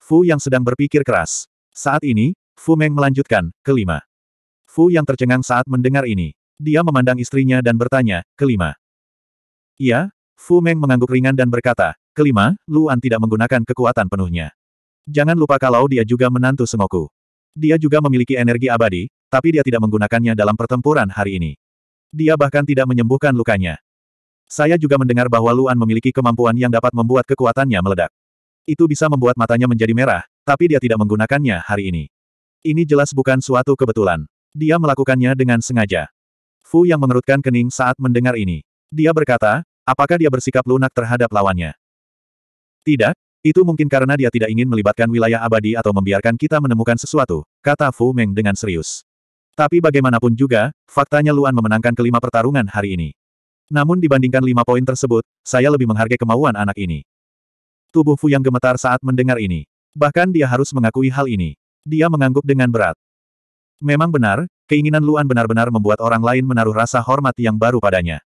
Fu yang sedang berpikir keras. Saat ini, Fu Meng melanjutkan, kelima. Fu yang tercengang saat mendengar ini. Dia memandang istrinya dan bertanya, kelima. Iya, Fu Meng mengangguk ringan dan berkata, kelima, Luan tidak menggunakan kekuatan penuhnya. Jangan lupa kalau dia juga menantu Sengoku. Dia juga memiliki energi abadi, tapi dia tidak menggunakannya dalam pertempuran hari ini. Dia bahkan tidak menyembuhkan lukanya. Saya juga mendengar bahwa Luan memiliki kemampuan yang dapat membuat kekuatannya meledak. Itu bisa membuat matanya menjadi merah, tapi dia tidak menggunakannya hari ini. Ini jelas bukan suatu kebetulan. Dia melakukannya dengan sengaja. Fu yang mengerutkan kening saat mendengar ini. Dia berkata, apakah dia bersikap lunak terhadap lawannya? Tidak, itu mungkin karena dia tidak ingin melibatkan wilayah abadi atau membiarkan kita menemukan sesuatu, kata Fu Meng dengan serius. Tapi bagaimanapun juga, faktanya Luan memenangkan kelima pertarungan hari ini. Namun dibandingkan lima poin tersebut, saya lebih menghargai kemauan anak ini. Tubuh Fu yang gemetar saat mendengar ini. Bahkan dia harus mengakui hal ini. Dia mengangguk dengan berat. Memang benar, keinginan Luan benar-benar membuat orang lain menaruh rasa hormat yang baru padanya.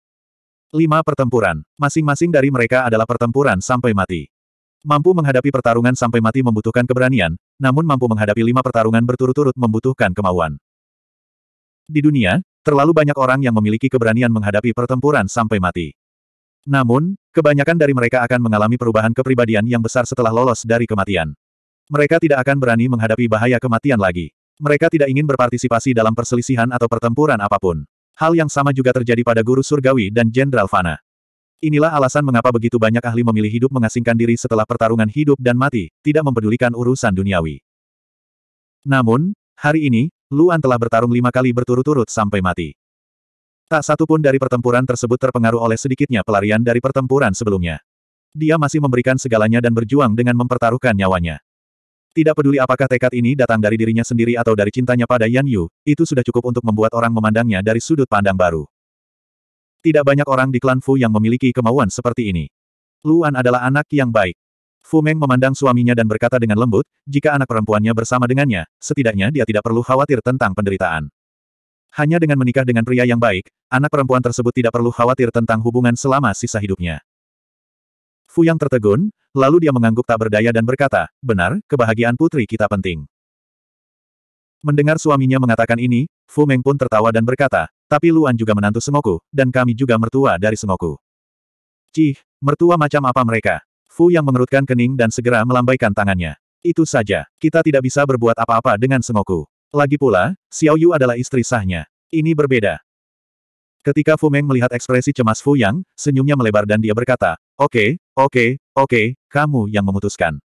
Lima pertempuran. Masing-masing dari mereka adalah pertempuran sampai mati. Mampu menghadapi pertarungan sampai mati membutuhkan keberanian, namun mampu menghadapi lima pertarungan berturut-turut membutuhkan kemauan. Di dunia, terlalu banyak orang yang memiliki keberanian menghadapi pertempuran sampai mati. Namun, kebanyakan dari mereka akan mengalami perubahan kepribadian yang besar setelah lolos dari kematian. Mereka tidak akan berani menghadapi bahaya kematian lagi. Mereka tidak ingin berpartisipasi dalam perselisihan atau pertempuran apapun. Hal yang sama juga terjadi pada Guru Surgawi dan Jenderal Fana. Inilah alasan mengapa begitu banyak ahli memilih hidup mengasingkan diri setelah pertarungan hidup dan mati, tidak mempedulikan urusan duniawi. Namun, hari ini, Luan telah bertarung lima kali berturut-turut sampai mati. Tak satu pun dari pertempuran tersebut terpengaruh oleh sedikitnya pelarian dari pertempuran sebelumnya. Dia masih memberikan segalanya dan berjuang dengan mempertaruhkan nyawanya. Tidak peduli apakah tekad ini datang dari dirinya sendiri atau dari cintanya pada Yan Yu, itu sudah cukup untuk membuat orang memandangnya dari sudut pandang baru. Tidak banyak orang di klan Fu yang memiliki kemauan seperti ini. Luan adalah anak yang baik. Fu Meng memandang suaminya dan berkata dengan lembut, jika anak perempuannya bersama dengannya, setidaknya dia tidak perlu khawatir tentang penderitaan. Hanya dengan menikah dengan pria yang baik, anak perempuan tersebut tidak perlu khawatir tentang hubungan selama sisa hidupnya. Fu Yang tertegun, lalu dia mengangguk tak berdaya dan berkata, benar, kebahagiaan putri kita penting. Mendengar suaminya mengatakan ini, Fu Meng pun tertawa dan berkata, tapi Luan juga menantu Sengoku, dan kami juga mertua dari Sengoku. Cih, mertua macam apa mereka? Fu yang mengerutkan kening dan segera melambaikan tangannya. Itu saja, kita tidak bisa berbuat apa-apa dengan Sengoku. Lagi pula, Xiao Yu adalah istri sahnya. Ini berbeda. Ketika Fu Meng melihat ekspresi cemas Fu Yang, senyumnya melebar dan dia berkata, Oke, okay, oke, okay, oke, okay, kamu yang memutuskan.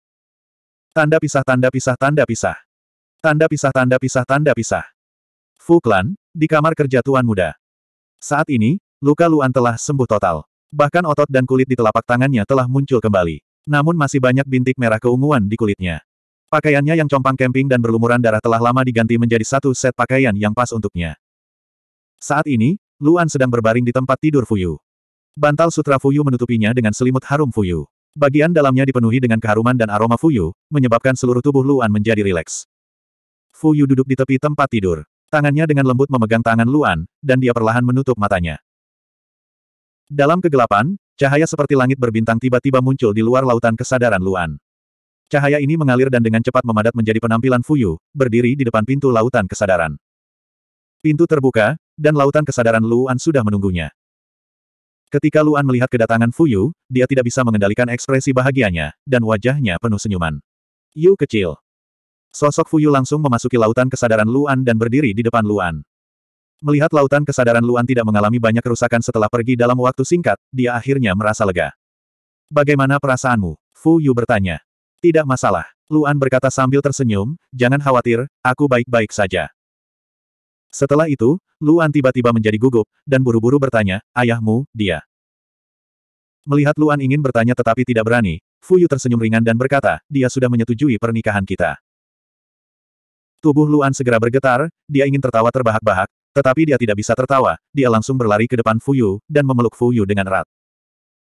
Tanda pisah tanda pisah tanda pisah. Tanda pisah tanda pisah tanda pisah. Fu Klan, di kamar kerja Tuan Muda. Saat ini, luka Luan telah sembuh total. Bahkan otot dan kulit di telapak tangannya telah muncul kembali. Namun masih banyak bintik merah keunguan di kulitnya. Pakaiannya yang compang camping dan berlumuran darah telah lama diganti menjadi satu set pakaian yang pas untuknya. Saat ini, Luan sedang berbaring di tempat tidur Fuyu. Bantal sutra Fuyu menutupinya dengan selimut harum Fuyu. Bagian dalamnya dipenuhi dengan keharuman dan aroma Fuyu, menyebabkan seluruh tubuh Luan menjadi rileks. Fuyu duduk di tepi tempat tidur. Tangannya dengan lembut memegang tangan Luan, dan dia perlahan menutup matanya. Dalam kegelapan, cahaya seperti langit berbintang tiba-tiba muncul di luar lautan kesadaran Luan. Cahaya ini mengalir dan dengan cepat memadat menjadi penampilan Fuyu, berdiri di depan pintu lautan kesadaran. Pintu terbuka, dan lautan kesadaran Luan sudah menunggunya. Ketika Luan melihat kedatangan Fuyu, dia tidak bisa mengendalikan ekspresi bahagianya, dan wajahnya penuh senyuman. Yu kecil. Sosok Fuyu langsung memasuki lautan kesadaran Luan dan berdiri di depan Luan. Melihat lautan kesadaran Luan tidak mengalami banyak kerusakan setelah pergi dalam waktu singkat, dia akhirnya merasa lega. Bagaimana perasaanmu? Fu Yu bertanya. Tidak masalah. Luan berkata sambil tersenyum, jangan khawatir, aku baik-baik saja. Setelah itu, Luan tiba-tiba menjadi gugup, dan buru-buru bertanya, ayahmu, dia. Melihat Luan ingin bertanya tetapi tidak berani, Fu Yu tersenyum ringan dan berkata, dia sudah menyetujui pernikahan kita. Tubuh Luan segera bergetar, dia ingin tertawa terbahak-bahak, tetapi dia tidak bisa tertawa, dia langsung berlari ke depan Fuyu, dan memeluk Fuyu dengan erat.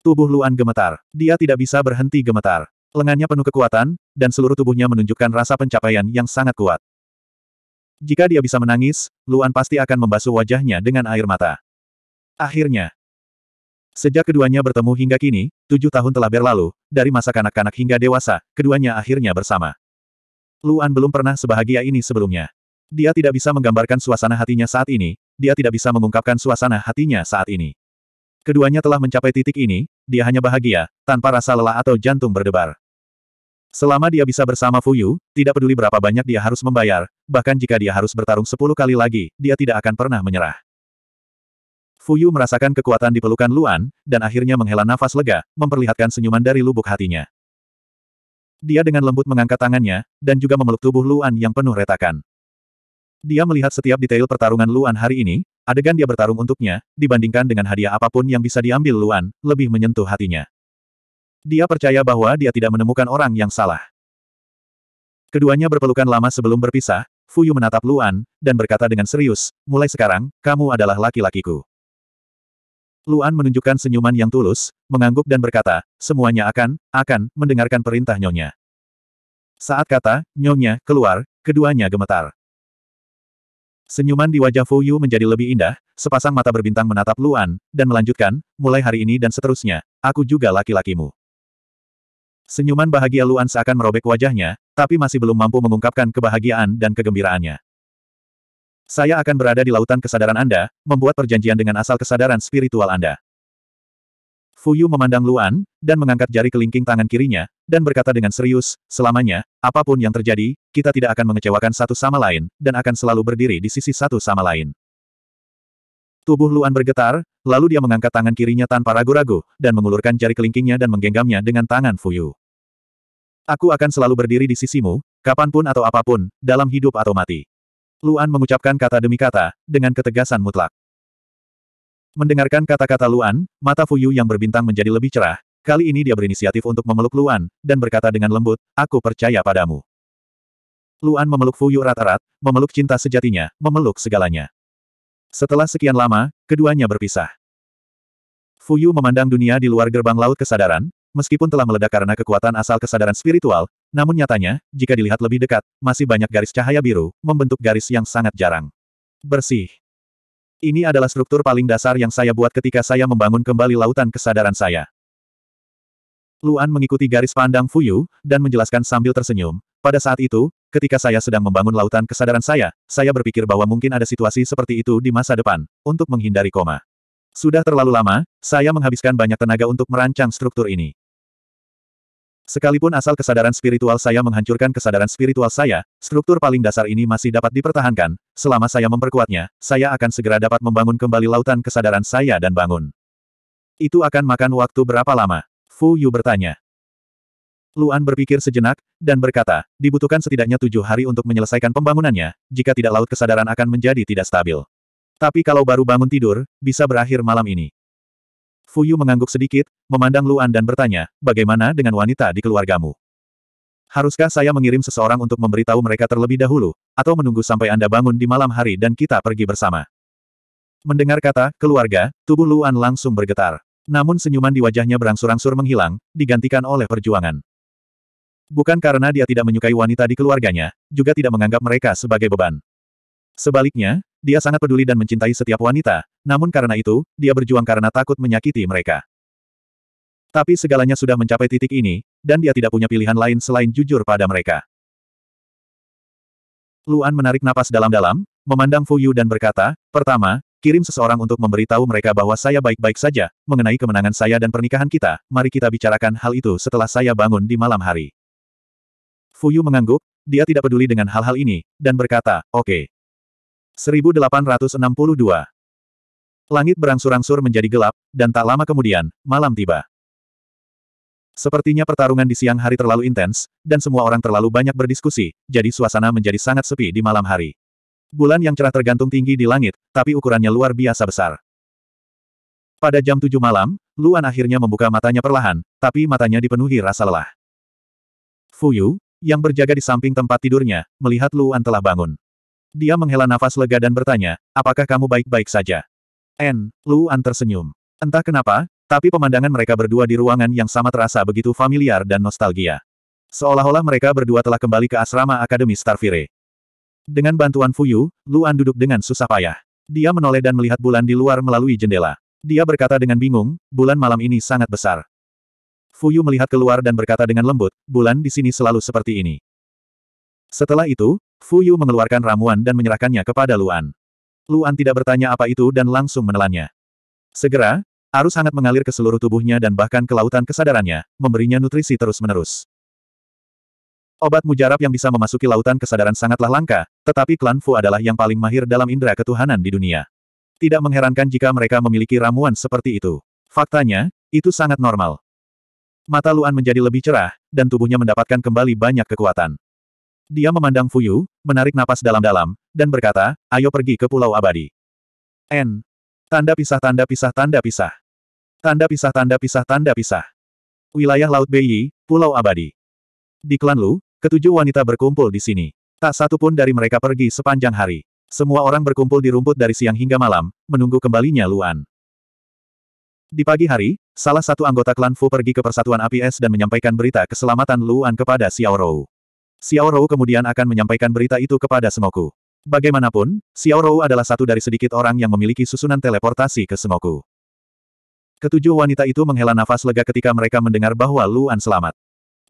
Tubuh Luan gemetar. Dia tidak bisa berhenti gemetar. Lengannya penuh kekuatan, dan seluruh tubuhnya menunjukkan rasa pencapaian yang sangat kuat. Jika dia bisa menangis, Luan pasti akan membasuh wajahnya dengan air mata. Akhirnya. Sejak keduanya bertemu hingga kini, tujuh tahun telah berlalu, dari masa kanak-kanak hingga dewasa, keduanya akhirnya bersama. Luan belum pernah sebahagia ini sebelumnya. Dia tidak bisa menggambarkan suasana hatinya saat ini, dia tidak bisa mengungkapkan suasana hatinya saat ini. Keduanya telah mencapai titik ini, dia hanya bahagia, tanpa rasa lelah atau jantung berdebar. Selama dia bisa bersama Fuyu, tidak peduli berapa banyak dia harus membayar, bahkan jika dia harus bertarung sepuluh kali lagi, dia tidak akan pernah menyerah. Fuyu merasakan kekuatan di pelukan Luan, dan akhirnya menghela nafas lega, memperlihatkan senyuman dari lubuk hatinya. Dia dengan lembut mengangkat tangannya, dan juga memeluk tubuh Luan yang penuh retakan. Dia melihat setiap detail pertarungan Luan hari ini, adegan dia bertarung untuknya, dibandingkan dengan hadiah apapun yang bisa diambil Luan, lebih menyentuh hatinya. Dia percaya bahwa dia tidak menemukan orang yang salah. Keduanya berpelukan lama sebelum berpisah, Fuyu menatap Luan, dan berkata dengan serius, mulai sekarang, kamu adalah laki-lakiku. Luan menunjukkan senyuman yang tulus, mengangguk dan berkata, semuanya akan, akan, mendengarkan perintah nyonya. Saat kata, nyonya, keluar, keduanya gemetar. Senyuman di wajah Fu Yu menjadi lebih indah, sepasang mata berbintang menatap Luan, dan melanjutkan, mulai hari ini dan seterusnya, aku juga laki-lakimu. Senyuman bahagia Luan seakan merobek wajahnya, tapi masih belum mampu mengungkapkan kebahagiaan dan kegembiraannya. Saya akan berada di lautan kesadaran Anda, membuat perjanjian dengan asal kesadaran spiritual Anda. Fuyu memandang Luan, dan mengangkat jari kelingking tangan kirinya, dan berkata dengan serius, selamanya, Apapun yang terjadi, kita tidak akan mengecewakan satu sama lain, dan akan selalu berdiri di sisi satu sama lain. Tubuh Luan bergetar, lalu dia mengangkat tangan kirinya tanpa ragu-ragu, dan mengulurkan jari kelingkingnya dan menggenggamnya dengan tangan Fuyu. Aku akan selalu berdiri di sisimu, kapanpun atau apapun, dalam hidup atau mati. Luan mengucapkan kata demi kata, dengan ketegasan mutlak. Mendengarkan kata-kata Luan, mata Fuyu yang berbintang menjadi lebih cerah, Kali ini dia berinisiatif untuk memeluk Luan, dan berkata dengan lembut, aku percaya padamu. Luan memeluk Fuyu rata rat memeluk cinta sejatinya, memeluk segalanya. Setelah sekian lama, keduanya berpisah. Fuyu memandang dunia di luar gerbang laut kesadaran, meskipun telah meledak karena kekuatan asal kesadaran spiritual, namun nyatanya, jika dilihat lebih dekat, masih banyak garis cahaya biru, membentuk garis yang sangat jarang. Bersih. Ini adalah struktur paling dasar yang saya buat ketika saya membangun kembali lautan kesadaran saya. Luan mengikuti garis pandang Fuyu, dan menjelaskan sambil tersenyum. Pada saat itu, ketika saya sedang membangun lautan kesadaran saya, saya berpikir bahwa mungkin ada situasi seperti itu di masa depan, untuk menghindari koma. Sudah terlalu lama, saya menghabiskan banyak tenaga untuk merancang struktur ini. Sekalipun asal kesadaran spiritual saya menghancurkan kesadaran spiritual saya, struktur paling dasar ini masih dapat dipertahankan, selama saya memperkuatnya, saya akan segera dapat membangun kembali lautan kesadaran saya dan bangun. Itu akan makan waktu berapa lama? Fu Yu bertanya. Luan berpikir sejenak, dan berkata, dibutuhkan setidaknya tujuh hari untuk menyelesaikan pembangunannya, jika tidak laut kesadaran akan menjadi tidak stabil. Tapi kalau baru bangun tidur, bisa berakhir malam ini. Fu Yu mengangguk sedikit, memandang Luan dan bertanya, bagaimana dengan wanita di keluargamu? Haruskah saya mengirim seseorang untuk memberitahu mereka terlebih dahulu, atau menunggu sampai Anda bangun di malam hari dan kita pergi bersama? Mendengar kata, keluarga, tubuh Luan langsung bergetar. Namun senyuman di wajahnya berangsur-angsur menghilang, digantikan oleh perjuangan. Bukan karena dia tidak menyukai wanita di keluarganya, juga tidak menganggap mereka sebagai beban. Sebaliknya, dia sangat peduli dan mencintai setiap wanita, namun karena itu, dia berjuang karena takut menyakiti mereka. Tapi segalanya sudah mencapai titik ini, dan dia tidak punya pilihan lain selain jujur pada mereka. Luan menarik napas dalam-dalam, memandang Fuyu dan berkata, Pertama, Kirim seseorang untuk memberitahu mereka bahwa saya baik-baik saja, mengenai kemenangan saya dan pernikahan kita, mari kita bicarakan hal itu setelah saya bangun di malam hari. Fuyu mengangguk, dia tidak peduli dengan hal-hal ini, dan berkata, oke. Okay. 1862 Langit berangsur-angsur menjadi gelap, dan tak lama kemudian, malam tiba. Sepertinya pertarungan di siang hari terlalu intens, dan semua orang terlalu banyak berdiskusi, jadi suasana menjadi sangat sepi di malam hari. Bulan yang cerah tergantung tinggi di langit, tapi ukurannya luar biasa besar. Pada jam 7 malam, Luan akhirnya membuka matanya perlahan, tapi matanya dipenuhi rasa lelah. Fuyu, yang berjaga di samping tempat tidurnya, melihat Luan telah bangun. Dia menghela nafas lega dan bertanya, apakah kamu baik-baik saja? N. Luan tersenyum. Entah kenapa, tapi pemandangan mereka berdua di ruangan yang sama terasa begitu familiar dan nostalgia. Seolah-olah mereka berdua telah kembali ke asrama Akademi Starfire. Dengan bantuan Fuyu, Luan duduk dengan susah payah. Dia menoleh dan melihat bulan di luar melalui jendela. Dia berkata dengan bingung, bulan malam ini sangat besar. Fuyu melihat keluar dan berkata dengan lembut, bulan di sini selalu seperti ini. Setelah itu, Fuyu mengeluarkan ramuan dan menyerahkannya kepada Luan. Luan tidak bertanya apa itu dan langsung menelannya. Segera, arus hangat mengalir ke seluruh tubuhnya dan bahkan ke lautan kesadarannya, memberinya nutrisi terus-menerus. Obat mujarab yang bisa memasuki lautan kesadaran sangatlah langka, tetapi klan Fu adalah yang paling mahir dalam indera ketuhanan di dunia. Tidak mengherankan jika mereka memiliki ramuan seperti itu. Faktanya, itu sangat normal. Mata Luan menjadi lebih cerah, dan tubuhnya mendapatkan kembali banyak kekuatan. Dia memandang Fu Yu, menarik napas dalam-dalam, dan berkata, ayo pergi ke Pulau Abadi. N. Tanda pisah tanda pisah tanda pisah. Tanda pisah tanda pisah tanda pisah. Wilayah Laut Beiyi, Pulau Abadi. Di klan Lu, Ketujuh wanita berkumpul di sini. Tak satu pun dari mereka pergi sepanjang hari. Semua orang berkumpul di rumput dari siang hingga malam, menunggu kembalinya Luan. Di pagi hari, salah satu anggota klan Fu pergi ke Persatuan APS dan menyampaikan berita keselamatan Luan kepada Xiao Rou. Xiao Rou kemudian akan menyampaikan berita itu kepada Semoku. Bagaimanapun, Xiao Rou adalah satu dari sedikit orang yang memiliki susunan teleportasi ke Semoku. Ketujuh wanita itu menghela nafas lega ketika mereka mendengar bahwa Luan selamat.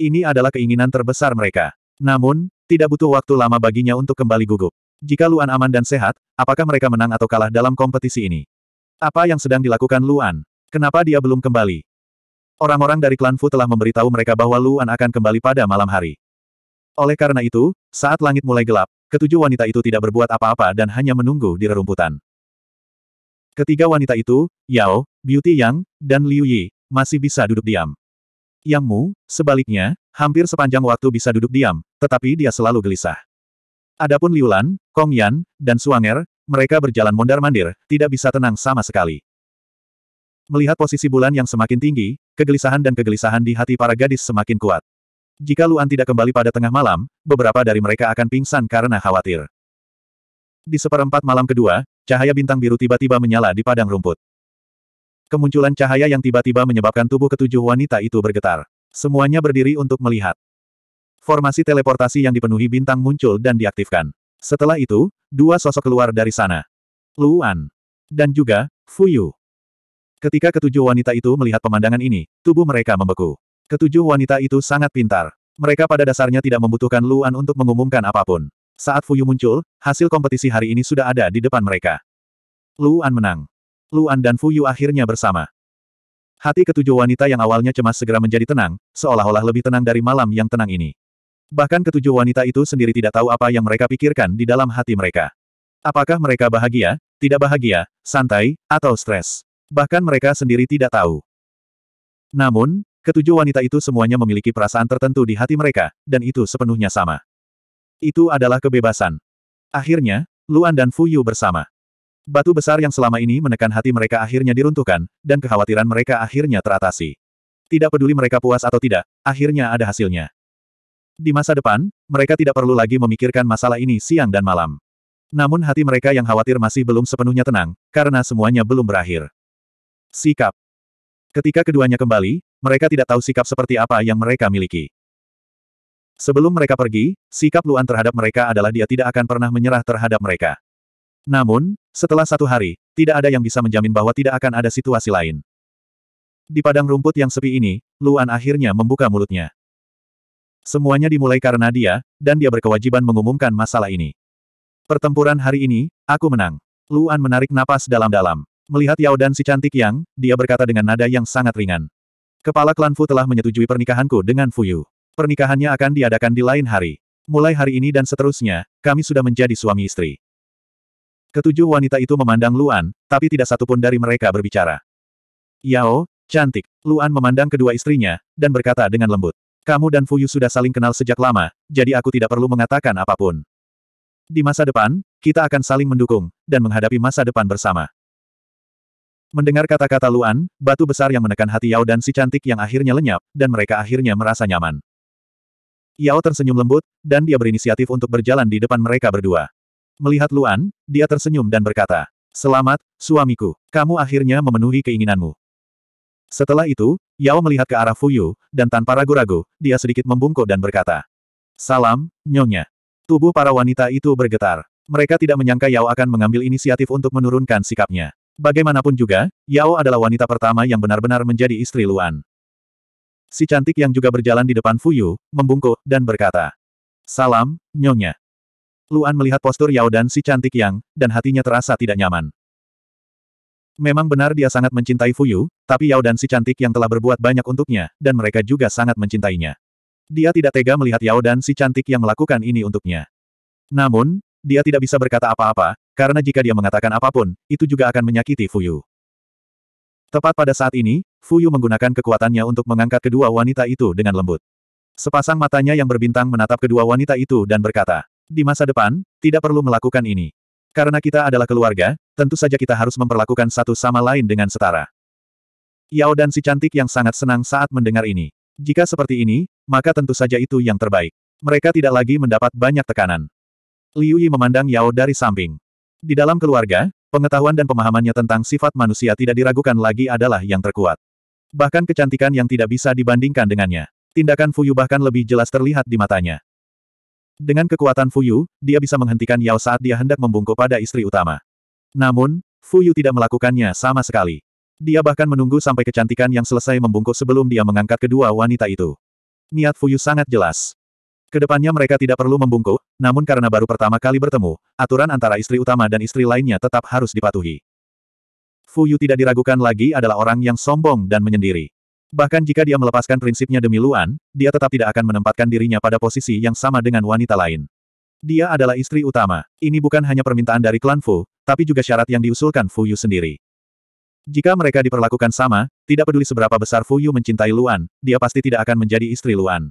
Ini adalah keinginan terbesar mereka. Namun, tidak butuh waktu lama baginya untuk kembali gugup. Jika Luan aman dan sehat, apakah mereka menang atau kalah dalam kompetisi ini? Apa yang sedang dilakukan Luan? Kenapa dia belum kembali? Orang-orang dari klan Fu telah memberitahu mereka bahwa Luan akan kembali pada malam hari. Oleh karena itu, saat langit mulai gelap, ketujuh wanita itu tidak berbuat apa-apa dan hanya menunggu di rerumputan. Ketiga wanita itu, Yao, Beauty Yang, dan Liu Yi, masih bisa duduk diam. Yang Mu, sebaliknya, hampir sepanjang waktu bisa duduk diam, tetapi dia selalu gelisah. Adapun Liulan, Kong Yan, dan Suanger, mereka berjalan mondar-mandir, tidak bisa tenang sama sekali. Melihat posisi bulan yang semakin tinggi, kegelisahan dan kegelisahan di hati para gadis semakin kuat. Jika Luan tidak kembali pada tengah malam, beberapa dari mereka akan pingsan karena khawatir. Di seperempat malam kedua, cahaya bintang biru tiba-tiba menyala di padang rumput. Kemunculan cahaya yang tiba-tiba menyebabkan tubuh ketujuh wanita itu bergetar. Semuanya berdiri untuk melihat. Formasi teleportasi yang dipenuhi bintang muncul dan diaktifkan. Setelah itu, dua sosok keluar dari sana. Luan. Dan juga, Fuyu. Ketika ketujuh wanita itu melihat pemandangan ini, tubuh mereka membeku. Ketujuh wanita itu sangat pintar. Mereka pada dasarnya tidak membutuhkan Luan untuk mengumumkan apapun. Saat Fuyu muncul, hasil kompetisi hari ini sudah ada di depan mereka. Luan menang. Luan dan Fuyu akhirnya bersama. Hati ketujuh wanita yang awalnya cemas segera menjadi tenang, seolah-olah lebih tenang dari malam yang tenang ini. Bahkan ketujuh wanita itu sendiri tidak tahu apa yang mereka pikirkan di dalam hati mereka. Apakah mereka bahagia, tidak bahagia, santai, atau stres. Bahkan mereka sendiri tidak tahu. Namun, ketujuh wanita itu semuanya memiliki perasaan tertentu di hati mereka, dan itu sepenuhnya sama. Itu adalah kebebasan. Akhirnya, Luan dan Fuyu bersama. Batu besar yang selama ini menekan hati mereka akhirnya diruntuhkan, dan kekhawatiran mereka akhirnya teratasi. Tidak peduli mereka puas atau tidak, akhirnya ada hasilnya. Di masa depan, mereka tidak perlu lagi memikirkan masalah ini siang dan malam. Namun hati mereka yang khawatir masih belum sepenuhnya tenang, karena semuanya belum berakhir. Sikap Ketika keduanya kembali, mereka tidak tahu sikap seperti apa yang mereka miliki. Sebelum mereka pergi, sikap Luan terhadap mereka adalah dia tidak akan pernah menyerah terhadap mereka. Namun, setelah satu hari, tidak ada yang bisa menjamin bahwa tidak akan ada situasi lain. Di padang rumput yang sepi ini, Luan akhirnya membuka mulutnya. Semuanya dimulai karena dia, dan dia berkewajiban mengumumkan masalah ini. Pertempuran hari ini, aku menang. Luan menarik napas dalam-dalam. Melihat Yao dan si cantik yang, dia berkata dengan nada yang sangat ringan. Kepala klan Fu telah menyetujui pernikahanku dengan Fuyu. Pernikahannya akan diadakan di lain hari. Mulai hari ini dan seterusnya, kami sudah menjadi suami istri. Ketujuh wanita itu memandang Luan, tapi tidak satupun dari mereka berbicara. Yao, cantik. Luan memandang kedua istrinya, dan berkata dengan lembut. Kamu dan Fuyu sudah saling kenal sejak lama, jadi aku tidak perlu mengatakan apapun. Di masa depan, kita akan saling mendukung, dan menghadapi masa depan bersama. Mendengar kata-kata Luan, batu besar yang menekan hati Yao dan si cantik yang akhirnya lenyap, dan mereka akhirnya merasa nyaman. Yao tersenyum lembut, dan dia berinisiatif untuk berjalan di depan mereka berdua. Melihat Luan, dia tersenyum dan berkata, Selamat, suamiku, kamu akhirnya memenuhi keinginanmu. Setelah itu, Yao melihat ke arah Fuyu, dan tanpa ragu-ragu, dia sedikit membungkuk dan berkata, Salam, Nyonya. Tubuh para wanita itu bergetar. Mereka tidak menyangka Yao akan mengambil inisiatif untuk menurunkan sikapnya. Bagaimanapun juga, Yao adalah wanita pertama yang benar-benar menjadi istri Luan. Si cantik yang juga berjalan di depan Fuyu, membungkuk, dan berkata, Salam, Nyonya. Luan melihat postur Yao dan si cantik Yang, dan hatinya terasa tidak nyaman. Memang benar dia sangat mencintai Fuyu, tapi Yao dan si cantik yang telah berbuat banyak untuknya, dan mereka juga sangat mencintainya. Dia tidak tega melihat Yao dan si cantik yang melakukan ini untuknya. Namun, dia tidak bisa berkata apa-apa, karena jika dia mengatakan apapun, itu juga akan menyakiti Fuyu. Tepat pada saat ini, Fuyu menggunakan kekuatannya untuk mengangkat kedua wanita itu dengan lembut. Sepasang matanya yang berbintang menatap kedua wanita itu dan berkata, di masa depan, tidak perlu melakukan ini. Karena kita adalah keluarga, tentu saja kita harus memperlakukan satu sama lain dengan setara. Yao dan si cantik yang sangat senang saat mendengar ini. Jika seperti ini, maka tentu saja itu yang terbaik. Mereka tidak lagi mendapat banyak tekanan. Liu Yi memandang Yao dari samping. Di dalam keluarga, pengetahuan dan pemahamannya tentang sifat manusia tidak diragukan lagi adalah yang terkuat. Bahkan kecantikan yang tidak bisa dibandingkan dengannya. Tindakan Fuyu bahkan lebih jelas terlihat di matanya. Dengan kekuatan Fuyu, dia bisa menghentikan Yao saat dia hendak membungkuk pada istri utama. Namun, Fuyu tidak melakukannya sama sekali. Dia bahkan menunggu sampai kecantikan yang selesai membungkuk sebelum dia mengangkat kedua wanita itu. Niat Fuyu sangat jelas. Kedepannya mereka tidak perlu membungkuk, namun karena baru pertama kali bertemu, aturan antara istri utama dan istri lainnya tetap harus dipatuhi. Fuyu tidak diragukan lagi adalah orang yang sombong dan menyendiri. Bahkan jika dia melepaskan prinsipnya demi Luan, dia tetap tidak akan menempatkan dirinya pada posisi yang sama dengan wanita lain. Dia adalah istri utama. Ini bukan hanya permintaan dari klan Fu, tapi juga syarat yang diusulkan Fu Yu sendiri. Jika mereka diperlakukan sama, tidak peduli seberapa besar Fu Yu mencintai Luan, dia pasti tidak akan menjadi istri Luan.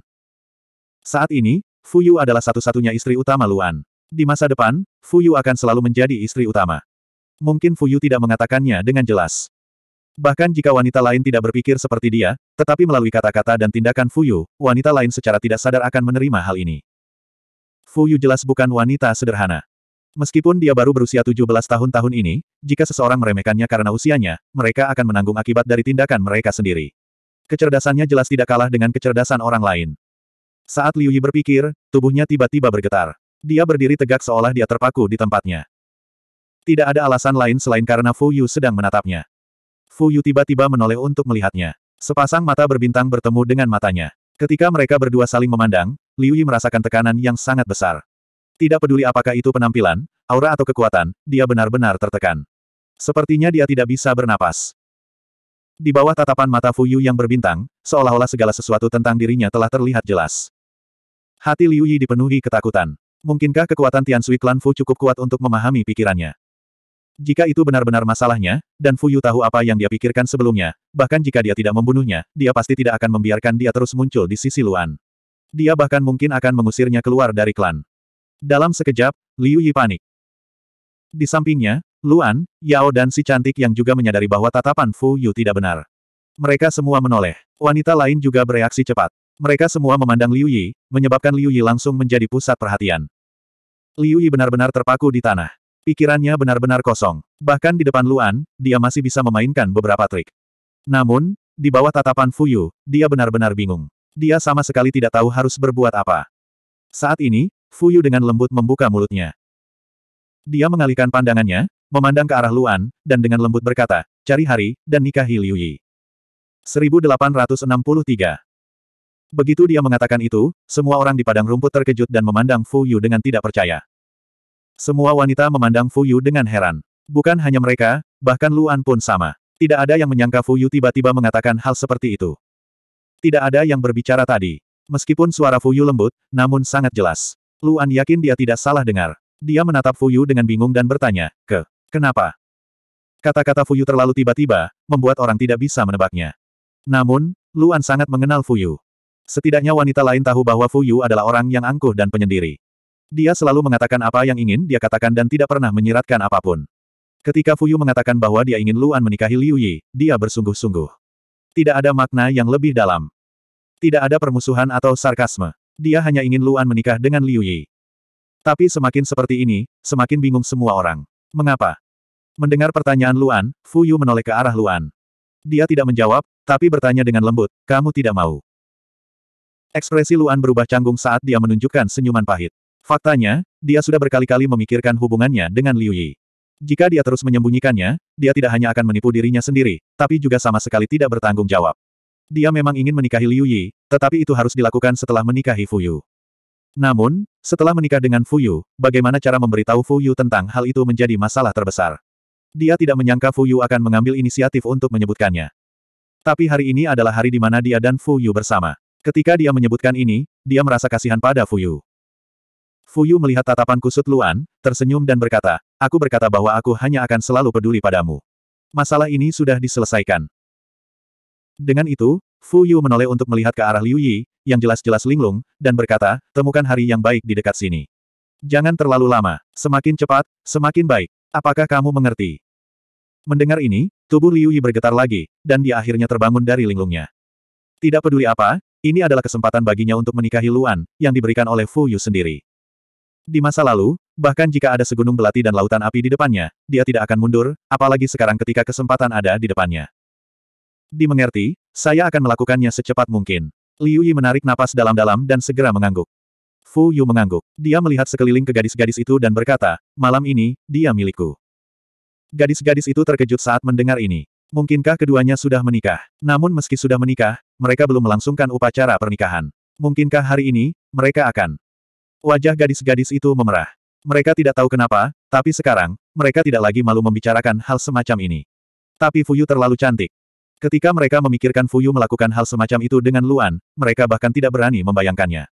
Saat ini, Fu Yu adalah satu-satunya istri utama Luan. Di masa depan, Fu Yu akan selalu menjadi istri utama. Mungkin Fu Yu tidak mengatakannya dengan jelas. Bahkan jika wanita lain tidak berpikir seperti dia, tetapi melalui kata-kata dan tindakan Fuyu, wanita lain secara tidak sadar akan menerima hal ini. Fuyu jelas bukan wanita sederhana. Meskipun dia baru berusia 17 tahun tahun ini, jika seseorang meremehkannya karena usianya, mereka akan menanggung akibat dari tindakan mereka sendiri. Kecerdasannya jelas tidak kalah dengan kecerdasan orang lain. Saat Liu Yi berpikir, tubuhnya tiba-tiba bergetar. Dia berdiri tegak seolah dia terpaku di tempatnya. Tidak ada alasan lain selain karena Fu Yu sedang menatapnya. Fu Yu tiba-tiba menoleh untuk melihatnya. Sepasang mata berbintang bertemu dengan matanya. Ketika mereka berdua saling memandang, Liu Yi merasakan tekanan yang sangat besar. Tidak peduli apakah itu penampilan, aura atau kekuatan, dia benar-benar tertekan. Sepertinya dia tidak bisa bernapas. Di bawah tatapan mata Fu Yu yang berbintang, seolah-olah segala sesuatu tentang dirinya telah terlihat jelas. Hati Liu Yi dipenuhi ketakutan. Mungkinkah kekuatan Tian Sui Klan Fu cukup kuat untuk memahami pikirannya? Jika itu benar-benar masalahnya, dan Fuyu tahu apa yang dia pikirkan sebelumnya, bahkan jika dia tidak membunuhnya, dia pasti tidak akan membiarkan dia terus muncul di sisi Luan. Dia bahkan mungkin akan mengusirnya keluar dari klan. Dalam sekejap, Liu Yi panik. Di sampingnya, Luan, Yao dan si cantik yang juga menyadari bahwa tatapan Fu Yu tidak benar. Mereka semua menoleh. Wanita lain juga bereaksi cepat. Mereka semua memandang Liu Yi, menyebabkan Liu Yi langsung menjadi pusat perhatian. Liu Yi benar-benar terpaku di tanah. Pikirannya benar-benar kosong. Bahkan di depan Luan, dia masih bisa memainkan beberapa trik. Namun, di bawah tatapan Fuyu, dia benar-benar bingung. Dia sama sekali tidak tahu harus berbuat apa. Saat ini, Fuyu dengan lembut membuka mulutnya. Dia mengalihkan pandangannya, memandang ke arah Luan, dan dengan lembut berkata, cari hari, dan nikahi Liu Yi. 1863 Begitu dia mengatakan itu, semua orang di padang rumput terkejut dan memandang Fuyu dengan tidak percaya. Semua wanita memandang Fu Yu dengan heran. Bukan hanya mereka, bahkan Luan pun sama. Tidak ada yang menyangka Fu Yu tiba-tiba mengatakan hal seperti itu. Tidak ada yang berbicara tadi. Meskipun suara Fu Yu lembut, namun sangat jelas. Luan yakin dia tidak salah dengar. Dia menatap Fu Yu dengan bingung dan bertanya, ke, kenapa? Kata-kata Fu Yu terlalu tiba-tiba, membuat orang tidak bisa menebaknya. Namun, Luan sangat mengenal Fu Yu. Setidaknya wanita lain tahu bahwa Fu Yu adalah orang yang angkuh dan penyendiri. Dia selalu mengatakan apa yang ingin dia katakan dan tidak pernah menyiratkan apapun. Ketika Fuyu mengatakan bahwa dia ingin Luan menikahi Liu Yi, dia bersungguh-sungguh. Tidak ada makna yang lebih dalam. Tidak ada permusuhan atau sarkasme. Dia hanya ingin Luan menikah dengan Liu Yi. Tapi semakin seperti ini, semakin bingung semua orang. Mengapa? Mendengar pertanyaan Luan, Fuyu menoleh ke arah Luan. Dia tidak menjawab, tapi bertanya dengan lembut, kamu tidak mau. Ekspresi Luan berubah canggung saat dia menunjukkan senyuman pahit. Faktanya, dia sudah berkali-kali memikirkan hubungannya dengan Liu Yi. Jika dia terus menyembunyikannya, dia tidak hanya akan menipu dirinya sendiri, tapi juga sama sekali tidak bertanggung jawab. Dia memang ingin menikahi Liu Yi, tetapi itu harus dilakukan setelah menikahi Fu Yu. Namun, setelah menikah dengan Fu Yu, bagaimana cara memberitahu Fu Yu tentang hal itu menjadi masalah terbesar. Dia tidak menyangka Fu Yu akan mengambil inisiatif untuk menyebutkannya. Tapi hari ini adalah hari di mana dia dan Fu Yu bersama. Ketika dia menyebutkan ini, dia merasa kasihan pada Fu Yu. Fuyu melihat tatapan kusut Luan, tersenyum dan berkata, aku berkata bahwa aku hanya akan selalu peduli padamu. Masalah ini sudah diselesaikan. Dengan itu, Fuyu menoleh untuk melihat ke arah Liu Yi, yang jelas-jelas linglung, dan berkata, temukan hari yang baik di dekat sini. Jangan terlalu lama, semakin cepat, semakin baik. Apakah kamu mengerti? Mendengar ini, tubuh Liu Yi bergetar lagi, dan dia akhirnya terbangun dari linglungnya. Tidak peduli apa, ini adalah kesempatan baginya untuk menikahi Luan, yang diberikan oleh Fu Yu sendiri. Di masa lalu, bahkan jika ada segunung belati dan lautan api di depannya, dia tidak akan mundur, apalagi sekarang ketika kesempatan ada di depannya. Dimengerti, saya akan melakukannya secepat mungkin. Liu Yi menarik napas dalam-dalam dan segera mengangguk. Fu Yu mengangguk. Dia melihat sekeliling ke gadis-gadis itu dan berkata, malam ini, dia milikku. Gadis-gadis itu terkejut saat mendengar ini. Mungkinkah keduanya sudah menikah? Namun meski sudah menikah, mereka belum melangsungkan upacara pernikahan. Mungkinkah hari ini, mereka akan Wajah gadis-gadis itu memerah. Mereka tidak tahu kenapa, tapi sekarang, mereka tidak lagi malu membicarakan hal semacam ini. Tapi Fuyu terlalu cantik. Ketika mereka memikirkan Fuyu melakukan hal semacam itu dengan Luan, mereka bahkan tidak berani membayangkannya.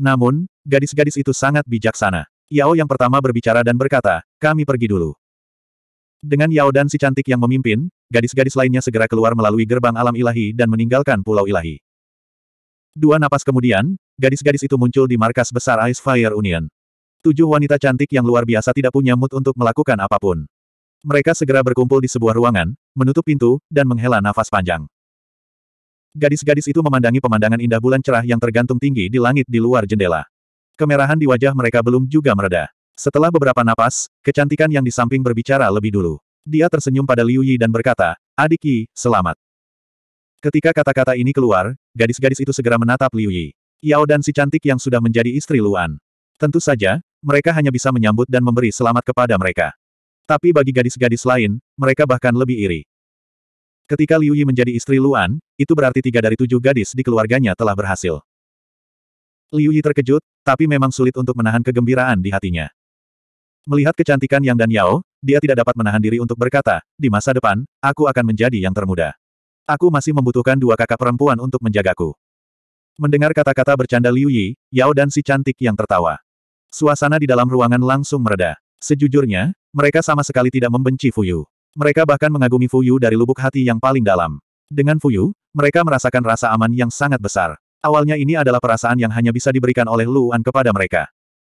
Namun, gadis-gadis itu sangat bijaksana. Yao yang pertama berbicara dan berkata, kami pergi dulu. Dengan Yao dan si cantik yang memimpin, gadis-gadis lainnya segera keluar melalui gerbang alam ilahi dan meninggalkan pulau ilahi. Dua napas kemudian, Gadis-gadis itu muncul di markas besar Ice Fire Union. Tujuh wanita cantik yang luar biasa tidak punya mood untuk melakukan apapun. Mereka segera berkumpul di sebuah ruangan, menutup pintu, dan menghela nafas panjang. Gadis-gadis itu memandangi pemandangan indah bulan cerah yang tergantung tinggi di langit di luar jendela. Kemerahan di wajah mereka belum juga mereda. Setelah beberapa napas, kecantikan yang di samping berbicara lebih dulu. Dia tersenyum pada Liu Yi dan berkata, Adiki, selamat. Ketika kata-kata ini keluar, gadis-gadis itu segera menatap Liu Yi. Yao dan si cantik yang sudah menjadi istri Luan. Tentu saja, mereka hanya bisa menyambut dan memberi selamat kepada mereka. Tapi bagi gadis-gadis lain, mereka bahkan lebih iri. Ketika Liu Yi menjadi istri Luan, itu berarti tiga dari tujuh gadis di keluarganya telah berhasil. Liu Yi terkejut, tapi memang sulit untuk menahan kegembiraan di hatinya. Melihat kecantikan Yang dan Yao, dia tidak dapat menahan diri untuk berkata, di masa depan, aku akan menjadi yang termuda. Aku masih membutuhkan dua kakak perempuan untuk menjagaku. Mendengar kata-kata bercanda Liu Yi, Yao dan si cantik yang tertawa. Suasana di dalam ruangan langsung mereda. Sejujurnya, mereka sama sekali tidak membenci Fuyu. Mereka bahkan mengagumi Fuyu dari lubuk hati yang paling dalam. Dengan Fuyu, mereka merasakan rasa aman yang sangat besar. Awalnya ini adalah perasaan yang hanya bisa diberikan oleh Luan kepada mereka.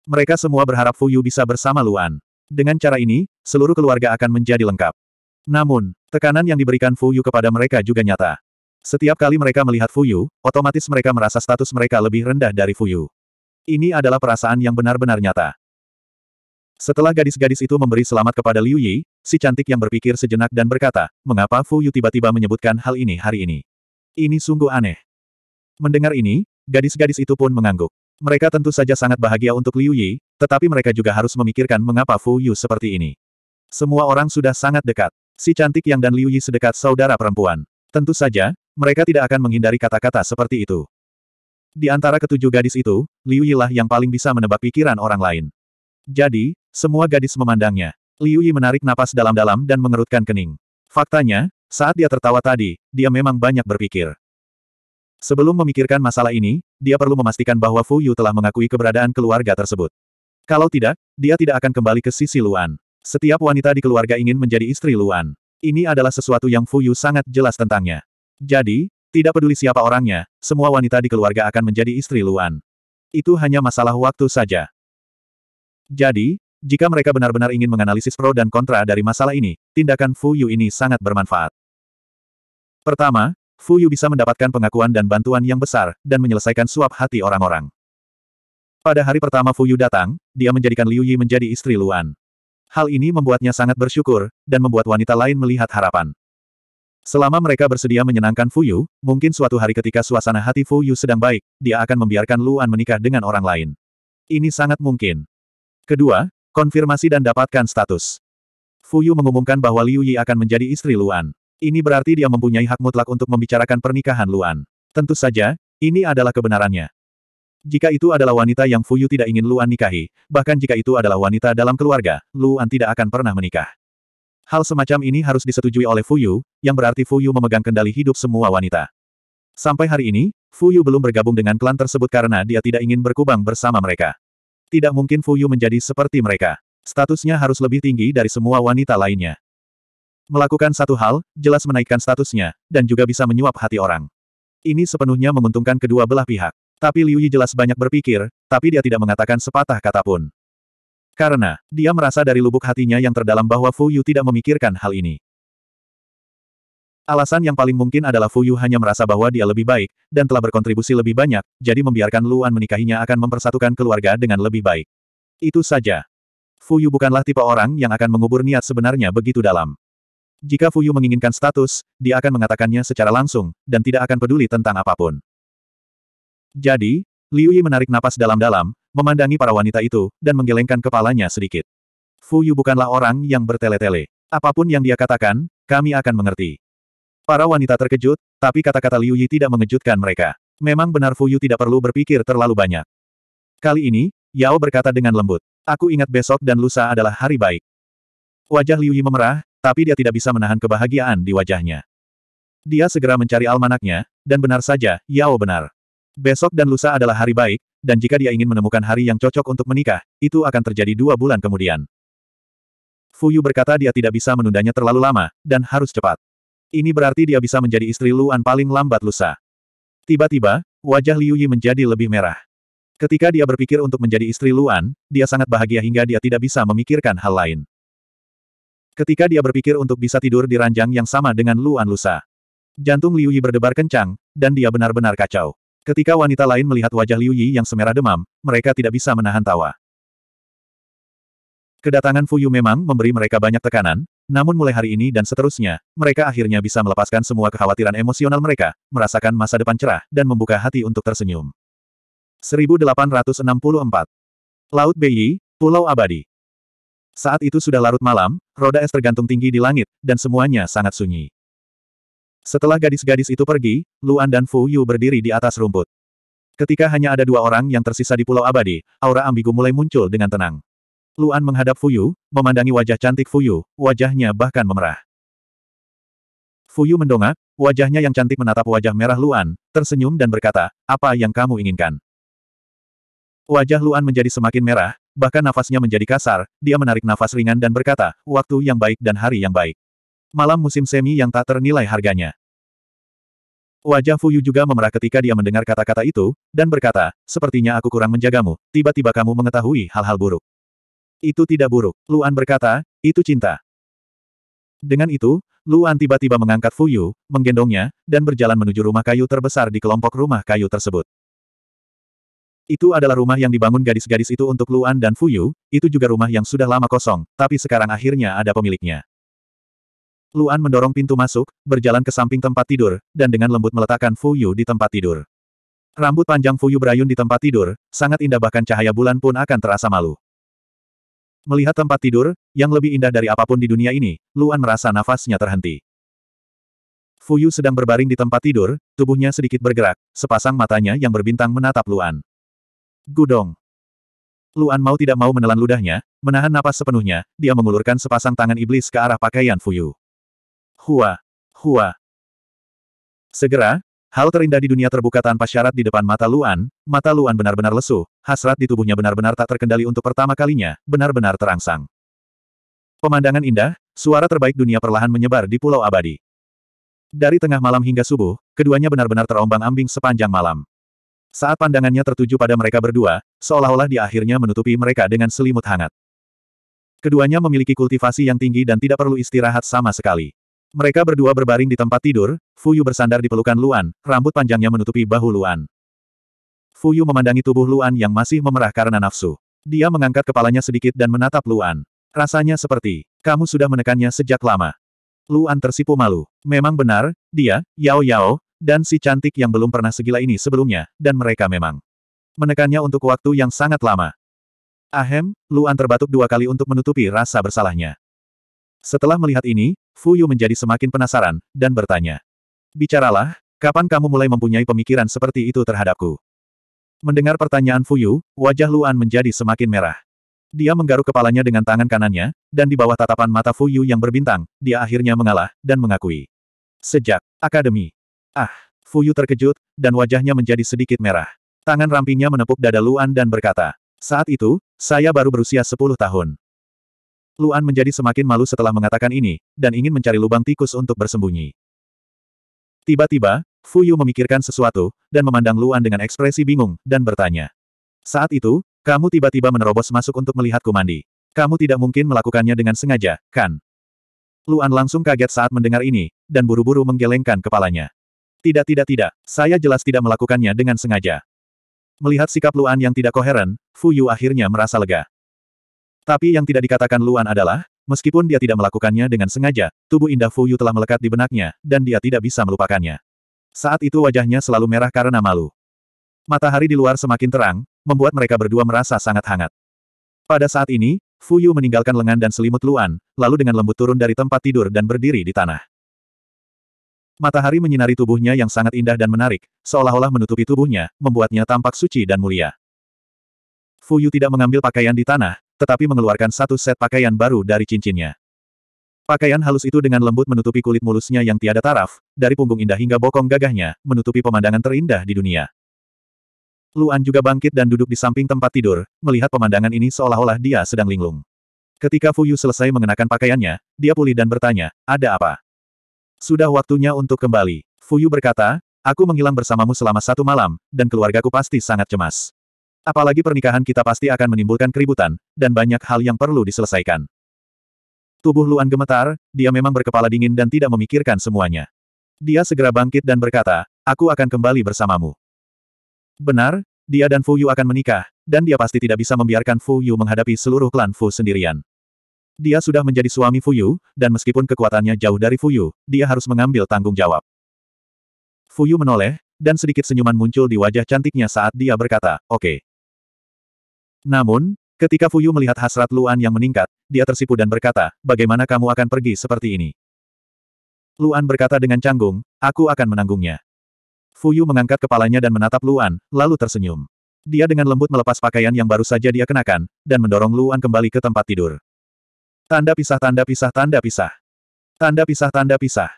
Mereka semua berharap Fuyu bisa bersama Luan. Dengan cara ini, seluruh keluarga akan menjadi lengkap. Namun, tekanan yang diberikan Fuyu kepada mereka juga nyata. Setiap kali mereka melihat Fuyu, otomatis mereka merasa status mereka lebih rendah dari Fuyu. Ini adalah perasaan yang benar-benar nyata. Setelah gadis-gadis itu memberi selamat kepada Liu Yi, si cantik yang berpikir sejenak dan berkata, mengapa Fuyu tiba-tiba menyebutkan hal ini hari ini? Ini sungguh aneh. Mendengar ini, gadis-gadis itu pun mengangguk. Mereka tentu saja sangat bahagia untuk Liu Yi, tetapi mereka juga harus memikirkan mengapa Fuyu seperti ini. Semua orang sudah sangat dekat. Si cantik yang dan Liu Yi sedekat saudara perempuan. Tentu saja, mereka tidak akan menghindari kata-kata seperti itu. Di antara ketujuh gadis itu, Liu Yilah yang paling bisa menebak pikiran orang lain. Jadi, semua gadis memandangnya. Liu Yi menarik napas dalam-dalam dan mengerutkan kening. Faktanya, saat dia tertawa tadi, dia memang banyak berpikir. Sebelum memikirkan masalah ini, dia perlu memastikan bahwa Fu Yu telah mengakui keberadaan keluarga tersebut. Kalau tidak, dia tidak akan kembali ke sisi Luan. Setiap wanita di keluarga ingin menjadi istri Luan. Ini adalah sesuatu yang Fu Yu sangat jelas tentangnya. Jadi, tidak peduli siapa orangnya, semua wanita di keluarga akan menjadi istri Luan. Itu hanya masalah waktu saja. Jadi, jika mereka benar-benar ingin menganalisis pro dan kontra dari masalah ini, tindakan Fu Yu ini sangat bermanfaat. Pertama, Fu Yu bisa mendapatkan pengakuan dan bantuan yang besar, dan menyelesaikan suap hati orang-orang. Pada hari pertama Fu Yu datang, dia menjadikan Liu Yi menjadi istri Luan. Hal ini membuatnya sangat bersyukur, dan membuat wanita lain melihat harapan. Selama mereka bersedia menyenangkan Fu Yu, mungkin suatu hari ketika suasana hati Fu Yu sedang baik, dia akan membiarkan Luan menikah dengan orang lain. Ini sangat mungkin. Kedua, konfirmasi dan dapatkan status. Fu Yu mengumumkan bahwa Liu Yi akan menjadi istri Luan. Ini berarti dia mempunyai hak mutlak untuk membicarakan pernikahan Luan. Tentu saja, ini adalah kebenarannya. Jika itu adalah wanita yang Fu Yu tidak ingin Luan nikahi, bahkan jika itu adalah wanita dalam keluarga, Luan tidak akan pernah menikah. Hal semacam ini harus disetujui oleh Fuyu, yang berarti Fuyu memegang kendali hidup semua wanita. Sampai hari ini, Fuyu belum bergabung dengan klan tersebut karena dia tidak ingin berkubang bersama mereka. Tidak mungkin Fuyu menjadi seperti mereka. Statusnya harus lebih tinggi dari semua wanita lainnya. Melakukan satu hal, jelas menaikkan statusnya, dan juga bisa menyuap hati orang. Ini sepenuhnya menguntungkan kedua belah pihak. Tapi Liu Yi jelas banyak berpikir, tapi dia tidak mengatakan sepatah kata pun. Karena, dia merasa dari lubuk hatinya yang terdalam bahwa Fu Yu tidak memikirkan hal ini. Alasan yang paling mungkin adalah Fu Yu hanya merasa bahwa dia lebih baik, dan telah berkontribusi lebih banyak, jadi membiarkan Luan menikahinya akan mempersatukan keluarga dengan lebih baik. Itu saja. Fu Yu bukanlah tipe orang yang akan mengubur niat sebenarnya begitu dalam. Jika Fu Yu menginginkan status, dia akan mengatakannya secara langsung, dan tidak akan peduli tentang apapun. Jadi, Liu Yi menarik napas dalam-dalam, memandangi para wanita itu, dan menggelengkan kepalanya sedikit. Fu Yu bukanlah orang yang bertele-tele. Apapun yang dia katakan, kami akan mengerti. Para wanita terkejut, tapi kata-kata Liu Yi tidak mengejutkan mereka. Memang benar Fu Yu tidak perlu berpikir terlalu banyak. Kali ini, Yao berkata dengan lembut. Aku ingat besok dan lusa adalah hari baik. Wajah Liu Yi memerah, tapi dia tidak bisa menahan kebahagiaan di wajahnya. Dia segera mencari almanaknya, dan benar saja, Yao benar. Besok dan lusa adalah hari baik, dan jika dia ingin menemukan hari yang cocok untuk menikah, itu akan terjadi dua bulan kemudian. Fu Yu berkata dia tidak bisa menundanya terlalu lama, dan harus cepat. Ini berarti dia bisa menjadi istri Luan paling lambat lusa. Tiba-tiba, wajah Liu Yi menjadi lebih merah. Ketika dia berpikir untuk menjadi istri Luan, dia sangat bahagia hingga dia tidak bisa memikirkan hal lain. Ketika dia berpikir untuk bisa tidur di ranjang yang sama dengan Luan Lusa. Jantung Liu Yi berdebar kencang, dan dia benar-benar kacau. Ketika wanita lain melihat wajah Liu Yi yang semerah demam, mereka tidak bisa menahan tawa. Kedatangan Fuyu memang memberi mereka banyak tekanan, namun mulai hari ini dan seterusnya, mereka akhirnya bisa melepaskan semua kekhawatiran emosional mereka, merasakan masa depan cerah, dan membuka hati untuk tersenyum. 1864 Laut Beiyi, Pulau Abadi Saat itu sudah larut malam, roda es tergantung tinggi di langit, dan semuanya sangat sunyi. Setelah gadis-gadis itu pergi, Luan dan Fu Yu berdiri di atas rumput. Ketika hanya ada dua orang yang tersisa di Pulau Abadi, aura ambigu mulai muncul dengan tenang. Luan menghadap Fu Yu, memandangi wajah cantik Fu Yu, wajahnya bahkan memerah. Fu Yu mendongak, wajahnya yang cantik menatap wajah merah Luan, tersenyum dan berkata, apa yang kamu inginkan? Wajah Luan menjadi semakin merah, bahkan nafasnya menjadi kasar, dia menarik nafas ringan dan berkata, waktu yang baik dan hari yang baik. Malam musim semi yang tak ternilai harganya. Wajah Fuyu juga memerah ketika dia mendengar kata-kata itu, dan berkata, sepertinya aku kurang menjagamu, tiba-tiba kamu mengetahui hal-hal buruk. Itu tidak buruk, Luan berkata, itu cinta. Dengan itu, Luan tiba-tiba mengangkat Fuyu, menggendongnya, dan berjalan menuju rumah kayu terbesar di kelompok rumah kayu tersebut. Itu adalah rumah yang dibangun gadis-gadis itu untuk Luan dan Fuyu, itu juga rumah yang sudah lama kosong, tapi sekarang akhirnya ada pemiliknya. Luan mendorong pintu masuk, berjalan ke samping tempat tidur, dan dengan lembut meletakkan Fu Yu di tempat tidur. Rambut panjang Fu Yu berayun di tempat tidur, sangat indah bahkan cahaya bulan pun akan terasa malu. Melihat tempat tidur, yang lebih indah dari apapun di dunia ini, Luan merasa nafasnya terhenti. Fu Yu sedang berbaring di tempat tidur, tubuhnya sedikit bergerak, sepasang matanya yang berbintang menatap Luan. Gudong. Luan mau tidak mau menelan ludahnya, menahan napas sepenuhnya, dia mengulurkan sepasang tangan iblis ke arah pakaian Fuyu. Hua. Hua. Segera, hal terindah di dunia terbuka tanpa syarat di depan mata Luan, mata Luan benar-benar lesu, hasrat di tubuhnya benar-benar tak terkendali untuk pertama kalinya, benar-benar terangsang. Pemandangan indah, suara terbaik dunia perlahan menyebar di Pulau Abadi. Dari tengah malam hingga subuh, keduanya benar-benar terombang-ambing sepanjang malam. Saat pandangannya tertuju pada mereka berdua, seolah-olah dia akhirnya menutupi mereka dengan selimut hangat. Keduanya memiliki kultivasi yang tinggi dan tidak perlu istirahat sama sekali. Mereka berdua berbaring di tempat tidur, Fuyu bersandar di pelukan Luan, rambut panjangnya menutupi bahu Luan. Fuyu memandangi tubuh Luan yang masih memerah karena nafsu. Dia mengangkat kepalanya sedikit dan menatap Luan. Rasanya seperti, kamu sudah menekannya sejak lama. Luan tersipu malu. Memang benar, dia, Yao Yao, dan si cantik yang belum pernah segila ini sebelumnya, dan mereka memang menekannya untuk waktu yang sangat lama. Ahem, Luan terbatuk dua kali untuk menutupi rasa bersalahnya. Setelah melihat ini, Fu Yu menjadi semakin penasaran, dan bertanya. Bicaralah, kapan kamu mulai mempunyai pemikiran seperti itu terhadapku? Mendengar pertanyaan Fu Yu, wajah Luan menjadi semakin merah. Dia menggaruk kepalanya dengan tangan kanannya, dan di bawah tatapan mata Fu Yu yang berbintang, dia akhirnya mengalah, dan mengakui. Sejak, Akademi. Ah, Fu Yu terkejut, dan wajahnya menjadi sedikit merah. Tangan rampingnya menepuk dada Luan dan berkata, saat itu, saya baru berusia 10 tahun. Luan menjadi semakin malu setelah mengatakan ini, dan ingin mencari lubang tikus untuk bersembunyi. Tiba-tiba, Fu Yu memikirkan sesuatu, dan memandang Luan dengan ekspresi bingung, dan bertanya. Saat itu, kamu tiba-tiba menerobos masuk untuk melihatku mandi. Kamu tidak mungkin melakukannya dengan sengaja, kan? Luan langsung kaget saat mendengar ini, dan buru-buru menggelengkan kepalanya. Tidak tidak tidak, saya jelas tidak melakukannya dengan sengaja. Melihat sikap Luan yang tidak koheren, Fu Yu akhirnya merasa lega. Tapi yang tidak dikatakan Luan adalah, meskipun dia tidak melakukannya dengan sengaja, tubuh indah Fu Yu telah melekat di benaknya, dan dia tidak bisa melupakannya. Saat itu wajahnya selalu merah karena malu. Matahari di luar semakin terang, membuat mereka berdua merasa sangat hangat. Pada saat ini, Fu Yu meninggalkan lengan dan selimut Luan, lalu dengan lembut turun dari tempat tidur dan berdiri di tanah. Matahari menyinari tubuhnya yang sangat indah dan menarik, seolah-olah menutupi tubuhnya, membuatnya tampak suci dan mulia. Fuyu tidak mengambil pakaian di tanah, tetapi mengeluarkan satu set pakaian baru dari cincinnya. Pakaian halus itu dengan lembut menutupi kulit mulusnya yang tiada taraf, dari punggung indah hingga bokong gagahnya, menutupi pemandangan terindah di dunia. Luan juga bangkit dan duduk di samping tempat tidur, melihat pemandangan ini seolah-olah dia sedang linglung. Ketika Fuyu selesai mengenakan pakaiannya, dia pulih dan bertanya, ada apa? Sudah waktunya untuk kembali. Fuyu berkata, Aku menghilang bersamamu selama satu malam, dan keluargaku pasti sangat cemas. Apalagi pernikahan kita pasti akan menimbulkan keributan, dan banyak hal yang perlu diselesaikan. Tubuh Luan gemetar, dia memang berkepala dingin dan tidak memikirkan semuanya. Dia segera bangkit dan berkata, aku akan kembali bersamamu. Benar, dia dan Fu Yu akan menikah, dan dia pasti tidak bisa membiarkan Fu Yu menghadapi seluruh klan Fu sendirian. Dia sudah menjadi suami Fu Yu, dan meskipun kekuatannya jauh dari Fu Yu, dia harus mengambil tanggung jawab. Fu Yu menoleh, dan sedikit senyuman muncul di wajah cantiknya saat dia berkata, oke. Okay. Namun, ketika Fuyu melihat hasrat Luan yang meningkat, dia tersipu dan berkata, bagaimana kamu akan pergi seperti ini? Luan berkata dengan canggung, aku akan menanggungnya. Fuyu mengangkat kepalanya dan menatap Luan, lalu tersenyum. Dia dengan lembut melepas pakaian yang baru saja dia kenakan, dan mendorong Luan kembali ke tempat tidur. Tanda pisah tanda pisah tanda pisah. Tanda pisah tanda pisah.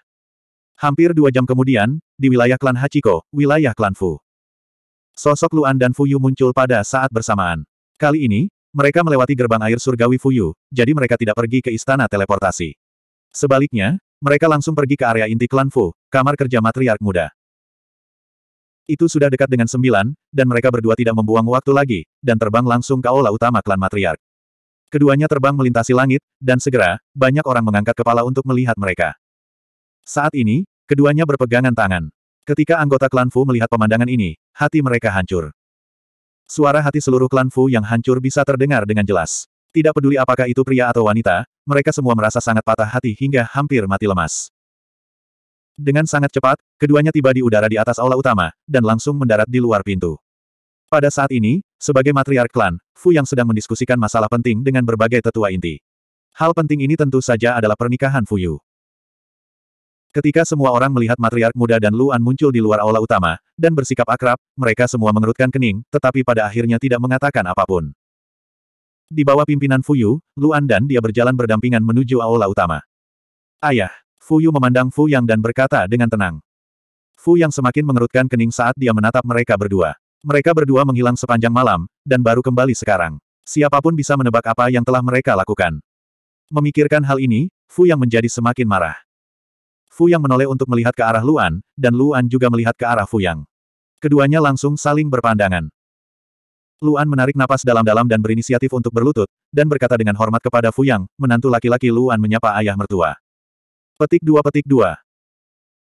Hampir dua jam kemudian, di wilayah klan Hachiko, wilayah klan Fu. Sosok Luan dan Fuyu muncul pada saat bersamaan. Kali ini, mereka melewati gerbang air surgawi Fuyu, jadi mereka tidak pergi ke istana teleportasi. Sebaliknya, mereka langsung pergi ke area inti klan Fu, kamar kerja matriark muda. Itu sudah dekat dengan sembilan, dan mereka berdua tidak membuang waktu lagi, dan terbang langsung ke aula utama klan matriark. Keduanya terbang melintasi langit, dan segera, banyak orang mengangkat kepala untuk melihat mereka. Saat ini, keduanya berpegangan tangan. Ketika anggota klan Fu melihat pemandangan ini, hati mereka hancur. Suara hati seluruh klan Fu yang hancur bisa terdengar dengan jelas. Tidak peduli apakah itu pria atau wanita, mereka semua merasa sangat patah hati hingga hampir mati lemas. Dengan sangat cepat, keduanya tiba di udara di atas aula utama, dan langsung mendarat di luar pintu. Pada saat ini, sebagai matriark klan, Fu yang sedang mendiskusikan masalah penting dengan berbagai tetua inti. Hal penting ini tentu saja adalah pernikahan Fu Yu. Ketika semua orang melihat matriark muda dan Luan muncul di luar aula utama, dan bersikap akrab, mereka semua mengerutkan kening, tetapi pada akhirnya tidak mengatakan apapun. Di bawah pimpinan Fuyu, Luan dan dia berjalan berdampingan menuju aula utama. Ayah, Fuyu memandang Fu Yang dan berkata dengan tenang. Fu Yang semakin mengerutkan kening saat dia menatap mereka berdua. Mereka berdua menghilang sepanjang malam, dan baru kembali sekarang. Siapapun bisa menebak apa yang telah mereka lakukan. Memikirkan hal ini, Fu Yang menjadi semakin marah. Fu Yang menoleh untuk melihat ke arah Luan, dan Luan juga melihat ke arah Fu Yang. Keduanya langsung saling berpandangan. Luan menarik napas dalam-dalam dan berinisiatif untuk berlutut, dan berkata dengan hormat kepada Fu Yang, menantu laki-laki Luan menyapa ayah mertua. Petik dua petik dua.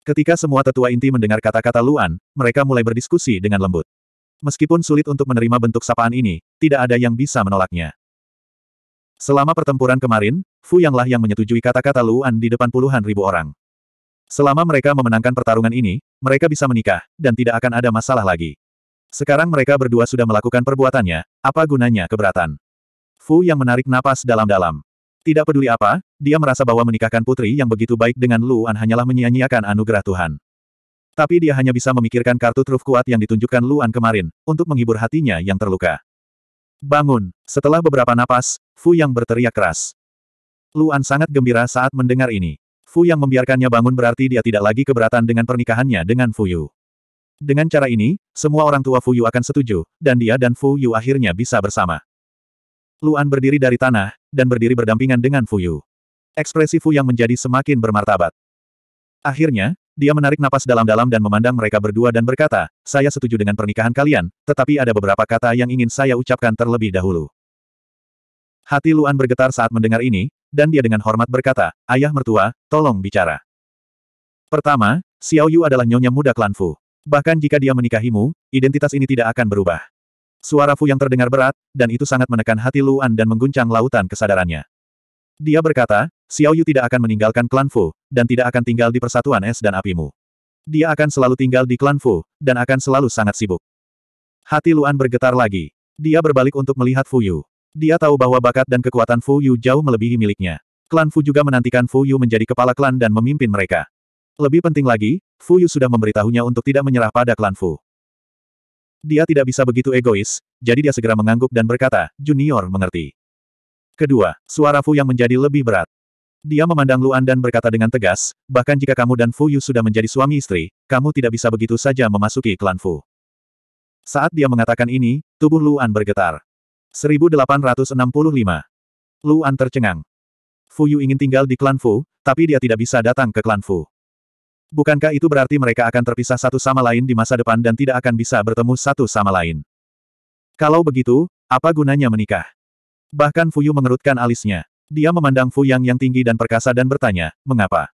Ketika semua tetua inti mendengar kata-kata Luan, mereka mulai berdiskusi dengan lembut. Meskipun sulit untuk menerima bentuk sapaan ini, tidak ada yang bisa menolaknya. Selama pertempuran kemarin, Fu Yanglah yang menyetujui kata-kata Luan di depan puluhan ribu orang. Selama mereka memenangkan pertarungan ini, mereka bisa menikah, dan tidak akan ada masalah lagi. Sekarang mereka berdua sudah melakukan perbuatannya, apa gunanya keberatan? Fu yang menarik napas dalam-dalam. Tidak peduli apa, dia merasa bahwa menikahkan putri yang begitu baik dengan Luan hanyalah menyia-nyiakan anugerah Tuhan. Tapi dia hanya bisa memikirkan kartu truf kuat yang ditunjukkan Luan kemarin, untuk menghibur hatinya yang terluka. Bangun! Setelah beberapa napas, Fu yang berteriak keras. Luan sangat gembira saat mendengar ini. Fu yang membiarkannya bangun berarti dia tidak lagi keberatan dengan pernikahannya dengan Fu Yu. Dengan cara ini, semua orang tua Fu Yu akan setuju, dan dia dan Fu Yu akhirnya bisa bersama. Luan berdiri dari tanah, dan berdiri berdampingan dengan Fu Yu. Ekspresi Fu yang menjadi semakin bermartabat. Akhirnya, dia menarik napas dalam-dalam dan memandang mereka berdua dan berkata, saya setuju dengan pernikahan kalian, tetapi ada beberapa kata yang ingin saya ucapkan terlebih dahulu. Hati Luan bergetar saat mendengar ini, dan dia dengan hormat berkata, Ayah mertua, tolong bicara. Pertama, Xiao Yu adalah nyonya muda klan Fu. Bahkan jika dia menikahimu, identitas ini tidak akan berubah. Suara Fu yang terdengar berat, dan itu sangat menekan hati Luan dan mengguncang lautan kesadarannya. Dia berkata, Xiao Yu tidak akan meninggalkan klan Fu, dan tidak akan tinggal di persatuan es dan apimu. Dia akan selalu tinggal di klan Fu, dan akan selalu sangat sibuk. Hati Luan bergetar lagi. Dia berbalik untuk melihat Fu Yu. Dia tahu bahwa bakat dan kekuatan Fu Yu jauh melebihi miliknya. Klan Fu juga menantikan Fu Yu menjadi kepala klan dan memimpin mereka. Lebih penting lagi, Fu Yu sudah memberitahunya untuk tidak menyerah pada klan Fu. Dia tidak bisa begitu egois, jadi dia segera mengangguk dan berkata, Junior mengerti. Kedua, suara Fu yang menjadi lebih berat. Dia memandang Luan dan berkata dengan tegas, bahkan jika kamu dan Fu Yu sudah menjadi suami istri, kamu tidak bisa begitu saja memasuki klan Fu. Saat dia mengatakan ini, tubuh Luan bergetar. 1865. Luan tercengang. Fu Yu ingin tinggal di klan Fu, tapi dia tidak bisa datang ke klan Fu. Bukankah itu berarti mereka akan terpisah satu sama lain di masa depan dan tidak akan bisa bertemu satu sama lain? Kalau begitu, apa gunanya menikah? Bahkan Fu Yu mengerutkan alisnya. Dia memandang Fu yang yang tinggi dan perkasa dan bertanya, mengapa?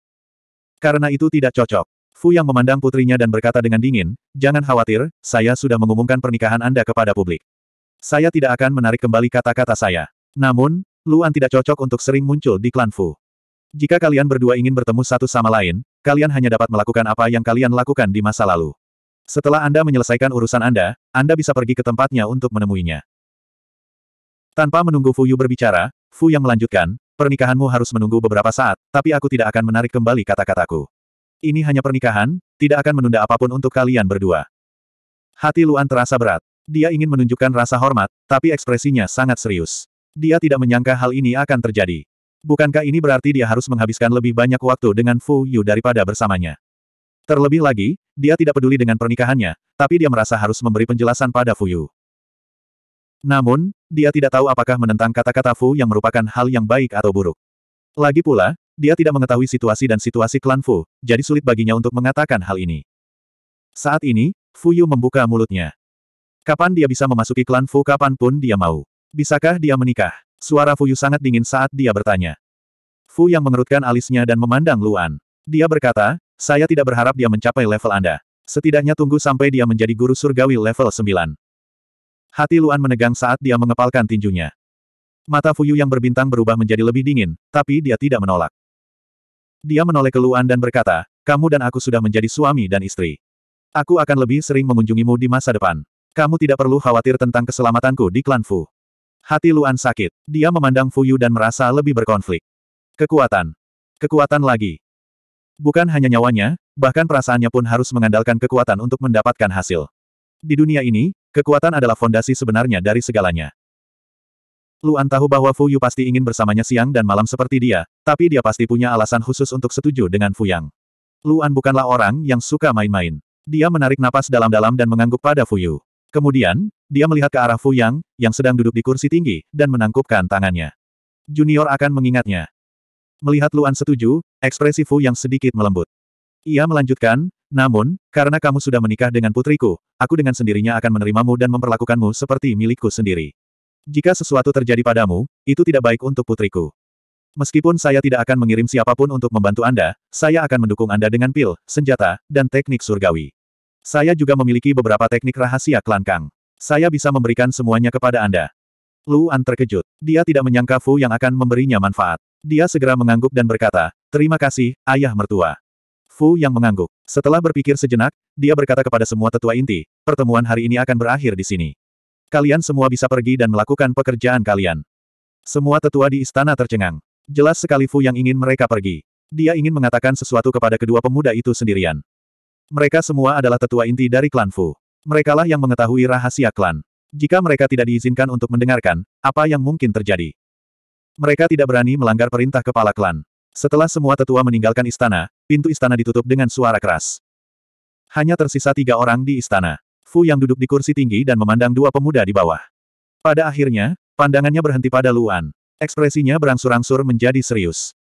Karena itu tidak cocok. Fu Yang memandang putrinya dan berkata dengan dingin, jangan khawatir, saya sudah mengumumkan pernikahan Anda kepada publik. Saya tidak akan menarik kembali kata-kata saya. Namun, Luan tidak cocok untuk sering muncul di klan Fu. Jika kalian berdua ingin bertemu satu sama lain, kalian hanya dapat melakukan apa yang kalian lakukan di masa lalu. Setelah Anda menyelesaikan urusan Anda, Anda bisa pergi ke tempatnya untuk menemuinya. Tanpa menunggu Fu Yu berbicara, Fu yang melanjutkan, pernikahanmu harus menunggu beberapa saat, tapi aku tidak akan menarik kembali kata-kataku. Ini hanya pernikahan, tidak akan menunda apapun untuk kalian berdua. Hati Luan terasa berat. Dia ingin menunjukkan rasa hormat, tapi ekspresinya sangat serius. Dia tidak menyangka hal ini akan terjadi. Bukankah ini berarti dia harus menghabiskan lebih banyak waktu dengan Fu Yu daripada bersamanya? Terlebih lagi, dia tidak peduli dengan pernikahannya, tapi dia merasa harus memberi penjelasan pada Fu Yu. Namun, dia tidak tahu apakah menentang kata-kata Fu yang merupakan hal yang baik atau buruk. Lagi pula, dia tidak mengetahui situasi dan situasi klan Fu, jadi sulit baginya untuk mengatakan hal ini. Saat ini, Fu Yu membuka mulutnya. Kapan dia bisa memasuki klan Fu kapanpun dia mau? Bisakah dia menikah? Suara Fu Yu sangat dingin saat dia bertanya. Fu yang mengerutkan alisnya dan memandang Luan. Dia berkata, saya tidak berharap dia mencapai level Anda. Setidaknya tunggu sampai dia menjadi guru surgawi level 9. Hati Luan menegang saat dia mengepalkan tinjunya. Mata Fuyu yang berbintang berubah menjadi lebih dingin, tapi dia tidak menolak. Dia menoleh ke Luan dan berkata, kamu dan aku sudah menjadi suami dan istri. Aku akan lebih sering mengunjungimu di masa depan. Kamu tidak perlu khawatir tentang keselamatanku di klan Fu. Hati Luan sakit. Dia memandang Fu Yu dan merasa lebih berkonflik. Kekuatan. Kekuatan lagi. Bukan hanya nyawanya, bahkan perasaannya pun harus mengandalkan kekuatan untuk mendapatkan hasil. Di dunia ini, kekuatan adalah fondasi sebenarnya dari segalanya. Luan tahu bahwa Fu Yu pasti ingin bersamanya siang dan malam seperti dia, tapi dia pasti punya alasan khusus untuk setuju dengan Fu Yang. Luan bukanlah orang yang suka main-main. Dia menarik napas dalam-dalam dan mengangguk pada Fu Yu. Kemudian, dia melihat ke arah Fu Yang, yang sedang duduk di kursi tinggi, dan menangkupkan tangannya. Junior akan mengingatnya. Melihat Luan setuju, ekspresi Fu Yang sedikit melembut. Ia melanjutkan, namun, karena kamu sudah menikah dengan putriku, aku dengan sendirinya akan menerimamu dan memperlakukanmu seperti milikku sendiri. Jika sesuatu terjadi padamu, itu tidak baik untuk putriku. Meskipun saya tidak akan mengirim siapapun untuk membantu Anda, saya akan mendukung Anda dengan pil, senjata, dan teknik surgawi. Saya juga memiliki beberapa teknik rahasia klan Kang. Saya bisa memberikan semuanya kepada Anda. Luan terkejut. Dia tidak menyangka Fu yang akan memberinya manfaat. Dia segera mengangguk dan berkata, Terima kasih, ayah mertua. Fu yang mengangguk. Setelah berpikir sejenak, dia berkata kepada semua tetua inti, pertemuan hari ini akan berakhir di sini. Kalian semua bisa pergi dan melakukan pekerjaan kalian. Semua tetua di istana tercengang. Jelas sekali Fu yang ingin mereka pergi. Dia ingin mengatakan sesuatu kepada kedua pemuda itu sendirian. Mereka semua adalah tetua inti dari klan Fu. Merekalah yang mengetahui rahasia klan. Jika mereka tidak diizinkan untuk mendengarkan, apa yang mungkin terjadi? Mereka tidak berani melanggar perintah kepala klan. Setelah semua tetua meninggalkan istana, pintu istana ditutup dengan suara keras. Hanya tersisa tiga orang di istana. Fu yang duduk di kursi tinggi dan memandang dua pemuda di bawah. Pada akhirnya, pandangannya berhenti pada Luan. Ekspresinya berangsur-angsur menjadi serius.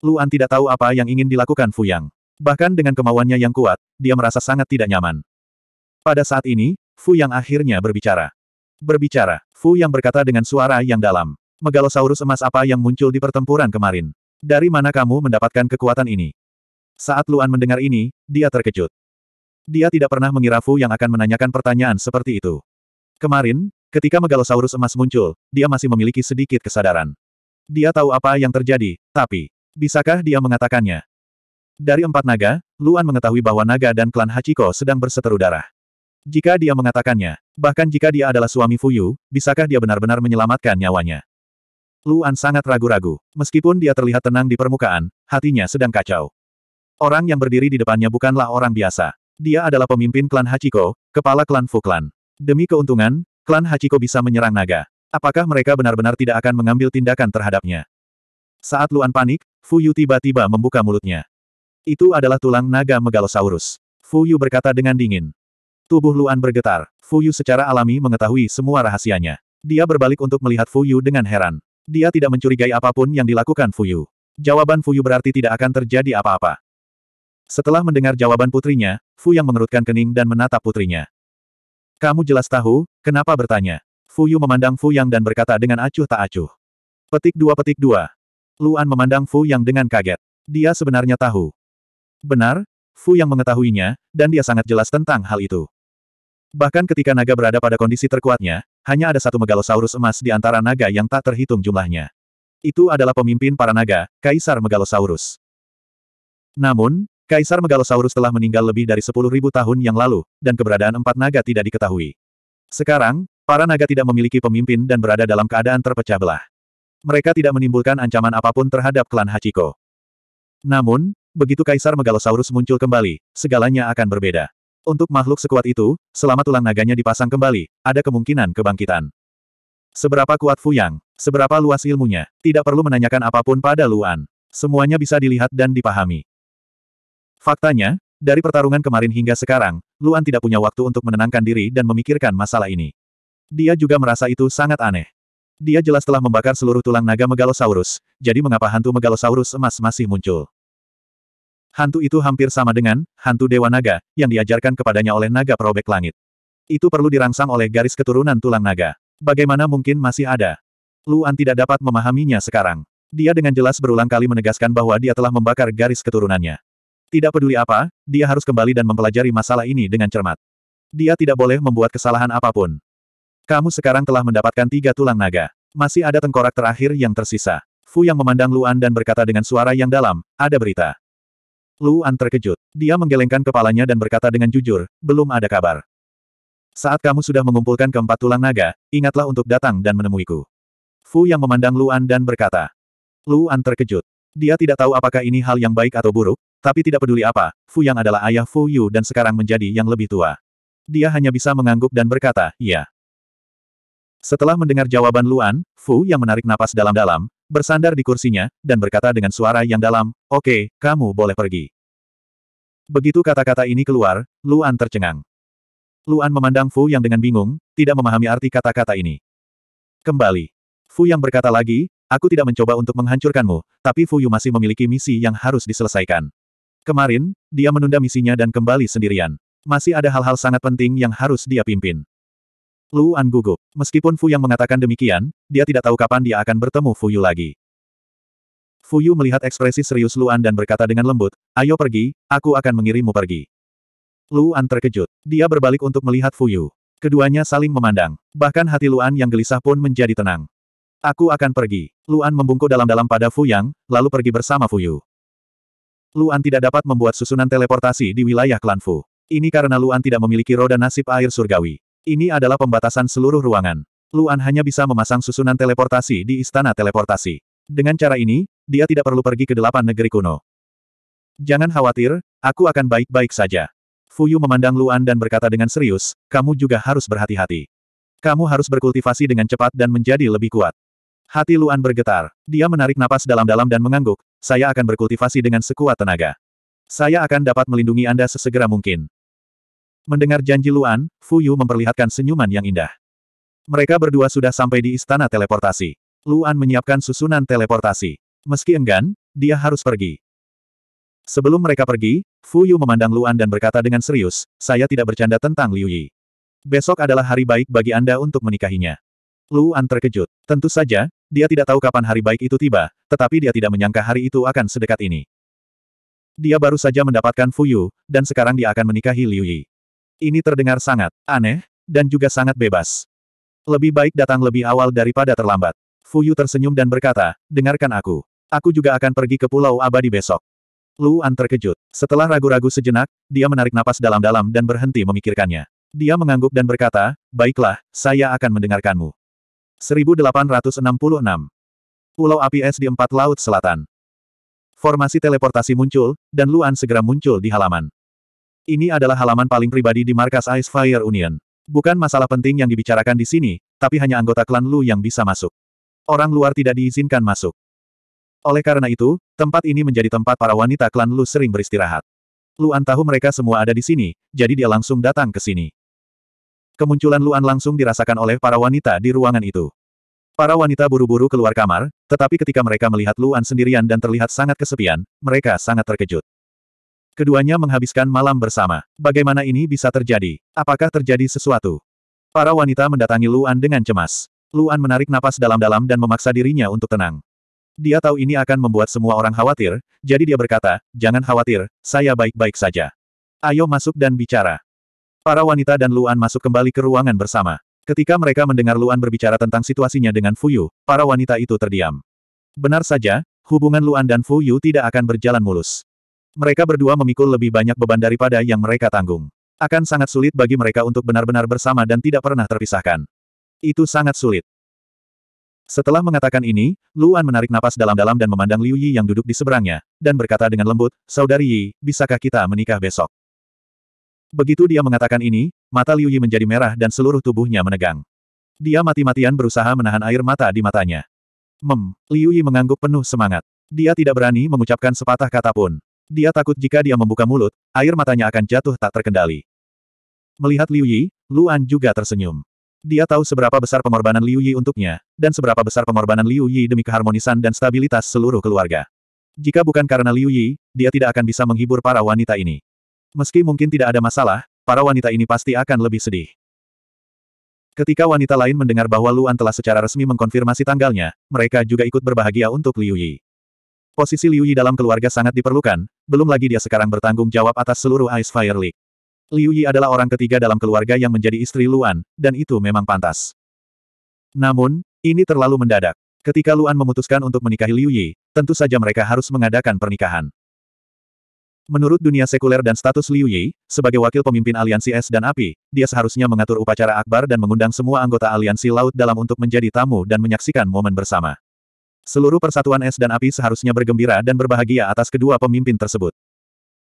Luan tidak tahu apa yang ingin dilakukan Fu Yang. Bahkan dengan kemauannya yang kuat, dia merasa sangat tidak nyaman. Pada saat ini, Fu yang akhirnya berbicara. Berbicara, Fu yang berkata dengan suara yang dalam. Megalosaurus emas apa yang muncul di pertempuran kemarin? Dari mana kamu mendapatkan kekuatan ini? Saat Luan mendengar ini, dia terkejut. Dia tidak pernah mengira Fu yang akan menanyakan pertanyaan seperti itu. Kemarin, ketika Megalosaurus emas muncul, dia masih memiliki sedikit kesadaran. Dia tahu apa yang terjadi, tapi, bisakah dia mengatakannya? Dari empat naga, Luan mengetahui bahwa naga dan klan Hachiko sedang berseteru darah. Jika dia mengatakannya, bahkan jika dia adalah suami Fuyu, bisakah dia benar-benar menyelamatkan nyawanya? Luan sangat ragu-ragu. Meskipun dia terlihat tenang di permukaan, hatinya sedang kacau. Orang yang berdiri di depannya bukanlah orang biasa. Dia adalah pemimpin klan Hachiko, kepala klan Fu Klan. Demi keuntungan, klan Hachiko bisa menyerang naga. Apakah mereka benar-benar tidak akan mengambil tindakan terhadapnya? Saat Luan panik, Fuyu tiba-tiba membuka mulutnya. Itu adalah tulang naga Megalosaurus. Fu Yu berkata dengan dingin. Tubuh Luan bergetar. Fu Yu secara alami mengetahui semua rahasianya. Dia berbalik untuk melihat Fu Yu dengan heran. Dia tidak mencurigai apapun yang dilakukan Fu Yu. Jawaban Fu Yu berarti tidak akan terjadi apa-apa. Setelah mendengar jawaban putrinya, Fu yang mengerutkan kening dan menatap putrinya. Kamu jelas tahu, kenapa bertanya? Fu Yu memandang Fu Yang dan berkata dengan acuh tak acuh. Petik dua petik dua. Luan memandang Fu Yang dengan kaget. Dia sebenarnya tahu, Benar, Fu yang mengetahuinya, dan dia sangat jelas tentang hal itu. Bahkan ketika naga berada pada kondisi terkuatnya, hanya ada satu megalosaurus emas di antara naga yang tak terhitung jumlahnya. Itu adalah pemimpin para naga, Kaisar Megalosaurus. Namun, Kaisar Megalosaurus telah meninggal lebih dari 10.000 tahun yang lalu, dan keberadaan empat naga tidak diketahui. Sekarang, para naga tidak memiliki pemimpin dan berada dalam keadaan terpecah belah. Mereka tidak menimbulkan ancaman apapun terhadap klan Hachiko. Namun, begitu Kaisar Megalosaurus muncul kembali, segalanya akan berbeda. Untuk makhluk sekuat itu, selama tulang naganya dipasang kembali, ada kemungkinan kebangkitan. Seberapa kuat Fuyang, seberapa luas ilmunya, tidak perlu menanyakan apapun pada Luan. Semuanya bisa dilihat dan dipahami. Faktanya, dari pertarungan kemarin hingga sekarang, Luan tidak punya waktu untuk menenangkan diri dan memikirkan masalah ini. Dia juga merasa itu sangat aneh. Dia jelas telah membakar seluruh tulang naga Megalosaurus, jadi mengapa hantu Megalosaurus emas masih muncul? Hantu itu hampir sama dengan hantu dewa naga yang diajarkan kepadanya oleh naga perobek langit. Itu perlu dirangsang oleh garis keturunan tulang naga. Bagaimana mungkin masih ada? Luan tidak dapat memahaminya sekarang. Dia dengan jelas berulang kali menegaskan bahwa dia telah membakar garis keturunannya. Tidak peduli apa, dia harus kembali dan mempelajari masalah ini dengan cermat. Dia tidak boleh membuat kesalahan apapun. Kamu sekarang telah mendapatkan tiga tulang naga. Masih ada tengkorak terakhir yang tersisa. Fu yang memandang Luan dan berkata dengan suara yang dalam, ada berita. Luan terkejut. Dia menggelengkan kepalanya dan berkata dengan jujur, belum ada kabar. Saat kamu sudah mengumpulkan keempat tulang naga, ingatlah untuk datang dan menemuiku. Fu yang memandang Luan dan berkata. Luan terkejut. Dia tidak tahu apakah ini hal yang baik atau buruk, tapi tidak peduli apa, Fu yang adalah ayah Fu Yu dan sekarang menjadi yang lebih tua. Dia hanya bisa mengangguk dan berkata, ya. Setelah mendengar jawaban Luan, Fu yang menarik napas dalam-dalam, bersandar di kursinya, dan berkata dengan suara yang dalam, oke, okay, kamu boleh pergi. Begitu kata-kata ini keluar, Luan tercengang. Luan memandang Fu yang dengan bingung, tidak memahami arti kata-kata ini. Kembali. Fu yang berkata lagi, aku tidak mencoba untuk menghancurkanmu, tapi Fu Yu masih memiliki misi yang harus diselesaikan. Kemarin, dia menunda misinya dan kembali sendirian. Masih ada hal-hal sangat penting yang harus dia pimpin. Luan gugup. Meskipun Fu yang mengatakan demikian, dia tidak tahu kapan dia akan bertemu Fu Yu lagi. Fu Yu melihat ekspresi serius Luan dan berkata dengan lembut, ayo pergi, aku akan mengirimmu pergi. Luan terkejut. Dia berbalik untuk melihat Fu Yu. Keduanya saling memandang. Bahkan hati Luan yang gelisah pun menjadi tenang. Aku akan pergi. Luan membungkuk dalam-dalam pada Fu Yang, lalu pergi bersama Fu Yu. Luan tidak dapat membuat susunan teleportasi di wilayah klan Fu. Ini karena Luan tidak memiliki roda nasib air surgawi. Ini adalah pembatasan seluruh ruangan. Luan hanya bisa memasang susunan teleportasi di istana teleportasi. Dengan cara ini, dia tidak perlu pergi ke delapan negeri kuno. Jangan khawatir, aku akan baik-baik saja. Fuyu memandang Luan dan berkata dengan serius, kamu juga harus berhati-hati. Kamu harus berkultivasi dengan cepat dan menjadi lebih kuat. Hati Luan bergetar. Dia menarik napas dalam-dalam dan mengangguk, saya akan berkultivasi dengan sekuat tenaga. Saya akan dapat melindungi Anda sesegera mungkin. Mendengar janji Luan, Fu Yu memperlihatkan senyuman yang indah. Mereka berdua sudah sampai di istana teleportasi. Luan menyiapkan susunan teleportasi. Meski enggan, dia harus pergi. Sebelum mereka pergi, Fu Yu memandang Luan dan berkata dengan serius, saya tidak bercanda tentang Liu Yi. Besok adalah hari baik bagi Anda untuk menikahinya. Luan terkejut. Tentu saja, dia tidak tahu kapan hari baik itu tiba, tetapi dia tidak menyangka hari itu akan sedekat ini. Dia baru saja mendapatkan Fu Yu, dan sekarang dia akan menikahi Liu Yi. Ini terdengar sangat aneh, dan juga sangat bebas. Lebih baik datang lebih awal daripada terlambat. Fu Yu tersenyum dan berkata, dengarkan aku. Aku juga akan pergi ke Pulau Abadi besok. Luan terkejut. Setelah ragu-ragu sejenak, dia menarik napas dalam-dalam dan berhenti memikirkannya. Dia mengangguk dan berkata, baiklah, saya akan mendengarkanmu. 1866 Pulau Api Es di Empat Laut Selatan Formasi teleportasi muncul, dan Luan segera muncul di halaman. Ini adalah halaman paling pribadi di markas Ice Fire Union. Bukan masalah penting yang dibicarakan di sini, tapi hanya anggota klan Lu yang bisa masuk. Orang luar tidak diizinkan masuk. Oleh karena itu, tempat ini menjadi tempat para wanita klan Lu sering beristirahat. Luan tahu mereka semua ada di sini, jadi dia langsung datang ke sini. Kemunculan Luan langsung dirasakan oleh para wanita di ruangan itu. Para wanita buru-buru keluar kamar, tetapi ketika mereka melihat Luan sendirian dan terlihat sangat kesepian, mereka sangat terkejut. Keduanya menghabiskan malam bersama. Bagaimana ini bisa terjadi? Apakah terjadi sesuatu? Para wanita mendatangi Luan dengan cemas. Luan menarik napas dalam-dalam dan memaksa dirinya untuk tenang. Dia tahu ini akan membuat semua orang khawatir, jadi dia berkata, jangan khawatir, saya baik-baik saja. Ayo masuk dan bicara. Para wanita dan Luan masuk kembali ke ruangan bersama. Ketika mereka mendengar Luan berbicara tentang situasinya dengan Fuyu, para wanita itu terdiam. Benar saja, hubungan Luan dan Fuyu tidak akan berjalan mulus. Mereka berdua memikul lebih banyak beban daripada yang mereka tanggung. Akan sangat sulit bagi mereka untuk benar-benar bersama dan tidak pernah terpisahkan. Itu sangat sulit. Setelah mengatakan ini, Luan menarik napas dalam-dalam dan memandang Liu Yi yang duduk di seberangnya, dan berkata dengan lembut, Saudari Yi, bisakah kita menikah besok? Begitu dia mengatakan ini, mata Liu Yi menjadi merah dan seluruh tubuhnya menegang. Dia mati-matian berusaha menahan air mata di matanya. Mem, Liu Yi mengangguk penuh semangat. Dia tidak berani mengucapkan sepatah kata pun. Dia takut jika dia membuka mulut, air matanya akan jatuh tak terkendali. Melihat Liu Yi, Luan juga tersenyum. Dia tahu seberapa besar pengorbanan Liu Yi untuknya, dan seberapa besar pengorbanan Liu Yi demi keharmonisan dan stabilitas seluruh keluarga. Jika bukan karena Liu Yi, dia tidak akan bisa menghibur para wanita ini. Meski mungkin tidak ada masalah, para wanita ini pasti akan lebih sedih. Ketika wanita lain mendengar bahwa Luan telah secara resmi mengkonfirmasi tanggalnya, mereka juga ikut berbahagia untuk Liu Yi. Posisi Liu Yi dalam keluarga sangat diperlukan, belum lagi dia sekarang bertanggung jawab atas seluruh Ice Fire League. Liu Yi adalah orang ketiga dalam keluarga yang menjadi istri Luan, dan itu memang pantas. Namun, ini terlalu mendadak. Ketika Luan memutuskan untuk menikahi Liu Yi, tentu saja mereka harus mengadakan pernikahan. Menurut dunia sekuler dan status Liu Yi, sebagai wakil pemimpin aliansi es dan api, dia seharusnya mengatur upacara akbar dan mengundang semua anggota aliansi laut dalam untuk menjadi tamu dan menyaksikan momen bersama. Seluruh persatuan es dan api seharusnya bergembira dan berbahagia atas kedua pemimpin tersebut.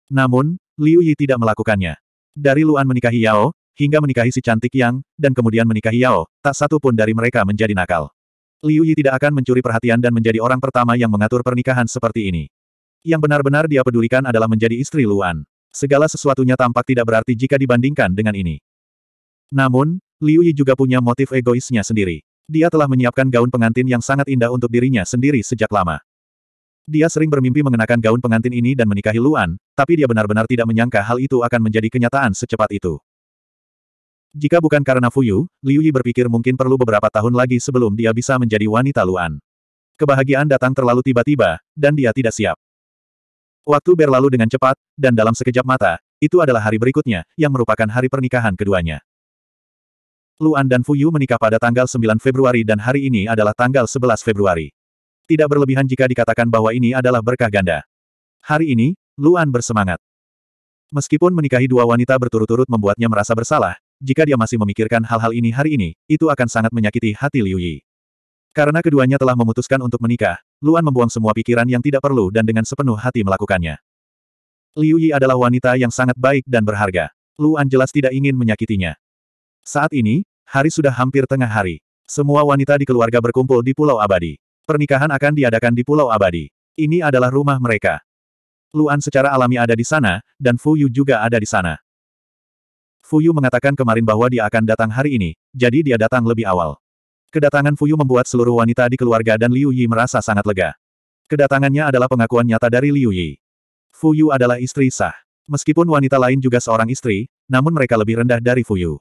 Namun, Liu Yi tidak melakukannya. Dari Luan menikahi Yao, hingga menikahi si cantik Yang, dan kemudian menikahi Yao, tak satu pun dari mereka menjadi nakal. Liu Yi tidak akan mencuri perhatian dan menjadi orang pertama yang mengatur pernikahan seperti ini. Yang benar-benar dia pedulikan adalah menjadi istri Luan. Segala sesuatunya tampak tidak berarti jika dibandingkan dengan ini. Namun, Liu Yi juga punya motif egoisnya sendiri. Dia telah menyiapkan gaun pengantin yang sangat indah untuk dirinya sendiri sejak lama. Dia sering bermimpi mengenakan gaun pengantin ini dan menikahi Luan, tapi dia benar-benar tidak menyangka hal itu akan menjadi kenyataan secepat itu. Jika bukan karena Fuyu, Liu Yi berpikir mungkin perlu beberapa tahun lagi sebelum dia bisa menjadi wanita Luan. Kebahagiaan datang terlalu tiba-tiba, dan dia tidak siap. Waktu berlalu dengan cepat, dan dalam sekejap mata, itu adalah hari berikutnya, yang merupakan hari pernikahan keduanya. Luan dan Fuyu menikah pada tanggal 9 Februari dan hari ini adalah tanggal 11 Februari. Tidak berlebihan jika dikatakan bahwa ini adalah berkah ganda. Hari ini, Luan bersemangat. Meskipun menikahi dua wanita berturut-turut membuatnya merasa bersalah, jika dia masih memikirkan hal-hal ini hari ini, itu akan sangat menyakiti hati Liu Yi. Karena keduanya telah memutuskan untuk menikah, Luan membuang semua pikiran yang tidak perlu dan dengan sepenuh hati melakukannya. Liu Yi adalah wanita yang sangat baik dan berharga. Luan jelas tidak ingin menyakitinya. Saat ini, Hari sudah hampir tengah hari. Semua wanita di keluarga berkumpul di Pulau Abadi. Pernikahan akan diadakan di Pulau Abadi. Ini adalah rumah mereka. Luan secara alami ada di sana, dan Fuyu juga ada di sana. Fuyu mengatakan kemarin bahwa dia akan datang hari ini, jadi dia datang lebih awal. Kedatangan Fuyu membuat seluruh wanita di keluarga dan Liu Yi merasa sangat lega. Kedatangannya adalah pengakuan nyata dari Liu Yi. Fuyu adalah istri sah. Meskipun wanita lain juga seorang istri, namun mereka lebih rendah dari Fuyu.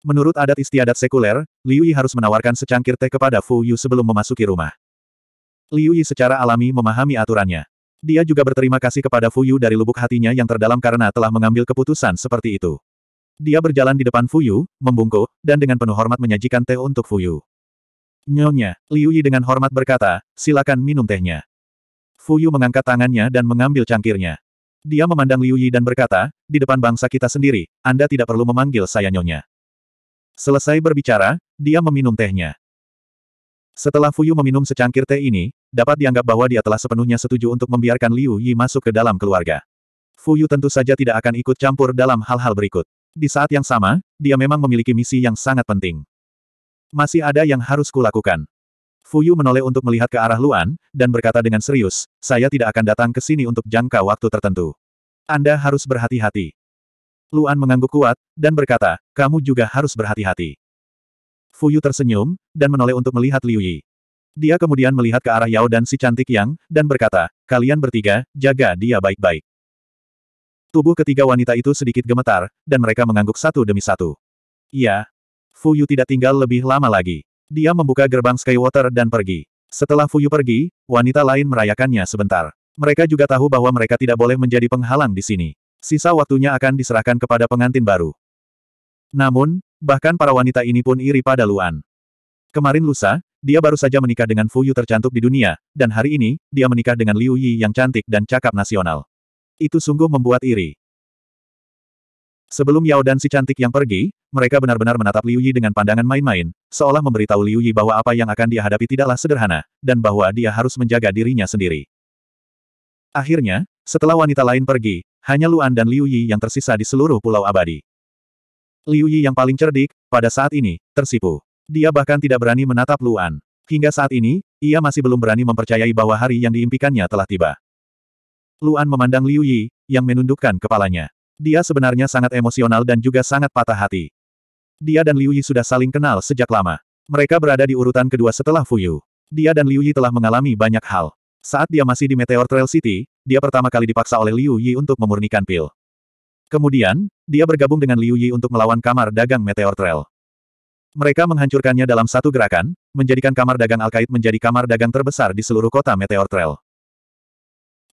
Menurut adat istiadat sekuler, Liu Yi harus menawarkan secangkir teh kepada Fu Yu sebelum memasuki rumah. Liu Yi secara alami memahami aturannya. Dia juga berterima kasih kepada Fu Yu dari lubuk hatinya yang terdalam karena telah mengambil keputusan seperti itu. Dia berjalan di depan Fu Yu, membungkuk, dan dengan penuh hormat menyajikan teh untuk Fu Yu. Nyonya, Liu Yi dengan hormat berkata, silakan minum tehnya. Fu Yu mengangkat tangannya dan mengambil cangkirnya. Dia memandang Liu Yi dan berkata, di depan bangsa kita sendiri, Anda tidak perlu memanggil saya nyonya. Selesai berbicara, dia meminum tehnya. Setelah Fuyu meminum secangkir teh ini, dapat dianggap bahwa dia telah sepenuhnya setuju untuk membiarkan Liu Yi masuk ke dalam keluarga. Fuyu tentu saja tidak akan ikut campur dalam hal-hal berikut. Di saat yang sama, dia memang memiliki misi yang sangat penting. Masih ada yang harus kulakukan. Fuyu menoleh untuk melihat ke arah Luan, dan berkata dengan serius, saya tidak akan datang ke sini untuk jangka waktu tertentu. Anda harus berhati-hati. Luan mengangguk kuat, dan berkata, kamu juga harus berhati-hati. Fu Yu tersenyum, dan menoleh untuk melihat Liu Yi. Dia kemudian melihat ke arah Yao dan si cantik Yang, dan berkata, kalian bertiga, jaga dia baik-baik. Tubuh ketiga wanita itu sedikit gemetar, dan mereka mengangguk satu demi satu. Iya. Yu tidak tinggal lebih lama lagi. Dia membuka gerbang Skywater dan pergi. Setelah Fu Yu pergi, wanita lain merayakannya sebentar. Mereka juga tahu bahwa mereka tidak boleh menjadi penghalang di sini sisa waktunya akan diserahkan kepada pengantin baru. Namun, bahkan para wanita ini pun iri pada Luan. Kemarin lusa, dia baru saja menikah dengan Fu Yu tercantik di dunia, dan hari ini, dia menikah dengan Liu Yi yang cantik dan cakap nasional. Itu sungguh membuat iri. Sebelum Yao dan si cantik yang pergi, mereka benar-benar menatap Liu Yi dengan pandangan main-main, seolah memberitahu Liu Yi bahwa apa yang akan dia hadapi tidaklah sederhana, dan bahwa dia harus menjaga dirinya sendiri. Akhirnya, setelah wanita lain pergi, hanya Luan dan Liu Yi yang tersisa di seluruh pulau abadi. Liu Yi yang paling cerdik, pada saat ini, tersipu. Dia bahkan tidak berani menatap Luan. Hingga saat ini, ia masih belum berani mempercayai bahwa hari yang diimpikannya telah tiba. Luan memandang Liu Yi, yang menundukkan kepalanya. Dia sebenarnya sangat emosional dan juga sangat patah hati. Dia dan Liu Yi sudah saling kenal sejak lama. Mereka berada di urutan kedua setelah Fuyu. Dia dan Liu Yi telah mengalami banyak hal. Saat dia masih di Meteor Trail City, dia pertama kali dipaksa oleh Liu Yi untuk memurnikan pil. Kemudian, dia bergabung dengan Liu Yi untuk melawan kamar dagang Meteor Trail. Mereka menghancurkannya dalam satu gerakan, menjadikan kamar dagang Alkait menjadi kamar dagang terbesar di seluruh kota Meteor Trail.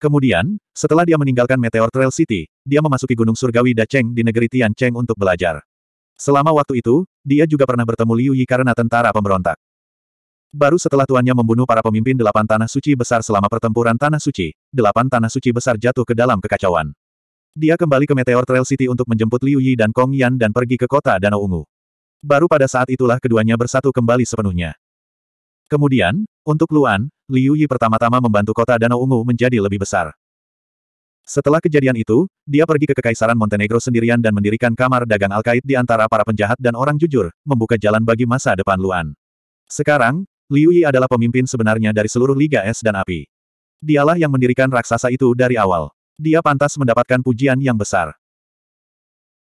Kemudian, setelah dia meninggalkan Meteor Trail City, dia memasuki Gunung Surgawi Da Cheng di negeri Tian Cheng untuk belajar. Selama waktu itu, dia juga pernah bertemu Liu Yi karena tentara pemberontak. Baru setelah tuannya membunuh para pemimpin delapan tanah suci besar selama pertempuran tanah suci, delapan tanah suci besar jatuh ke dalam kekacauan. Dia kembali ke Meteor Trail City untuk menjemput Liu Yi dan Kong Yan dan pergi ke kota Danau Ungu. Baru pada saat itulah keduanya bersatu kembali sepenuhnya. Kemudian, untuk Luan, Liu Yi pertama-tama membantu kota Danau Ungu menjadi lebih besar. Setelah kejadian itu, dia pergi ke Kekaisaran Montenegro sendirian dan mendirikan kamar dagang Alkait di antara para penjahat dan orang jujur, membuka jalan bagi masa depan Luan. Sekarang, Liu Yi adalah pemimpin sebenarnya dari seluruh Liga Es dan Api. Dialah yang mendirikan raksasa itu dari awal. Dia pantas mendapatkan pujian yang besar.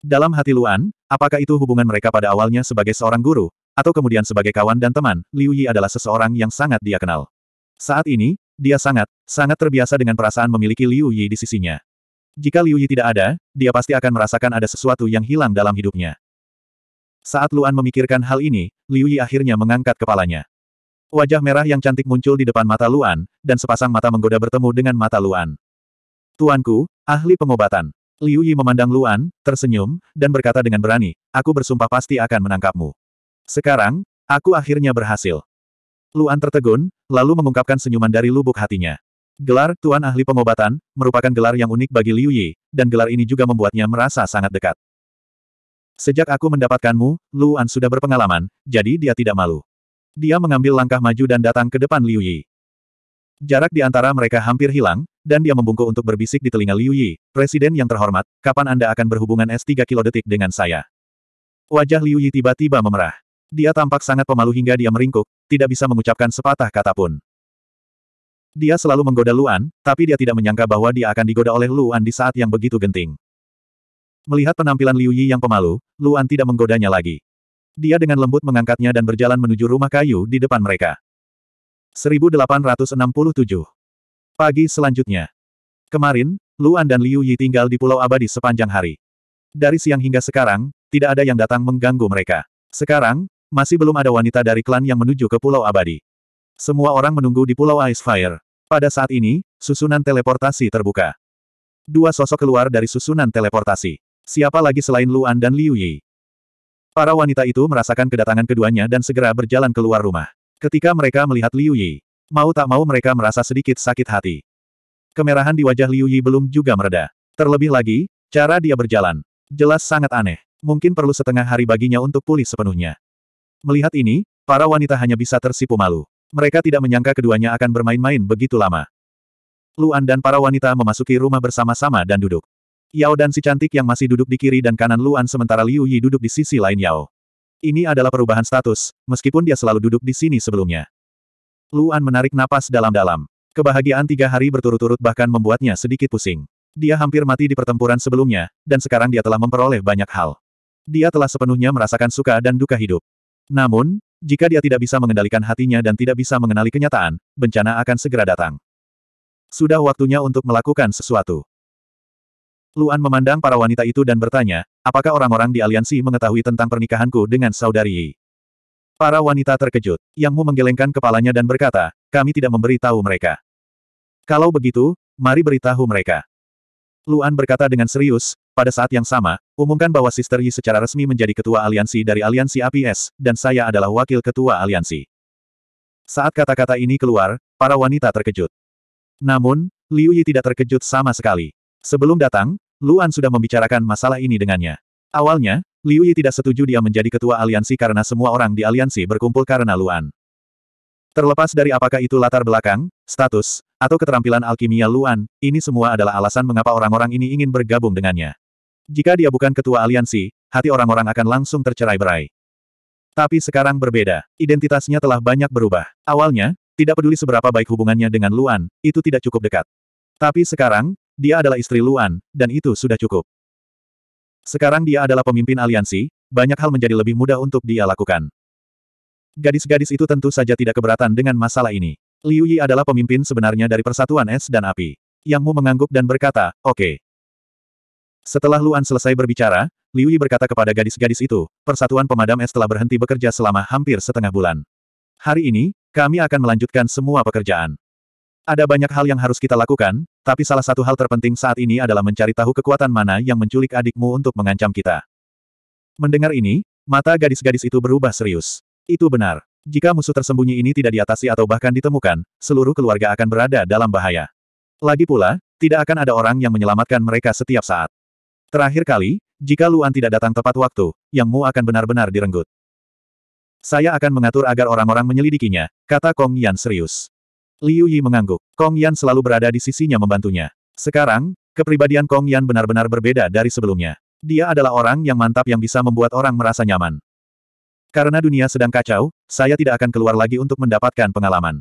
Dalam hati Luan, apakah itu hubungan mereka pada awalnya sebagai seorang guru, atau kemudian sebagai kawan dan teman, Liu Yi adalah seseorang yang sangat dia kenal. Saat ini, dia sangat, sangat terbiasa dengan perasaan memiliki Liu Yi di sisinya. Jika Liu Yi tidak ada, dia pasti akan merasakan ada sesuatu yang hilang dalam hidupnya. Saat Luan memikirkan hal ini, Liu Yi akhirnya mengangkat kepalanya. Wajah merah yang cantik muncul di depan mata Luan, dan sepasang mata menggoda bertemu dengan mata Luan. Tuanku, ahli pengobatan. Liu Yi memandang Luan, tersenyum, dan berkata dengan berani, aku bersumpah pasti akan menangkapmu. Sekarang, aku akhirnya berhasil. Luan tertegun, lalu mengungkapkan senyuman dari lubuk hatinya. Gelar Tuan Ahli Pengobatan merupakan gelar yang unik bagi Liu Yi, dan gelar ini juga membuatnya merasa sangat dekat. Sejak aku mendapatkanmu, Luan sudah berpengalaman, jadi dia tidak malu. Dia mengambil langkah maju dan datang ke depan Liu Yi. Jarak di antara mereka hampir hilang, dan dia membungkuk untuk berbisik di telinga Liu Yi, Presiden yang terhormat, kapan Anda akan berhubungan S3 detik dengan saya? Wajah Liu Yi tiba-tiba memerah. Dia tampak sangat pemalu hingga dia meringkuk, tidak bisa mengucapkan sepatah kata pun. Dia selalu menggoda Luan, tapi dia tidak menyangka bahwa dia akan digoda oleh Luan di saat yang begitu genting. Melihat penampilan Liu Yi yang pemalu, Luan tidak menggodanya lagi. Dia dengan lembut mengangkatnya dan berjalan menuju rumah kayu di depan mereka. 1867 Pagi selanjutnya. Kemarin, Luan dan Liu Yi tinggal di Pulau Abadi sepanjang hari. Dari siang hingga sekarang, tidak ada yang datang mengganggu mereka. Sekarang, masih belum ada wanita dari klan yang menuju ke Pulau Abadi. Semua orang menunggu di Pulau Ice Fire. Pada saat ini, susunan teleportasi terbuka. Dua sosok keluar dari susunan teleportasi. Siapa lagi selain Luan dan Liu Yi? Para wanita itu merasakan kedatangan keduanya dan segera berjalan keluar rumah. Ketika mereka melihat Liu Yi, mau tak mau mereka merasa sedikit sakit hati. Kemerahan di wajah Liu Yi belum juga mereda. Terlebih lagi, cara dia berjalan. Jelas sangat aneh. Mungkin perlu setengah hari baginya untuk pulih sepenuhnya. Melihat ini, para wanita hanya bisa tersipu malu. Mereka tidak menyangka keduanya akan bermain-main begitu lama. Luan dan para wanita memasuki rumah bersama-sama dan duduk. Yao dan si cantik yang masih duduk di kiri dan kanan Luan sementara Liu Yi duduk di sisi lain Yao. Ini adalah perubahan status, meskipun dia selalu duduk di sini sebelumnya. Luan menarik napas dalam-dalam. Kebahagiaan tiga hari berturut-turut bahkan membuatnya sedikit pusing. Dia hampir mati di pertempuran sebelumnya, dan sekarang dia telah memperoleh banyak hal. Dia telah sepenuhnya merasakan suka dan duka hidup. Namun, jika dia tidak bisa mengendalikan hatinya dan tidak bisa mengenali kenyataan, bencana akan segera datang. Sudah waktunya untuk melakukan sesuatu. Luan memandang para wanita itu dan bertanya, apakah orang-orang di aliansi mengetahui tentang pernikahanku dengan saudari Yi? Para wanita terkejut. Yang Mu menggelengkan kepalanya dan berkata, kami tidak memberitahu mereka. Kalau begitu, mari beritahu mereka. Luan berkata dengan serius, pada saat yang sama, umumkan bahwa Sister Yi secara resmi menjadi ketua aliansi dari aliansi APS, dan saya adalah wakil ketua aliansi. Saat kata-kata ini keluar, para wanita terkejut. Namun, Liu Yi tidak terkejut sama sekali. Sebelum datang, Luan sudah membicarakan masalah ini dengannya. Awalnya, Liu Yi tidak setuju dia menjadi ketua aliansi karena semua orang di aliansi berkumpul karena Luan. Terlepas dari apakah itu latar belakang, status, atau keterampilan alkimia Luan, ini semua adalah alasan mengapa orang-orang ini ingin bergabung dengannya. Jika dia bukan ketua aliansi, hati orang-orang akan langsung tercerai-berai. Tapi sekarang berbeda, identitasnya telah banyak berubah. Awalnya, tidak peduli seberapa baik hubungannya dengan Luan, itu tidak cukup dekat. Tapi sekarang, dia adalah istri Luan, dan itu sudah cukup. Sekarang dia adalah pemimpin aliansi, banyak hal menjadi lebih mudah untuk dia lakukan. Gadis-gadis itu tentu saja tidak keberatan dengan masalah ini. Liu Yi adalah pemimpin sebenarnya dari Persatuan Es dan Api. Yang Mu mengangguk dan berkata, oke. Okay. Setelah Luan selesai berbicara, Liu Yi berkata kepada gadis-gadis itu, Persatuan Pemadam Es telah berhenti bekerja selama hampir setengah bulan. Hari ini, kami akan melanjutkan semua pekerjaan. Ada banyak hal yang harus kita lakukan, tapi salah satu hal terpenting saat ini adalah mencari tahu kekuatan mana yang menculik adikmu untuk mengancam kita. Mendengar ini, mata gadis-gadis itu berubah serius. Itu benar. Jika musuh tersembunyi ini tidak diatasi atau bahkan ditemukan, seluruh keluarga akan berada dalam bahaya. Lagi pula, tidak akan ada orang yang menyelamatkan mereka setiap saat. Terakhir kali, jika Luan tidak datang tepat waktu, Yang Mu akan benar-benar direnggut. Saya akan mengatur agar orang-orang menyelidikinya, kata Kong Yan serius. Liu Yi mengangguk. Kong Yan selalu berada di sisinya membantunya. Sekarang, kepribadian Kong Yan benar-benar berbeda dari sebelumnya. Dia adalah orang yang mantap yang bisa membuat orang merasa nyaman. Karena dunia sedang kacau, saya tidak akan keluar lagi untuk mendapatkan pengalaman.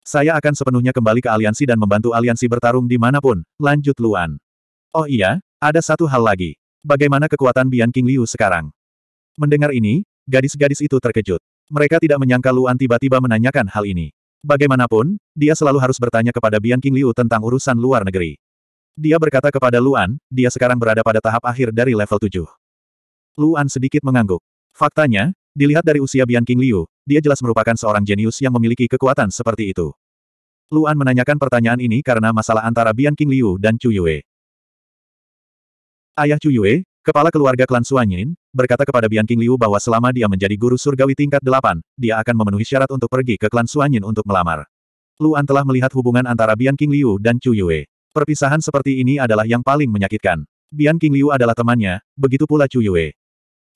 Saya akan sepenuhnya kembali ke aliansi dan membantu aliansi bertarung dimanapun, lanjut Luan. Oh iya, ada satu hal lagi. Bagaimana kekuatan Bian King Liu sekarang? Mendengar ini, gadis-gadis itu terkejut. Mereka tidak menyangka Luan tiba-tiba menanyakan hal ini. Bagaimanapun, dia selalu harus bertanya kepada Bian King Liu tentang urusan luar negeri. Dia berkata kepada Luan, dia sekarang berada pada tahap akhir dari level 7. Luan sedikit mengangguk. Faktanya, dilihat dari usia Bian King Liu, dia jelas merupakan seorang jenius yang memiliki kekuatan seperti itu. Luan menanyakan pertanyaan ini karena masalah antara Bian King Liu dan Chu Yue. Ayah Chu Yue, Kepala keluarga klan Suanyin, berkata kepada Bian King Liu bahwa selama dia menjadi guru surgawi tingkat delapan, dia akan memenuhi syarat untuk pergi ke klan Suanyin untuk melamar. Luan telah melihat hubungan antara Bian King Liu dan Chu Yue. Perpisahan seperti ini adalah yang paling menyakitkan. Bian King Liu adalah temannya, begitu pula Chu Yue.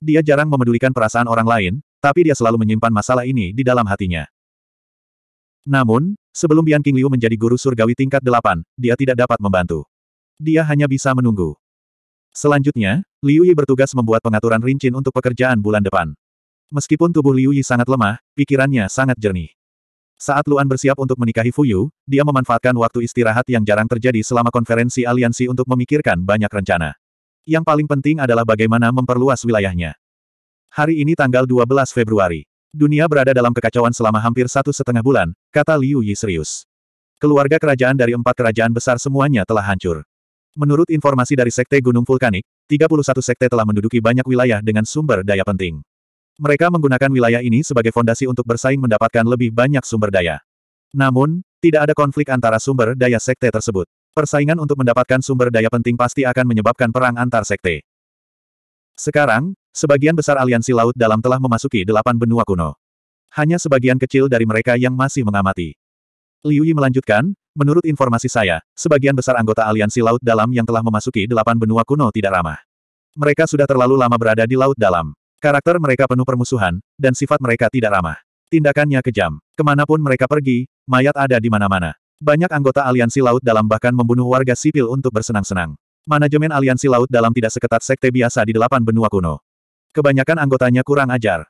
Dia jarang memedulikan perasaan orang lain, tapi dia selalu menyimpan masalah ini di dalam hatinya. Namun, sebelum Bian King Liu menjadi guru surgawi tingkat delapan, dia tidak dapat membantu. Dia hanya bisa menunggu. Selanjutnya, Liu Yi bertugas membuat pengaturan rincin untuk pekerjaan bulan depan. Meskipun tubuh Liu Yi sangat lemah, pikirannya sangat jernih. Saat Luan bersiap untuk menikahi Fuyu, dia memanfaatkan waktu istirahat yang jarang terjadi selama konferensi aliansi untuk memikirkan banyak rencana. Yang paling penting adalah bagaimana memperluas wilayahnya. Hari ini tanggal 12 Februari. Dunia berada dalam kekacauan selama hampir satu setengah bulan, kata Liu Yi serius. Keluarga kerajaan dari empat kerajaan besar semuanya telah hancur. Menurut informasi dari Sekte Gunung Vulkanik, 31 sekte telah menduduki banyak wilayah dengan sumber daya penting. Mereka menggunakan wilayah ini sebagai fondasi untuk bersaing mendapatkan lebih banyak sumber daya. Namun, tidak ada konflik antara sumber daya sekte tersebut. Persaingan untuk mendapatkan sumber daya penting pasti akan menyebabkan perang antar sekte. Sekarang, sebagian besar aliansi laut dalam telah memasuki delapan benua kuno. Hanya sebagian kecil dari mereka yang masih mengamati. Liu Yi melanjutkan, menurut informasi saya, sebagian besar anggota aliansi Laut Dalam yang telah memasuki delapan benua kuno tidak ramah. Mereka sudah terlalu lama berada di Laut Dalam. Karakter mereka penuh permusuhan, dan sifat mereka tidak ramah. Tindakannya kejam. Kemanapun mereka pergi, mayat ada di mana-mana. Banyak anggota aliansi Laut Dalam bahkan membunuh warga sipil untuk bersenang-senang. Manajemen aliansi Laut Dalam tidak seketat sekte biasa di delapan benua kuno. Kebanyakan anggotanya kurang ajar.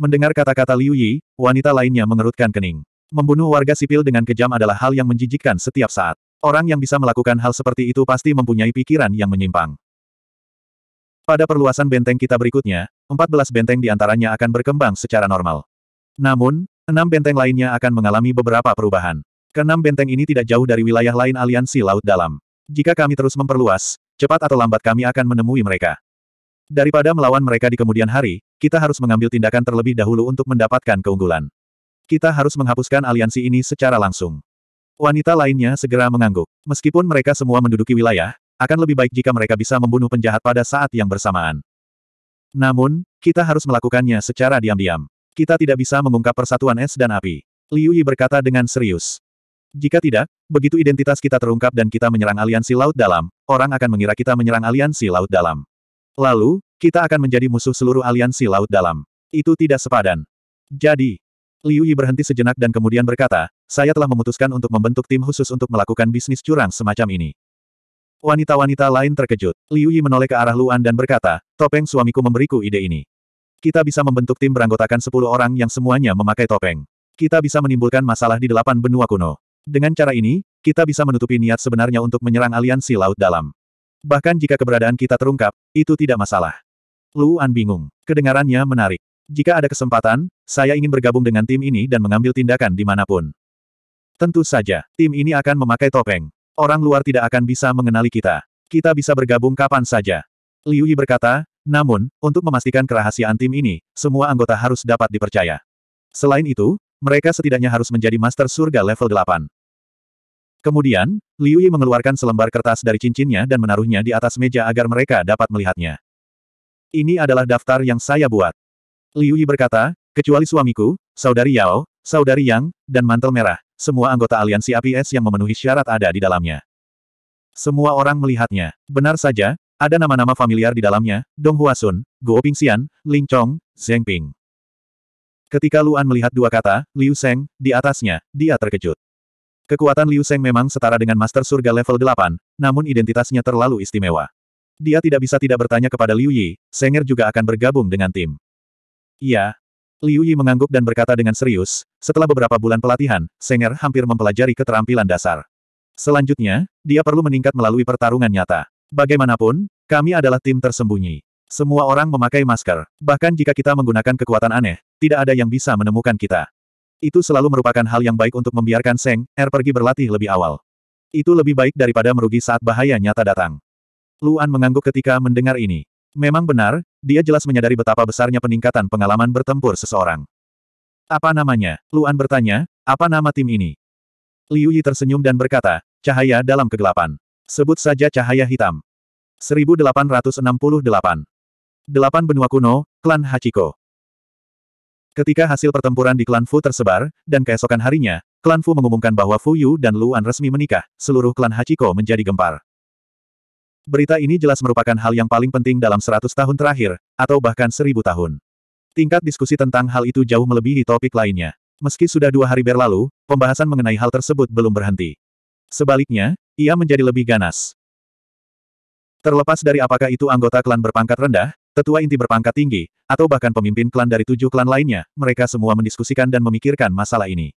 Mendengar kata-kata Liu Yi, wanita lainnya mengerutkan kening. Membunuh warga sipil dengan kejam adalah hal yang menjijikkan setiap saat. Orang yang bisa melakukan hal seperti itu pasti mempunyai pikiran yang menyimpang. Pada perluasan benteng kita berikutnya, 14 benteng di antaranya akan berkembang secara normal. Namun, enam benteng lainnya akan mengalami beberapa perubahan. Keenam benteng ini tidak jauh dari wilayah lain aliansi Laut Dalam. Jika kami terus memperluas, cepat atau lambat kami akan menemui mereka. Daripada melawan mereka di kemudian hari, kita harus mengambil tindakan terlebih dahulu untuk mendapatkan keunggulan. Kita harus menghapuskan aliansi ini secara langsung. Wanita lainnya segera mengangguk. Meskipun mereka semua menduduki wilayah, akan lebih baik jika mereka bisa membunuh penjahat pada saat yang bersamaan. Namun, kita harus melakukannya secara diam-diam. Kita tidak bisa mengungkap persatuan es dan api. Liu Yi berkata dengan serius. Jika tidak, begitu identitas kita terungkap dan kita menyerang aliansi laut dalam, orang akan mengira kita menyerang aliansi laut dalam. Lalu, kita akan menjadi musuh seluruh aliansi laut dalam. Itu tidak sepadan. Jadi, Liu Yi berhenti sejenak dan kemudian berkata, saya telah memutuskan untuk membentuk tim khusus untuk melakukan bisnis curang semacam ini. Wanita-wanita lain terkejut. Liu Yi menoleh ke arah Luan dan berkata, topeng suamiku memberiku ide ini. Kita bisa membentuk tim beranggotakan 10 orang yang semuanya memakai topeng. Kita bisa menimbulkan masalah di delapan benua kuno. Dengan cara ini, kita bisa menutupi niat sebenarnya untuk menyerang aliansi laut dalam. Bahkan jika keberadaan kita terungkap, itu tidak masalah. Luan bingung. Kedengarannya menarik. Jika ada kesempatan, saya ingin bergabung dengan tim ini dan mengambil tindakan di dimanapun. Tentu saja, tim ini akan memakai topeng. Orang luar tidak akan bisa mengenali kita. Kita bisa bergabung kapan saja. Liu Yi berkata, namun, untuk memastikan kerahasiaan tim ini, semua anggota harus dapat dipercaya. Selain itu, mereka setidaknya harus menjadi master surga level 8. Kemudian, Liu Yi mengeluarkan selembar kertas dari cincinnya dan menaruhnya di atas meja agar mereka dapat melihatnya. Ini adalah daftar yang saya buat. Liu Yi berkata, kecuali suamiku, saudari Yao, saudari Yang, dan mantel merah, semua anggota aliansi APS yang memenuhi syarat ada di dalamnya. Semua orang melihatnya. Benar saja, ada nama-nama familiar di dalamnya, Dong Huasun, Guo Pingxian, Ling Chong, Zheng Ping. Ketika Luan melihat dua kata, Liu Seng, di atasnya, dia terkejut. Kekuatan Liu Seng memang setara dengan Master Surga level 8, namun identitasnya terlalu istimewa. Dia tidak bisa tidak bertanya kepada Liu Yi, Senger juga akan bergabung dengan tim. Iya. Liu Yi mengangguk dan berkata dengan serius, setelah beberapa bulan pelatihan, Senger hampir mempelajari keterampilan dasar. Selanjutnya, dia perlu meningkat melalui pertarungan nyata. Bagaimanapun, kami adalah tim tersembunyi. Semua orang memakai masker. Bahkan jika kita menggunakan kekuatan aneh, tidak ada yang bisa menemukan kita. Itu selalu merupakan hal yang baik untuk membiarkan Seng Er pergi berlatih lebih awal. Itu lebih baik daripada merugi saat bahaya nyata datang. Luan mengangguk ketika mendengar ini. Memang benar, dia jelas menyadari betapa besarnya peningkatan pengalaman bertempur seseorang. Apa namanya? Luan bertanya, apa nama tim ini? Liu Yi tersenyum dan berkata, cahaya dalam kegelapan. Sebut saja cahaya hitam. 1868. Delapan benua kuno, klan Hachiko. Ketika hasil pertempuran di klan Fu tersebar, dan keesokan harinya, klan Fu mengumumkan bahwa Fu Yu dan Luan resmi menikah, seluruh klan Hachiko menjadi gempar. Berita ini jelas merupakan hal yang paling penting dalam seratus tahun terakhir, atau bahkan seribu tahun. Tingkat diskusi tentang hal itu jauh melebihi topik lainnya. Meski sudah dua hari berlalu, pembahasan mengenai hal tersebut belum berhenti. Sebaliknya, ia menjadi lebih ganas. Terlepas dari apakah itu anggota klan berpangkat rendah, tetua inti berpangkat tinggi, atau bahkan pemimpin klan dari tujuh klan lainnya, mereka semua mendiskusikan dan memikirkan masalah ini.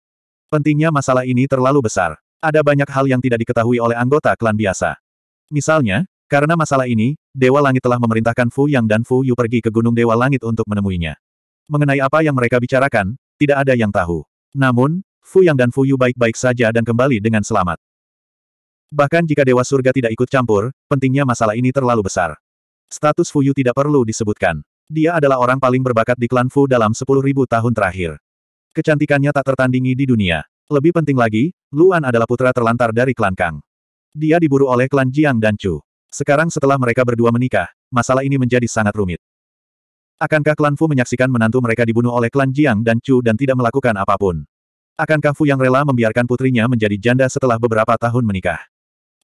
Pentingnya masalah ini terlalu besar. Ada banyak hal yang tidak diketahui oleh anggota klan biasa. Misalnya, karena masalah ini, Dewa Langit telah memerintahkan Fu Yang dan Fu Yu pergi ke Gunung Dewa Langit untuk menemuinya. Mengenai apa yang mereka bicarakan, tidak ada yang tahu. Namun, Fu Yang dan Fu Yu baik-baik saja dan kembali dengan selamat. Bahkan jika Dewa Surga tidak ikut campur, pentingnya masalah ini terlalu besar. Status Fu Yu tidak perlu disebutkan. Dia adalah orang paling berbakat di klan Fu dalam 10.000 tahun terakhir. Kecantikannya tak tertandingi di dunia. Lebih penting lagi, Luan adalah putra terlantar dari klan Kang. Dia diburu oleh klan Jiang dan Chu. Sekarang setelah mereka berdua menikah, masalah ini menjadi sangat rumit. Akankah klan Fu menyaksikan menantu mereka dibunuh oleh klan Jiang dan Chu dan tidak melakukan apapun? Akankah Fu yang rela membiarkan putrinya menjadi janda setelah beberapa tahun menikah?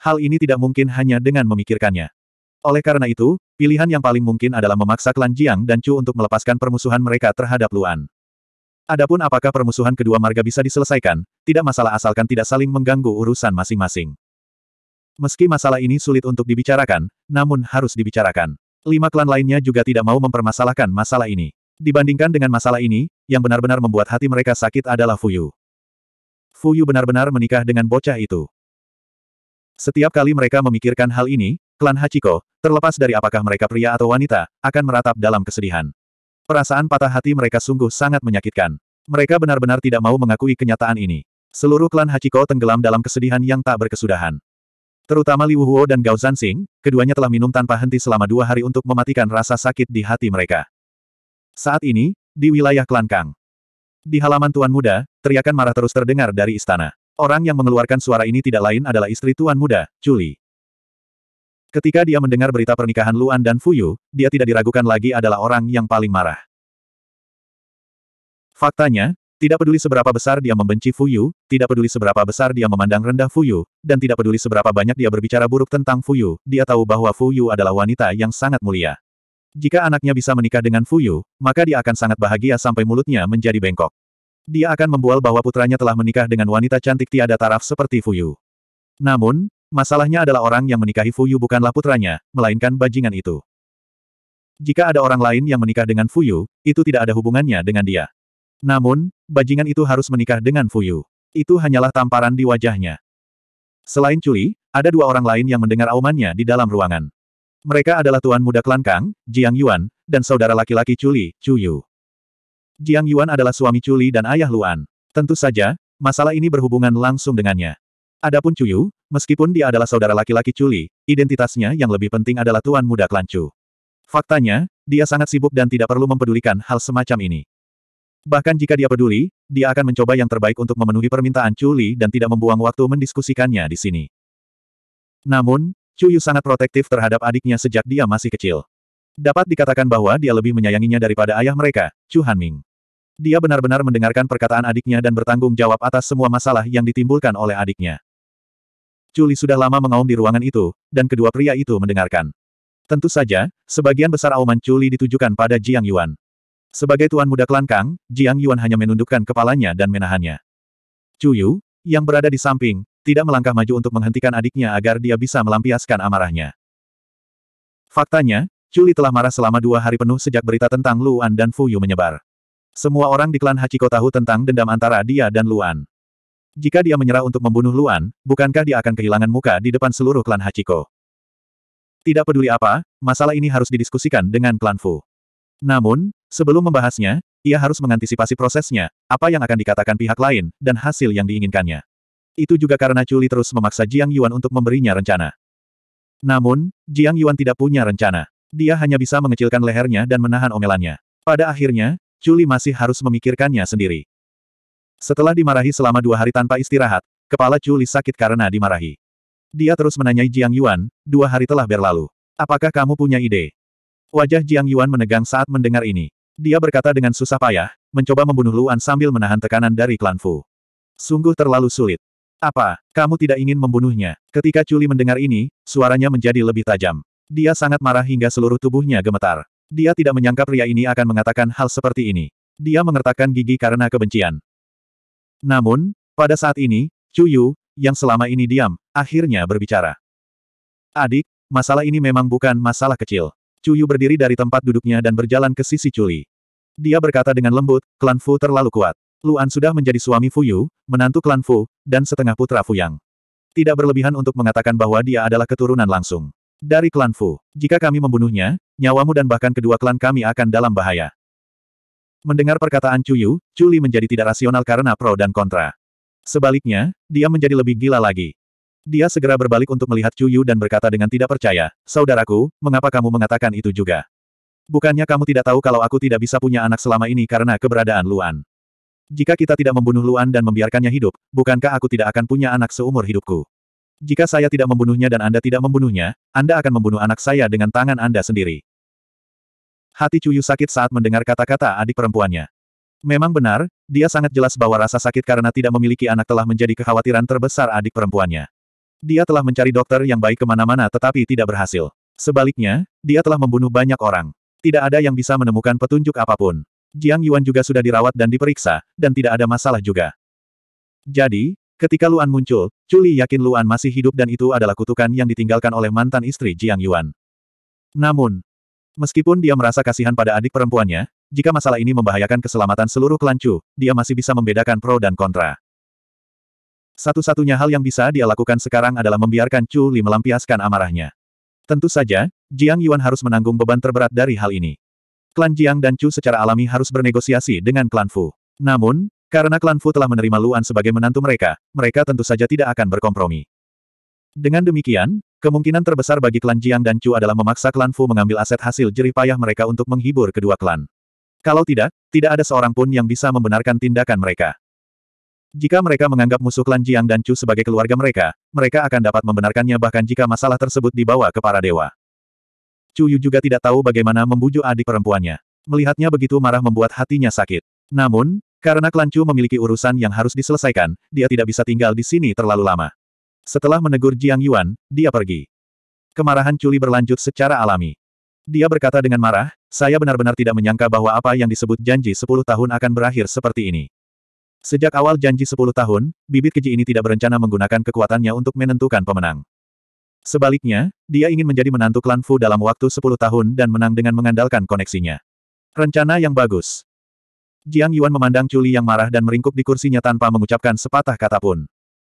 Hal ini tidak mungkin hanya dengan memikirkannya. Oleh karena itu, pilihan yang paling mungkin adalah memaksa klan Jiang dan Chu untuk melepaskan permusuhan mereka terhadap Luan. Adapun apakah permusuhan kedua marga bisa diselesaikan, tidak masalah asalkan tidak saling mengganggu urusan masing-masing. Meski masalah ini sulit untuk dibicarakan, namun harus dibicarakan. Lima klan lainnya juga tidak mau mempermasalahkan masalah ini. Dibandingkan dengan masalah ini, yang benar-benar membuat hati mereka sakit adalah Fuyu. Fuyu benar-benar menikah dengan bocah itu. Setiap kali mereka memikirkan hal ini, klan Hachiko, terlepas dari apakah mereka pria atau wanita, akan meratap dalam kesedihan. Perasaan patah hati mereka sungguh sangat menyakitkan. Mereka benar-benar tidak mau mengakui kenyataan ini. Seluruh klan Hachiko tenggelam dalam kesedihan yang tak berkesudahan. Terutama Li Huo dan Gao Zansing, keduanya telah minum tanpa henti selama dua hari untuk mematikan rasa sakit di hati mereka. Saat ini, di wilayah Klan Kang. Di halaman Tuan Muda, teriakan marah terus terdengar dari istana. Orang yang mengeluarkan suara ini tidak lain adalah istri Tuan Muda, Julie. Ketika dia mendengar berita pernikahan Luan dan Fuyu, dia tidak diragukan lagi adalah orang yang paling marah. Faktanya, tidak peduli seberapa besar dia membenci Fu Yu, tidak peduli seberapa besar dia memandang rendah Fu Yu, dan tidak peduli seberapa banyak dia berbicara buruk tentang Fu Yu, dia tahu bahwa Fu Yu adalah wanita yang sangat mulia. Jika anaknya bisa menikah dengan Fu Yu, maka dia akan sangat bahagia sampai mulutnya menjadi bengkok. Dia akan membual bahwa putranya telah menikah dengan wanita cantik tiada taraf seperti Fu Yu. Namun, masalahnya adalah orang yang menikahi Fu Yu bukanlah putranya, melainkan bajingan itu. Jika ada orang lain yang menikah dengan Fu Yu, itu tidak ada hubungannya dengan dia. Namun, bajingan itu harus menikah dengan Fuyu. Itu hanyalah tamparan di wajahnya. Selain Cui, ada dua orang lain yang mendengar aumannya di dalam ruangan. Mereka adalah tuan muda klan Kang, Jiang Yuan, dan saudara laki-laki Culi, Chu Jiang Yuan adalah suami Culi dan ayah Luan. Tentu saja, masalah ini berhubungan langsung dengannya. Adapun Cuyu, meskipun dia adalah saudara laki-laki Culi, identitasnya yang lebih penting adalah tuan muda klan Chu. Faktanya, dia sangat sibuk dan tidak perlu mempedulikan hal semacam ini. Bahkan jika dia peduli, dia akan mencoba yang terbaik untuk memenuhi permintaan Chu Li dan tidak membuang waktu mendiskusikannya di sini. Namun, Chu Yu sangat protektif terhadap adiknya sejak dia masih kecil. Dapat dikatakan bahwa dia lebih menyayanginya daripada ayah mereka, Chu Hanming. Dia benar-benar mendengarkan perkataan adiknya dan bertanggung jawab atas semua masalah yang ditimbulkan oleh adiknya. Chu Li sudah lama mengaum di ruangan itu, dan kedua pria itu mendengarkan. Tentu saja, sebagian besar auman Li ditujukan pada Jiang Yuan. Sebagai tuan muda klan Kang, Jiang Yuan hanya menundukkan kepalanya dan menahannya. Yu, yang berada di samping, tidak melangkah maju untuk menghentikan adiknya agar dia bisa melampiaskan amarahnya. Faktanya, Li telah marah selama dua hari penuh sejak berita tentang Luan dan Fu Yu menyebar. Semua orang di klan Hachiko tahu tentang dendam antara dia dan Luan. Jika dia menyerah untuk membunuh Luan, bukankah dia akan kehilangan muka di depan seluruh klan Hachiko? Tidak peduli apa, masalah ini harus didiskusikan dengan klan Fu. Namun, Sebelum membahasnya, ia harus mengantisipasi prosesnya, apa yang akan dikatakan pihak lain, dan hasil yang diinginkannya. Itu juga karena Culi terus memaksa Jiang Yuan untuk memberinya rencana. Namun, Jiang Yuan tidak punya rencana. Dia hanya bisa mengecilkan lehernya dan menahan omelannya. Pada akhirnya, Culi masih harus memikirkannya sendiri. Setelah dimarahi selama dua hari tanpa istirahat, kepala Culi sakit karena dimarahi. Dia terus menanyai Jiang Yuan, dua hari telah berlalu. Apakah kamu punya ide? Wajah Jiang Yuan menegang saat mendengar ini. Dia berkata dengan susah payah, mencoba membunuh Luan sambil menahan tekanan dari klan Fu. Sungguh terlalu sulit. Apa, kamu tidak ingin membunuhnya? Ketika Culi mendengar ini, suaranya menjadi lebih tajam. Dia sangat marah hingga seluruh tubuhnya gemetar. Dia tidak menyangka pria ini akan mengatakan hal seperti ini. Dia mengertakkan gigi karena kebencian. Namun, pada saat ini, Cuyu, yang selama ini diam, akhirnya berbicara. Adik, masalah ini memang bukan masalah kecil. Cuyu berdiri dari tempat duduknya dan berjalan ke sisi Culi. Dia berkata dengan lembut, klan Fu terlalu kuat. Luan sudah menjadi suami Fu Yu, menantu klan Fu, dan setengah putra Fu Yang. Tidak berlebihan untuk mengatakan bahwa dia adalah keturunan langsung. Dari klan Fu, jika kami membunuhnya, nyawamu dan bahkan kedua klan kami akan dalam bahaya. Mendengar perkataan Chu Yu, Chu Li menjadi tidak rasional karena pro dan kontra. Sebaliknya, dia menjadi lebih gila lagi. Dia segera berbalik untuk melihat Chu Yu dan berkata dengan tidak percaya, Saudaraku, mengapa kamu mengatakan itu juga? Bukannya kamu tidak tahu kalau aku tidak bisa punya anak selama ini karena keberadaan Luan. Jika kita tidak membunuh Luan dan membiarkannya hidup, bukankah aku tidak akan punya anak seumur hidupku? Jika saya tidak membunuhnya dan Anda tidak membunuhnya, Anda akan membunuh anak saya dengan tangan Anda sendiri. Hati Cuyu sakit saat mendengar kata-kata adik perempuannya. Memang benar, dia sangat jelas bahwa rasa sakit karena tidak memiliki anak telah menjadi kekhawatiran terbesar adik perempuannya. Dia telah mencari dokter yang baik kemana-mana tetapi tidak berhasil. Sebaliknya, dia telah membunuh banyak orang. Tidak ada yang bisa menemukan petunjuk apapun. Jiang Yuan juga sudah dirawat dan diperiksa, dan tidak ada masalah juga. Jadi, ketika Luan muncul, Culi yakin Luan masih hidup dan itu adalah kutukan yang ditinggalkan oleh mantan istri Jiang Yuan. Namun, meskipun dia merasa kasihan pada adik perempuannya, jika masalah ini membahayakan keselamatan seluruh klan Chu, dia masih bisa membedakan pro dan kontra. Satu-satunya hal yang bisa dia lakukan sekarang adalah membiarkan Chu Li melampiaskan amarahnya. Tentu saja, Jiang Yuan harus menanggung beban terberat dari hal ini. Klan Jiang dan Chu secara alami harus bernegosiasi dengan klan Fu. Namun, karena klan Fu telah menerima Luan sebagai menantu mereka, mereka tentu saja tidak akan berkompromi. Dengan demikian, kemungkinan terbesar bagi klan Jiang dan Chu adalah memaksa klan Fu mengambil aset hasil jerih payah mereka untuk menghibur kedua klan. Kalau tidak, tidak ada seorang pun yang bisa membenarkan tindakan mereka. Jika mereka menganggap musuh klan Jiang dan Chu sebagai keluarga mereka, mereka akan dapat membenarkannya bahkan jika masalah tersebut dibawa ke para dewa. Chu Yu juga tidak tahu bagaimana membujuk adik perempuannya. Melihatnya begitu marah membuat hatinya sakit. Namun, karena klan Chu memiliki urusan yang harus diselesaikan, dia tidak bisa tinggal di sini terlalu lama. Setelah menegur Jiang Yuan, dia pergi. Kemarahan Chu Li berlanjut secara alami. Dia berkata dengan marah, saya benar-benar tidak menyangka bahwa apa yang disebut janji 10 tahun akan berakhir seperti ini. Sejak awal janji 10 tahun, bibit keji ini tidak berencana menggunakan kekuatannya untuk menentukan pemenang. Sebaliknya, dia ingin menjadi menantu klan Fu dalam waktu 10 tahun dan menang dengan mengandalkan koneksinya. Rencana yang bagus. Jiang Yuan memandang Chuli yang marah dan meringkuk di kursinya tanpa mengucapkan sepatah kata pun.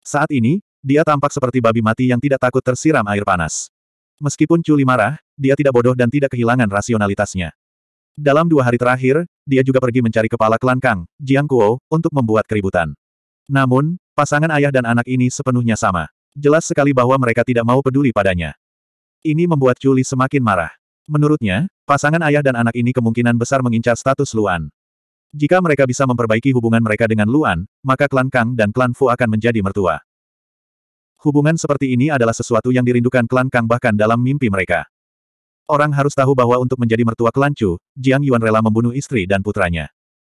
Saat ini, dia tampak seperti babi mati yang tidak takut tersiram air panas. Meskipun Chuli marah, dia tidak bodoh dan tidak kehilangan rasionalitasnya. Dalam dua hari terakhir, dia juga pergi mencari kepala klan Kang, Jiang Kuo, untuk membuat keributan. Namun, pasangan ayah dan anak ini sepenuhnya sama. Jelas sekali bahwa mereka tidak mau peduli padanya. Ini membuat Culi semakin marah. Menurutnya, pasangan ayah dan anak ini kemungkinan besar mengincar status Luan. Jika mereka bisa memperbaiki hubungan mereka dengan Luan, maka klan Kang dan klan Fu akan menjadi mertua. Hubungan seperti ini adalah sesuatu yang dirindukan klan Kang bahkan dalam mimpi mereka. Orang harus tahu bahwa untuk menjadi mertua Kelancu, Jiang Yuan rela membunuh istri dan putranya.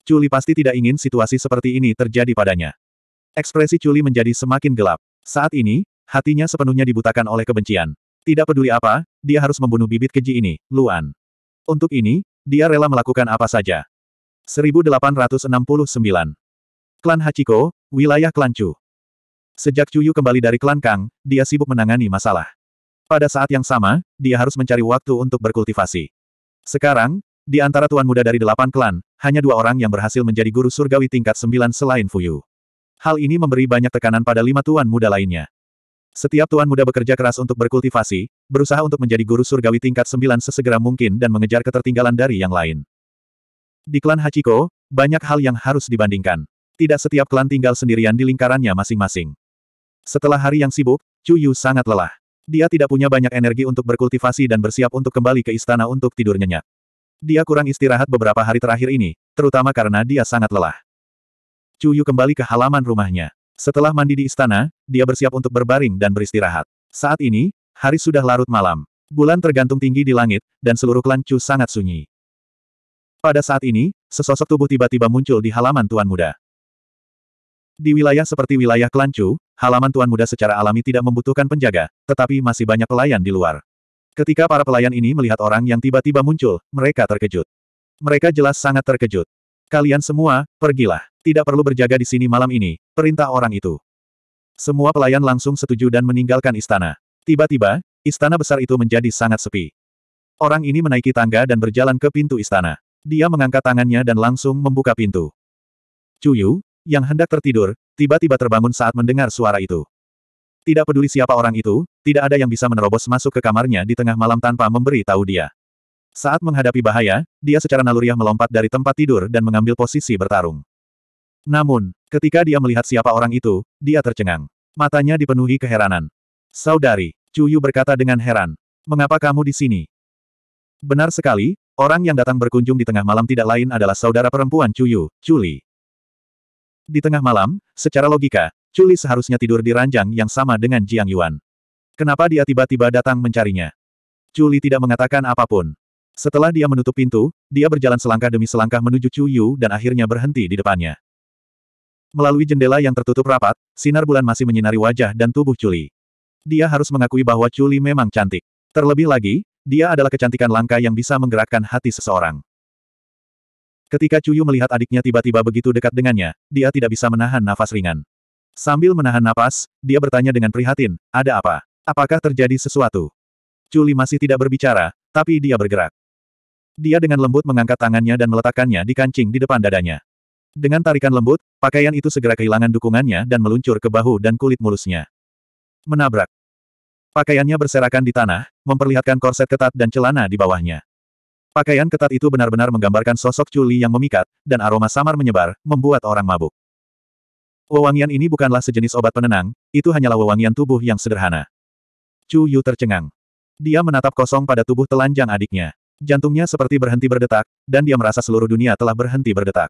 Chuli pasti tidak ingin situasi seperti ini terjadi padanya. Ekspresi Chuli menjadi semakin gelap. Saat ini, hatinya sepenuhnya dibutakan oleh kebencian. Tidak peduli apa, dia harus membunuh bibit keji ini, Luan. Untuk ini, dia rela melakukan apa saja. 1869. Klan Hachiko, wilayah Kelancu. Sejak Cuyu kembali dari klan Kang, dia sibuk menangani masalah. Pada saat yang sama, dia harus mencari waktu untuk berkultivasi. Sekarang, di antara tuan muda dari delapan klan, hanya dua orang yang berhasil menjadi guru surgawi tingkat sembilan selain Fuyu. Hal ini memberi banyak tekanan pada lima tuan muda lainnya. Setiap tuan muda bekerja keras untuk berkultivasi, berusaha untuk menjadi guru surgawi tingkat sembilan sesegera mungkin dan mengejar ketertinggalan dari yang lain. Di klan Hachiko, banyak hal yang harus dibandingkan. Tidak setiap klan tinggal sendirian di lingkarannya masing-masing. Setelah hari yang sibuk, Chu Yu sangat lelah. Dia tidak punya banyak energi untuk berkultivasi dan bersiap untuk kembali ke istana untuk tidur nyenyak. Dia kurang istirahat beberapa hari terakhir ini, terutama karena dia sangat lelah. Cuyu kembali ke halaman rumahnya. Setelah mandi di istana, dia bersiap untuk berbaring dan beristirahat. Saat ini, hari sudah larut malam. Bulan tergantung tinggi di langit, dan seluruh klan Chu sangat sunyi. Pada saat ini, sesosok tubuh tiba-tiba muncul di halaman Tuan Muda. Di wilayah seperti wilayah klan Chu, halaman Tuan Muda secara alami tidak membutuhkan penjaga, tetapi masih banyak pelayan di luar. Ketika para pelayan ini melihat orang yang tiba-tiba muncul, mereka terkejut. Mereka jelas sangat terkejut. Kalian semua, pergilah. Tidak perlu berjaga di sini malam ini, perintah orang itu. Semua pelayan langsung setuju dan meninggalkan istana. Tiba-tiba, istana besar itu menjadi sangat sepi. Orang ini menaiki tangga dan berjalan ke pintu istana. Dia mengangkat tangannya dan langsung membuka pintu. Cuyu, yang hendak tertidur, tiba-tiba terbangun saat mendengar suara itu. Tidak peduli siapa orang itu, tidak ada yang bisa menerobos masuk ke kamarnya di tengah malam tanpa memberi tahu dia. Saat menghadapi bahaya, dia secara naluriah melompat dari tempat tidur dan mengambil posisi bertarung. Namun, ketika dia melihat siapa orang itu, dia tercengang. Matanya dipenuhi keheranan. Saudari, Cuyu berkata dengan heran. Mengapa kamu di sini? Benar sekali, orang yang datang berkunjung di tengah malam tidak lain adalah saudara perempuan Cuyu, Chuli. Di tengah malam, secara logika, Culi seharusnya tidur di ranjang yang sama dengan Jiang Yuan. Kenapa dia tiba-tiba datang mencarinya? Culi tidak mengatakan apapun. Setelah dia menutup pintu, dia berjalan selangkah demi selangkah menuju Chu Yu dan akhirnya berhenti di depannya. Melalui jendela yang tertutup rapat, sinar bulan masih menyinari wajah dan tubuh Culi. Dia harus mengakui bahwa Culi memang cantik. Terlebih lagi, dia adalah kecantikan langka yang bisa menggerakkan hati seseorang. Ketika Cuyu melihat adiknya tiba-tiba begitu dekat dengannya, dia tidak bisa menahan nafas ringan. Sambil menahan napas, dia bertanya dengan prihatin, ada apa? Apakah terjadi sesuatu? Culi masih tidak berbicara, tapi dia bergerak. Dia dengan lembut mengangkat tangannya dan meletakkannya di kancing di depan dadanya. Dengan tarikan lembut, pakaian itu segera kehilangan dukungannya dan meluncur ke bahu dan kulit mulusnya. Menabrak. Pakaiannya berserakan di tanah, memperlihatkan korset ketat dan celana di bawahnya. Pakaian ketat itu benar-benar menggambarkan sosok Chuli yang memikat, dan aroma samar menyebar, membuat orang mabuk. Wewangian ini bukanlah sejenis obat penenang, itu hanyalah wewangian tubuh yang sederhana. Chu Yu tercengang. Dia menatap kosong pada tubuh telanjang adiknya. Jantungnya seperti berhenti berdetak, dan dia merasa seluruh dunia telah berhenti berdetak.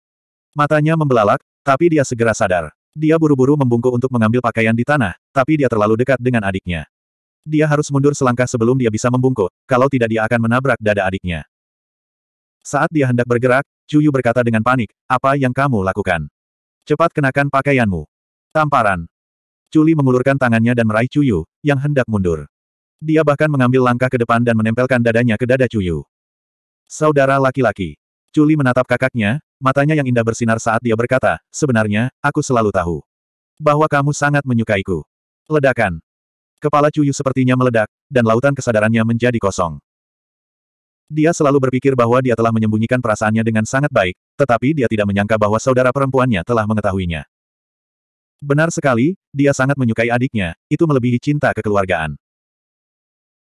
Matanya membelalak, tapi dia segera sadar. Dia buru-buru membungkuk untuk mengambil pakaian di tanah, tapi dia terlalu dekat dengan adiknya. Dia harus mundur selangkah sebelum dia bisa membungkuk, kalau tidak dia akan menabrak dada adiknya. Saat dia hendak bergerak, Cuyu berkata dengan panik, apa yang kamu lakukan? Cepat kenakan pakaianmu. Tamparan. Culi mengulurkan tangannya dan meraih Cuyu, yang hendak mundur. Dia bahkan mengambil langkah ke depan dan menempelkan dadanya ke dada Cuyu. Saudara laki-laki. Culi menatap kakaknya, matanya yang indah bersinar saat dia berkata, sebenarnya, aku selalu tahu. Bahwa kamu sangat menyukaiku. Ledakan. Kepala Cuyu sepertinya meledak, dan lautan kesadarannya menjadi kosong. Dia selalu berpikir bahwa dia telah menyembunyikan perasaannya dengan sangat baik, tetapi dia tidak menyangka bahwa saudara perempuannya telah mengetahuinya. Benar sekali, dia sangat menyukai adiknya, itu melebihi cinta kekeluargaan.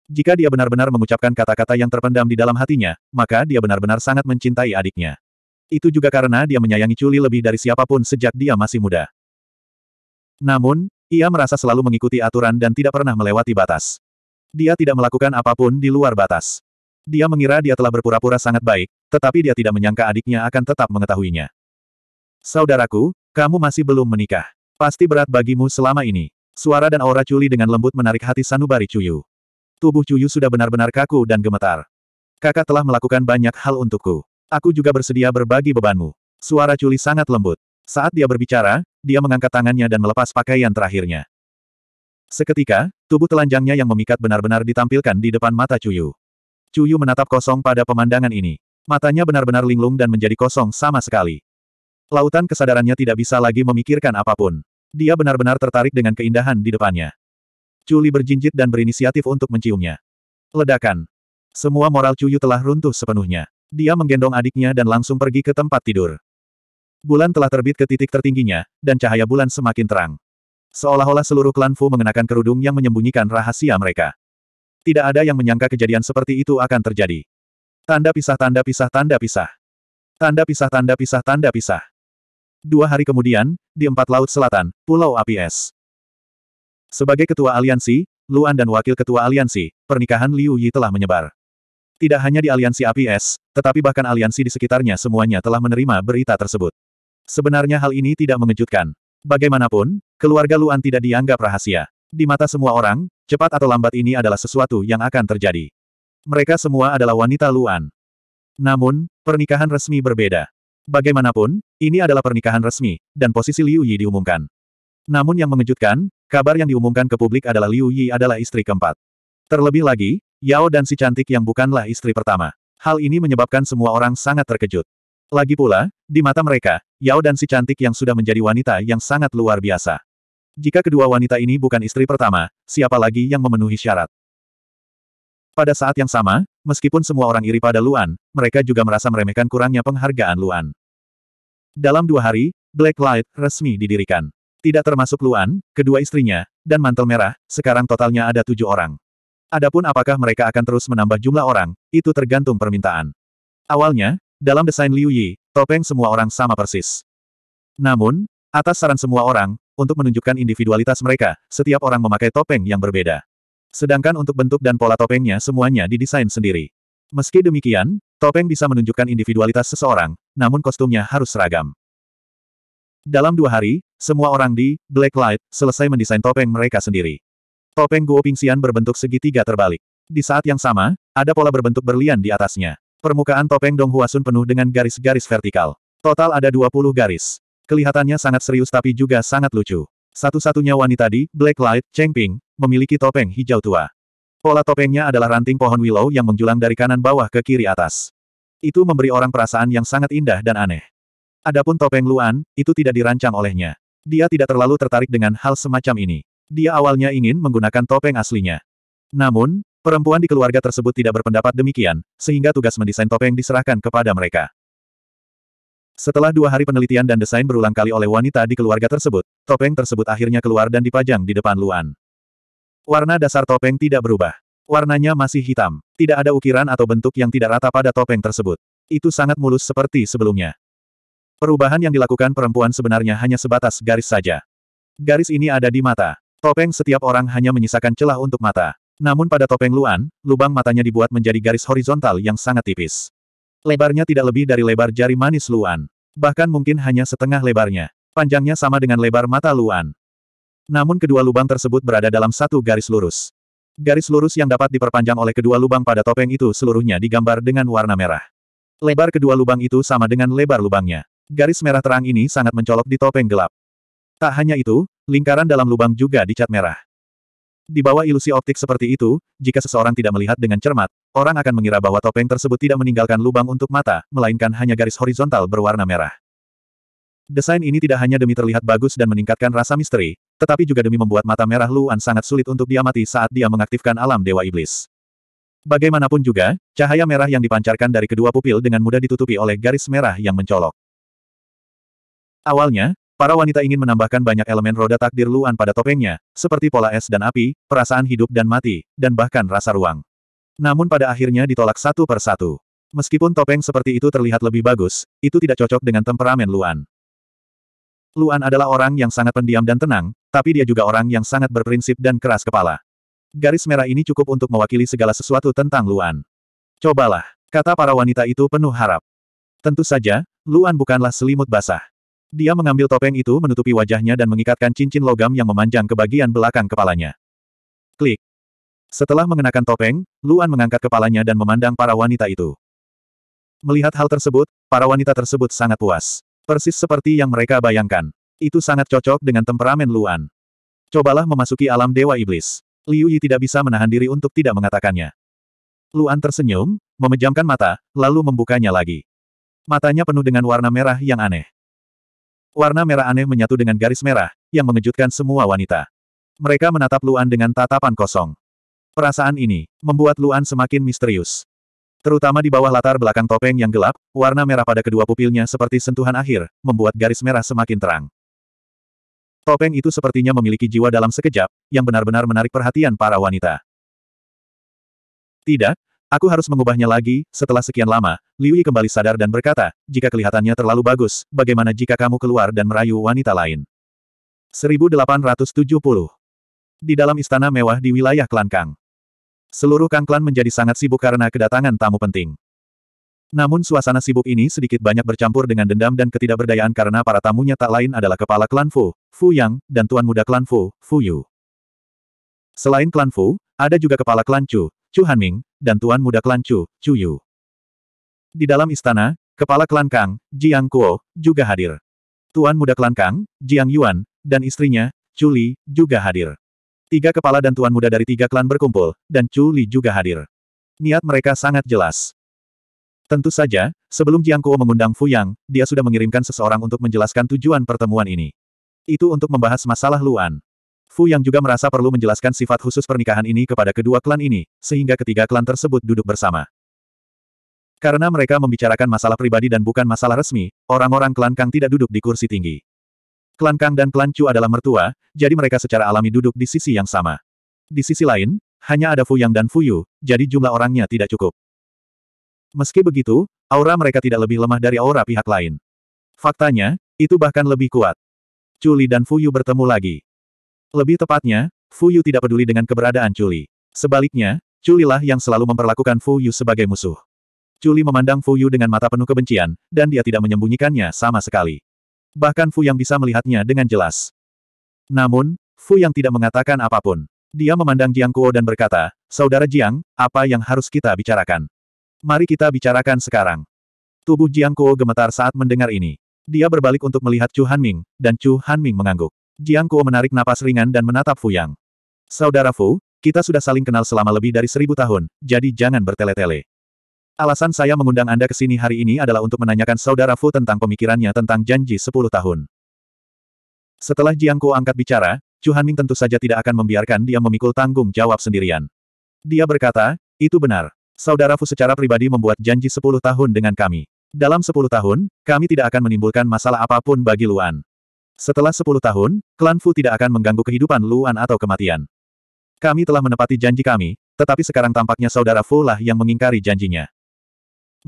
Jika dia benar-benar mengucapkan kata-kata yang terpendam di dalam hatinya, maka dia benar-benar sangat mencintai adiknya. Itu juga karena dia menyayangi Chuli lebih dari siapapun sejak dia masih muda. Namun, ia merasa selalu mengikuti aturan dan tidak pernah melewati batas. Dia tidak melakukan apapun di luar batas. Dia mengira dia telah berpura-pura sangat baik, tetapi dia tidak menyangka adiknya akan tetap mengetahuinya. Saudaraku, kamu masih belum menikah. Pasti berat bagimu selama ini. Suara dan aura Culi dengan lembut menarik hati sanubari Cuyu. Tubuh Cuyu sudah benar-benar kaku dan gemetar. Kakak telah melakukan banyak hal untukku. Aku juga bersedia berbagi bebanmu. Suara Culi sangat lembut. Saat dia berbicara, dia mengangkat tangannya dan melepas pakaian terakhirnya. Seketika, tubuh telanjangnya yang memikat benar-benar ditampilkan di depan mata Cuyu. Cuyu menatap kosong pada pemandangan ini. Matanya benar-benar linglung dan menjadi kosong sama sekali. Lautan kesadarannya tidak bisa lagi memikirkan apapun. Dia benar-benar tertarik dengan keindahan di depannya. Culi berjinjit dan berinisiatif untuk menciumnya. Ledakan. Semua moral Cuyu telah runtuh sepenuhnya. Dia menggendong adiknya dan langsung pergi ke tempat tidur. Bulan telah terbit ke titik tertingginya, dan cahaya bulan semakin terang. Seolah-olah seluruh klan Fu mengenakan kerudung yang menyembunyikan rahasia mereka. Tidak ada yang menyangka kejadian seperti itu akan terjadi. Tanda pisah tanda pisah tanda pisah. Tanda pisah tanda pisah tanda pisah. Dua hari kemudian, di empat laut selatan, Pulau Api Es. Sebagai ketua aliansi, Luan dan wakil ketua aliansi, pernikahan Liu Yi telah menyebar. Tidak hanya di aliansi Api Es, tetapi bahkan aliansi di sekitarnya semuanya telah menerima berita tersebut. Sebenarnya hal ini tidak mengejutkan. Bagaimanapun, keluarga Luan tidak dianggap rahasia. Di mata semua orang, Cepat atau lambat ini adalah sesuatu yang akan terjadi. Mereka semua adalah wanita Luan. Namun, pernikahan resmi berbeda. Bagaimanapun, ini adalah pernikahan resmi, dan posisi Liu Yi diumumkan. Namun yang mengejutkan, kabar yang diumumkan ke publik adalah Liu Yi adalah istri keempat. Terlebih lagi, Yao dan si cantik yang bukanlah istri pertama. Hal ini menyebabkan semua orang sangat terkejut. Lagi pula, di mata mereka, Yao dan si cantik yang sudah menjadi wanita yang sangat luar biasa. Jika kedua wanita ini bukan istri pertama, siapa lagi yang memenuhi syarat? Pada saat yang sama, meskipun semua orang iri pada Luan, mereka juga merasa meremehkan kurangnya penghargaan Luan. Dalam dua hari, Blacklight resmi didirikan. Tidak termasuk Luan, kedua istrinya, dan mantel merah, sekarang totalnya ada tujuh orang. Adapun apakah mereka akan terus menambah jumlah orang, itu tergantung permintaan. Awalnya, dalam desain Liu Yi, topeng semua orang sama persis. Namun, atas saran semua orang, untuk menunjukkan individualitas mereka, setiap orang memakai topeng yang berbeda. Sedangkan untuk bentuk dan pola topengnya semuanya didesain sendiri. Meski demikian, topeng bisa menunjukkan individualitas seseorang, namun kostumnya harus seragam. Dalam dua hari, semua orang di Blacklight selesai mendesain topeng mereka sendiri. Topeng Guo Pingxian berbentuk segitiga terbalik. Di saat yang sama, ada pola berbentuk berlian di atasnya. Permukaan topeng Dong Huasun penuh dengan garis-garis vertikal. Total ada 20 garis. Kelihatannya sangat serius tapi juga sangat lucu. Satu-satunya wanita di Blacklight, Cheng Ping, memiliki topeng hijau tua. Pola topengnya adalah ranting pohon willow yang menjulang dari kanan bawah ke kiri atas. Itu memberi orang perasaan yang sangat indah dan aneh. Adapun topeng Luan, itu tidak dirancang olehnya. Dia tidak terlalu tertarik dengan hal semacam ini. Dia awalnya ingin menggunakan topeng aslinya. Namun, perempuan di keluarga tersebut tidak berpendapat demikian, sehingga tugas mendesain topeng diserahkan kepada mereka. Setelah dua hari penelitian dan desain berulang kali oleh wanita di keluarga tersebut, topeng tersebut akhirnya keluar dan dipajang di depan Luan. Warna dasar topeng tidak berubah. Warnanya masih hitam. Tidak ada ukiran atau bentuk yang tidak rata pada topeng tersebut. Itu sangat mulus seperti sebelumnya. Perubahan yang dilakukan perempuan sebenarnya hanya sebatas garis saja. Garis ini ada di mata. Topeng setiap orang hanya menyisakan celah untuk mata. Namun pada topeng Luan, lubang matanya dibuat menjadi garis horizontal yang sangat tipis. Lebarnya tidak lebih dari lebar jari manis Luan. Bahkan mungkin hanya setengah lebarnya. Panjangnya sama dengan lebar mata Luan. Namun kedua lubang tersebut berada dalam satu garis lurus. Garis lurus yang dapat diperpanjang oleh kedua lubang pada topeng itu seluruhnya digambar dengan warna merah. Lebar kedua lubang itu sama dengan lebar lubangnya. Garis merah terang ini sangat mencolok di topeng gelap. Tak hanya itu, lingkaran dalam lubang juga dicat merah. Di bawah ilusi optik seperti itu, jika seseorang tidak melihat dengan cermat, orang akan mengira bahwa topeng tersebut tidak meninggalkan lubang untuk mata, melainkan hanya garis horizontal berwarna merah. Desain ini tidak hanya demi terlihat bagus dan meningkatkan rasa misteri, tetapi juga demi membuat mata merah Luan sangat sulit untuk diamati saat dia mengaktifkan alam Dewa Iblis. Bagaimanapun juga, cahaya merah yang dipancarkan dari kedua pupil dengan mudah ditutupi oleh garis merah yang mencolok. Awalnya, Para wanita ingin menambahkan banyak elemen roda takdir Luan pada topengnya, seperti pola es dan api, perasaan hidup dan mati, dan bahkan rasa ruang. Namun pada akhirnya ditolak satu per satu. Meskipun topeng seperti itu terlihat lebih bagus, itu tidak cocok dengan temperamen Luan. Luan adalah orang yang sangat pendiam dan tenang, tapi dia juga orang yang sangat berprinsip dan keras kepala. Garis merah ini cukup untuk mewakili segala sesuatu tentang Luan. Cobalah, kata para wanita itu penuh harap. Tentu saja, Luan bukanlah selimut basah. Dia mengambil topeng itu menutupi wajahnya dan mengikatkan cincin logam yang memanjang ke bagian belakang kepalanya. Klik. Setelah mengenakan topeng, Luan mengangkat kepalanya dan memandang para wanita itu. Melihat hal tersebut, para wanita tersebut sangat puas. Persis seperti yang mereka bayangkan. Itu sangat cocok dengan temperamen Luan. Cobalah memasuki alam Dewa Iblis. Liu Yi tidak bisa menahan diri untuk tidak mengatakannya. Luan tersenyum, memejamkan mata, lalu membukanya lagi. Matanya penuh dengan warna merah yang aneh. Warna merah aneh menyatu dengan garis merah, yang mengejutkan semua wanita. Mereka menatap Luan dengan tatapan kosong. Perasaan ini, membuat Luan semakin misterius. Terutama di bawah latar belakang topeng yang gelap, warna merah pada kedua pupilnya seperti sentuhan akhir, membuat garis merah semakin terang. Topeng itu sepertinya memiliki jiwa dalam sekejap, yang benar-benar menarik perhatian para wanita. Tidak, Aku harus mengubahnya lagi, setelah sekian lama, Liu Yi kembali sadar dan berkata, jika kelihatannya terlalu bagus, bagaimana jika kamu keluar dan merayu wanita lain? 1870 Di dalam istana mewah di wilayah Klan Kang. Seluruh Kang Klan menjadi sangat sibuk karena kedatangan tamu penting. Namun suasana sibuk ini sedikit banyak bercampur dengan dendam dan ketidakberdayaan karena para tamunya tak lain adalah kepala klan Fu, Fu Yang, dan tuan muda klan Fu, Fu Yu. Selain klan Fu, ada juga kepala klan Chu, Chu Hanming, dan Tuan Muda Klan Chu, Chu Yu. Di dalam istana, Kepala Klan Kang, Jiang Kuo, juga hadir. Tuan Muda Klan Kang, Jiang Yuan, dan istrinya, Chu Li, juga hadir. Tiga kepala dan Tuan Muda dari tiga klan berkumpul, dan Chu Li juga hadir. Niat mereka sangat jelas. Tentu saja, sebelum Jiang Kuo mengundang Fu Yang, dia sudah mengirimkan seseorang untuk menjelaskan tujuan pertemuan ini. Itu untuk membahas masalah Luan. Fu yang juga merasa perlu menjelaskan sifat khusus pernikahan ini kepada kedua klan ini, sehingga ketiga klan tersebut duduk bersama. Karena mereka membicarakan masalah pribadi dan bukan masalah resmi, orang-orang klan Kang tidak duduk di kursi tinggi. Klan Kang dan klan Chu adalah mertua, jadi mereka secara alami duduk di sisi yang sama. Di sisi lain, hanya ada Fu Yang dan Fu Yu, jadi jumlah orangnya tidak cukup. Meski begitu, aura mereka tidak lebih lemah dari aura pihak lain. Faktanya, itu bahkan lebih kuat. Chuli dan Fu Yu bertemu lagi. Lebih tepatnya, Fu Yu tidak peduli dengan keberadaan Chuli. Sebaliknya, Chuli lah yang selalu memperlakukan Fu Yu sebagai musuh. Chuli memandang Fu Yu dengan mata penuh kebencian, dan dia tidak menyembunyikannya sama sekali. Bahkan Fu yang bisa melihatnya dengan jelas. Namun, Fu yang tidak mengatakan apapun. Dia memandang Jiang Kuo dan berkata, Saudara Jiang, apa yang harus kita bicarakan? Mari kita bicarakan sekarang. Tubuh Jiang Kuo gemetar saat mendengar ini. Dia berbalik untuk melihat Chu Hanming, dan Chu Hanming mengangguk. Jiang Kuo menarik napas ringan dan menatap Fu Yang. Saudara Fu, kita sudah saling kenal selama lebih dari seribu tahun, jadi jangan bertele-tele. Alasan saya mengundang Anda ke sini hari ini adalah untuk menanyakan saudara Fu tentang pemikirannya tentang janji sepuluh tahun. Setelah Jiang Kuo angkat bicara, Chu Hanming tentu saja tidak akan membiarkan dia memikul tanggung jawab sendirian. Dia berkata, itu benar. Saudara Fu secara pribadi membuat janji sepuluh tahun dengan kami. Dalam sepuluh tahun, kami tidak akan menimbulkan masalah apapun bagi Luan. Setelah sepuluh tahun, klan Fu tidak akan mengganggu kehidupan Luan atau kematian. Kami telah menepati janji kami, tetapi sekarang tampaknya saudara Fu lah yang mengingkari janjinya.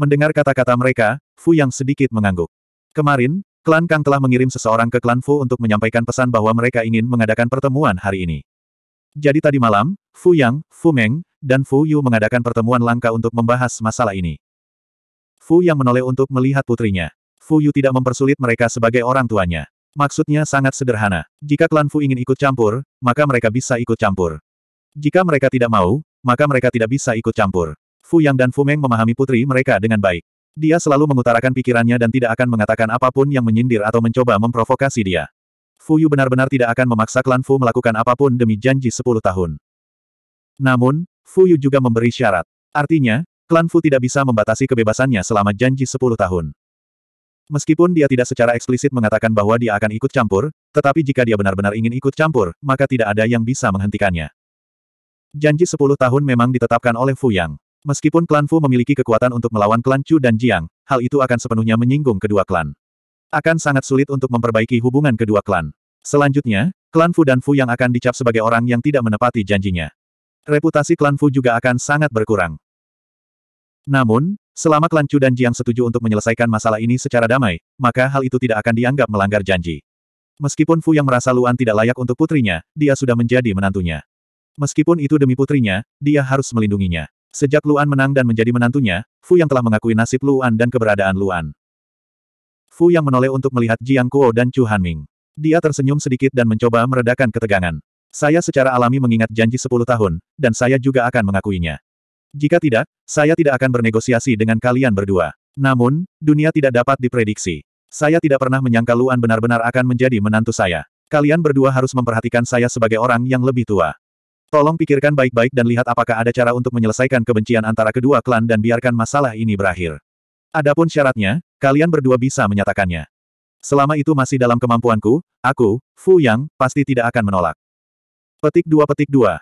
Mendengar kata-kata mereka, Fu yang sedikit mengangguk. Kemarin, klan Kang telah mengirim seseorang ke klan Fu untuk menyampaikan pesan bahwa mereka ingin mengadakan pertemuan hari ini. Jadi tadi malam, Fu Yang, Fu Meng, dan Fu Yu mengadakan pertemuan langka untuk membahas masalah ini. Fu Yang menoleh untuk melihat putrinya. Fu Yu tidak mempersulit mereka sebagai orang tuanya. Maksudnya sangat sederhana. Jika klan Fu ingin ikut campur, maka mereka bisa ikut campur. Jika mereka tidak mau, maka mereka tidak bisa ikut campur. Fu Yang dan Fu Meng memahami putri mereka dengan baik. Dia selalu mengutarakan pikirannya dan tidak akan mengatakan apapun yang menyindir atau mencoba memprovokasi dia. Fu Yu benar-benar tidak akan memaksa klan Fu melakukan apapun demi janji 10 tahun. Namun, Fu Yu juga memberi syarat. Artinya, klan Fu tidak bisa membatasi kebebasannya selama janji 10 tahun. Meskipun dia tidak secara eksplisit mengatakan bahwa dia akan ikut campur, tetapi jika dia benar-benar ingin ikut campur, maka tidak ada yang bisa menghentikannya. Janji 10 tahun memang ditetapkan oleh Fu Yang. Meskipun klan Fu memiliki kekuatan untuk melawan klan Chu dan Jiang, hal itu akan sepenuhnya menyinggung kedua klan. Akan sangat sulit untuk memperbaiki hubungan kedua klan. Selanjutnya, klan Fu dan Fu Yang akan dicap sebagai orang yang tidak menepati janjinya. Reputasi klan Fu juga akan sangat berkurang. Namun, Selama klan Chu dan Jiang setuju untuk menyelesaikan masalah ini secara damai, maka hal itu tidak akan dianggap melanggar janji. Meskipun Fu yang merasa Luan tidak layak untuk putrinya, dia sudah menjadi menantunya. Meskipun itu demi putrinya, dia harus melindunginya. Sejak Luan menang dan menjadi menantunya, Fu yang telah mengakui nasib Luan dan keberadaan Luan. Fu yang menoleh untuk melihat Jiang Kuo dan Chu Hanming. Dia tersenyum sedikit dan mencoba meredakan ketegangan. Saya secara alami mengingat janji 10 tahun, dan saya juga akan mengakuinya. Jika tidak, saya tidak akan bernegosiasi dengan kalian berdua. Namun, dunia tidak dapat diprediksi. Saya tidak pernah menyangka Luan benar-benar akan menjadi menantu saya. Kalian berdua harus memperhatikan saya sebagai orang yang lebih tua. Tolong pikirkan baik-baik dan lihat apakah ada cara untuk menyelesaikan kebencian antara kedua klan dan biarkan masalah ini berakhir. Adapun syaratnya, kalian berdua bisa menyatakannya. Selama itu masih dalam kemampuanku, aku, Fu Yang, pasti tidak akan menolak. Petik 2 Petik 2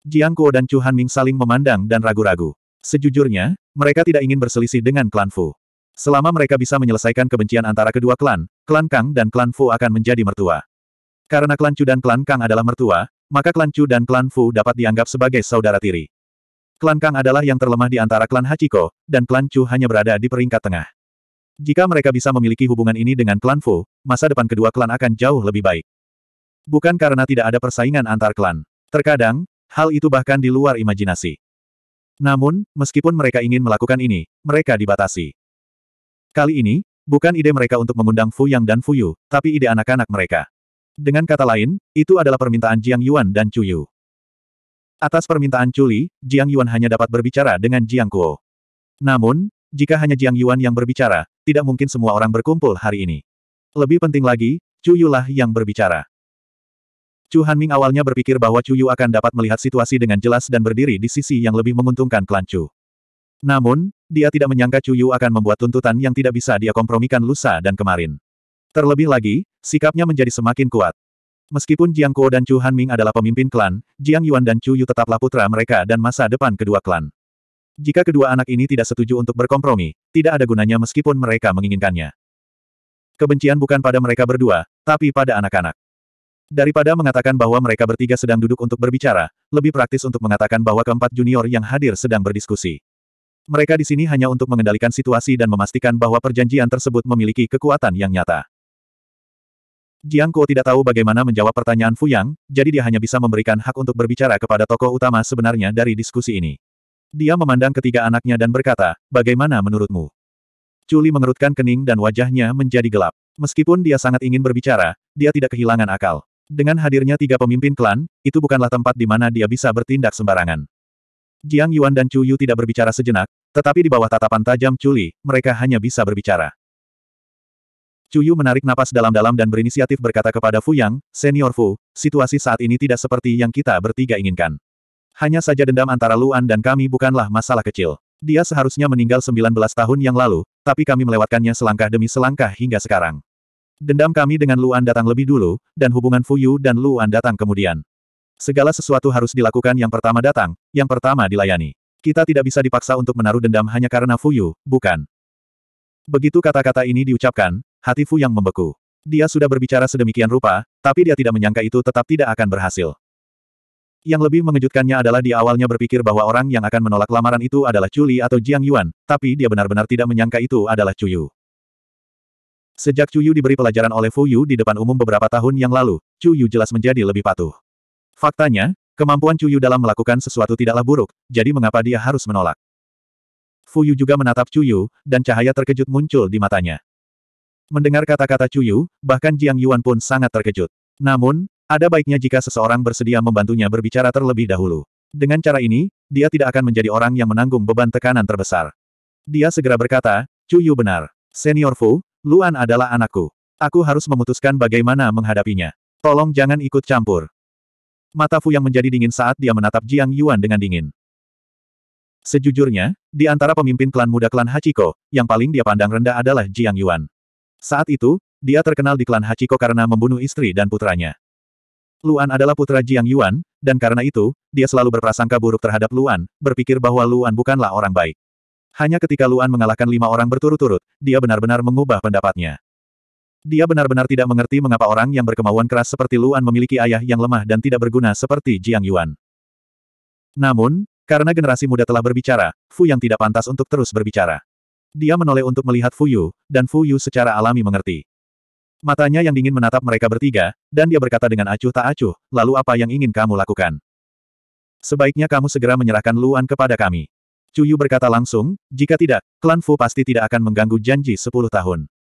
Jiang Kuo dan Chu Hanming saling memandang dan ragu-ragu. Sejujurnya, mereka tidak ingin berselisih dengan klan Fu. Selama mereka bisa menyelesaikan kebencian antara kedua klan, klan Kang dan klan Fu akan menjadi mertua. Karena klan Chu dan klan Kang adalah mertua, maka klan Chu dan klan Fu dapat dianggap sebagai saudara tiri. Klan Kang adalah yang terlemah di antara klan Hachiko, dan klan Chu hanya berada di peringkat tengah. Jika mereka bisa memiliki hubungan ini dengan klan Fu, masa depan kedua klan akan jauh lebih baik. Bukan karena tidak ada persaingan antar klan. Terkadang, Hal itu bahkan di luar imajinasi. Namun, meskipun mereka ingin melakukan ini, mereka dibatasi. Kali ini, bukan ide mereka untuk mengundang Fu Yang dan Fu Yu, tapi ide anak-anak mereka. Dengan kata lain, itu adalah permintaan Jiang Yuan dan Chu Yu. Atas permintaan Chuli, Jiang Yuan hanya dapat berbicara dengan Jiang Kuo. Namun, jika hanya Jiang Yuan yang berbicara, tidak mungkin semua orang berkumpul hari ini. Lebih penting lagi, Chu Yu lah yang berbicara. Chu Hanming awalnya berpikir bahwa Chu Yu akan dapat melihat situasi dengan jelas dan berdiri di sisi yang lebih menguntungkan klan Chu. Namun, dia tidak menyangka Chu Yu akan membuat tuntutan yang tidak bisa dia kompromikan lusa dan kemarin. Terlebih lagi, sikapnya menjadi semakin kuat. Meskipun Jiang Kuo dan Chu Hanming adalah pemimpin klan, Jiang Yuan dan Chu Yu tetaplah putra mereka dan masa depan kedua klan. Jika kedua anak ini tidak setuju untuk berkompromi, tidak ada gunanya meskipun mereka menginginkannya. Kebencian bukan pada mereka berdua, tapi pada anak-anak. Daripada mengatakan bahwa mereka bertiga sedang duduk untuk berbicara, lebih praktis untuk mengatakan bahwa keempat junior yang hadir sedang berdiskusi. Mereka di sini hanya untuk mengendalikan situasi dan memastikan bahwa perjanjian tersebut memiliki kekuatan yang nyata. Jiang Kuo tidak tahu bagaimana menjawab pertanyaan Fu Yang, jadi dia hanya bisa memberikan hak untuk berbicara kepada tokoh utama sebenarnya dari diskusi ini. Dia memandang ketiga anaknya dan berkata, bagaimana menurutmu? Culi mengerutkan kening dan wajahnya menjadi gelap. Meskipun dia sangat ingin berbicara, dia tidak kehilangan akal. Dengan hadirnya tiga pemimpin klan, itu bukanlah tempat di mana dia bisa bertindak sembarangan. Jiang Yuan dan Chu Yu tidak berbicara sejenak, tetapi di bawah tatapan tajam Chu Li, mereka hanya bisa berbicara. Chu Yu menarik napas dalam-dalam dan berinisiatif berkata kepada Fu Yang, Senior Fu, situasi saat ini tidak seperti yang kita bertiga inginkan. Hanya saja dendam antara Luan dan kami bukanlah masalah kecil. Dia seharusnya meninggal 19 tahun yang lalu, tapi kami melewatkannya selangkah demi selangkah hingga sekarang. Dendam kami dengan Luan datang lebih dulu, dan hubungan Fuyu dan Luan datang kemudian. Segala sesuatu harus dilakukan yang pertama datang, yang pertama dilayani. Kita tidak bisa dipaksa untuk menaruh dendam hanya karena Fuyu, bukan. Begitu kata-kata ini diucapkan, hati Fu yang membeku. Dia sudah berbicara sedemikian rupa, tapi dia tidak menyangka itu tetap tidak akan berhasil. Yang lebih mengejutkannya adalah di awalnya berpikir bahwa orang yang akan menolak lamaran itu adalah Chuli atau Jiang Yuan, tapi dia benar-benar tidak menyangka itu adalah Chuyu. Sejak Chu Yu diberi pelajaran oleh Fu Yu di depan umum beberapa tahun yang lalu, Chu Yu jelas menjadi lebih patuh. Faktanya, kemampuan Chu Yu dalam melakukan sesuatu tidaklah buruk, jadi mengapa dia harus menolak? Fu Yu juga menatap Chu Yu, dan cahaya terkejut muncul di matanya. Mendengar kata-kata Chu Yu, bahkan Jiang Yuan pun sangat terkejut. Namun, ada baiknya jika seseorang bersedia membantunya berbicara terlebih dahulu. Dengan cara ini, dia tidak akan menjadi orang yang menanggung beban tekanan terbesar. Dia segera berkata, Chu Yu benar. Senior Fu, Luan adalah anakku. Aku harus memutuskan bagaimana menghadapinya. Tolong jangan ikut campur. Mata Fu yang menjadi dingin saat dia menatap Jiang Yuan dengan dingin. Sejujurnya, di antara pemimpin klan muda klan Hachiko, yang paling dia pandang rendah adalah Jiang Yuan. Saat itu, dia terkenal di klan Hachiko karena membunuh istri dan putranya. Luan adalah putra Jiang Yuan, dan karena itu, dia selalu berprasangka buruk terhadap Luan, berpikir bahwa Luan bukanlah orang baik. Hanya ketika Luan mengalahkan lima orang berturut-turut, dia benar-benar mengubah pendapatnya. Dia benar-benar tidak mengerti mengapa orang yang berkemauan keras seperti Luan memiliki ayah yang lemah dan tidak berguna seperti Jiang Yuan. Namun, karena generasi muda telah berbicara, Fu yang tidak pantas untuk terus berbicara. Dia menoleh untuk melihat Fu Yu, dan Fu Yu secara alami mengerti. Matanya yang dingin menatap mereka bertiga, dan dia berkata dengan acuh tak acuh, lalu apa yang ingin kamu lakukan? Sebaiknya kamu segera menyerahkan Luan kepada kami. Cuyu berkata langsung, jika tidak, klan Fu pasti tidak akan mengganggu janji sepuluh tahun.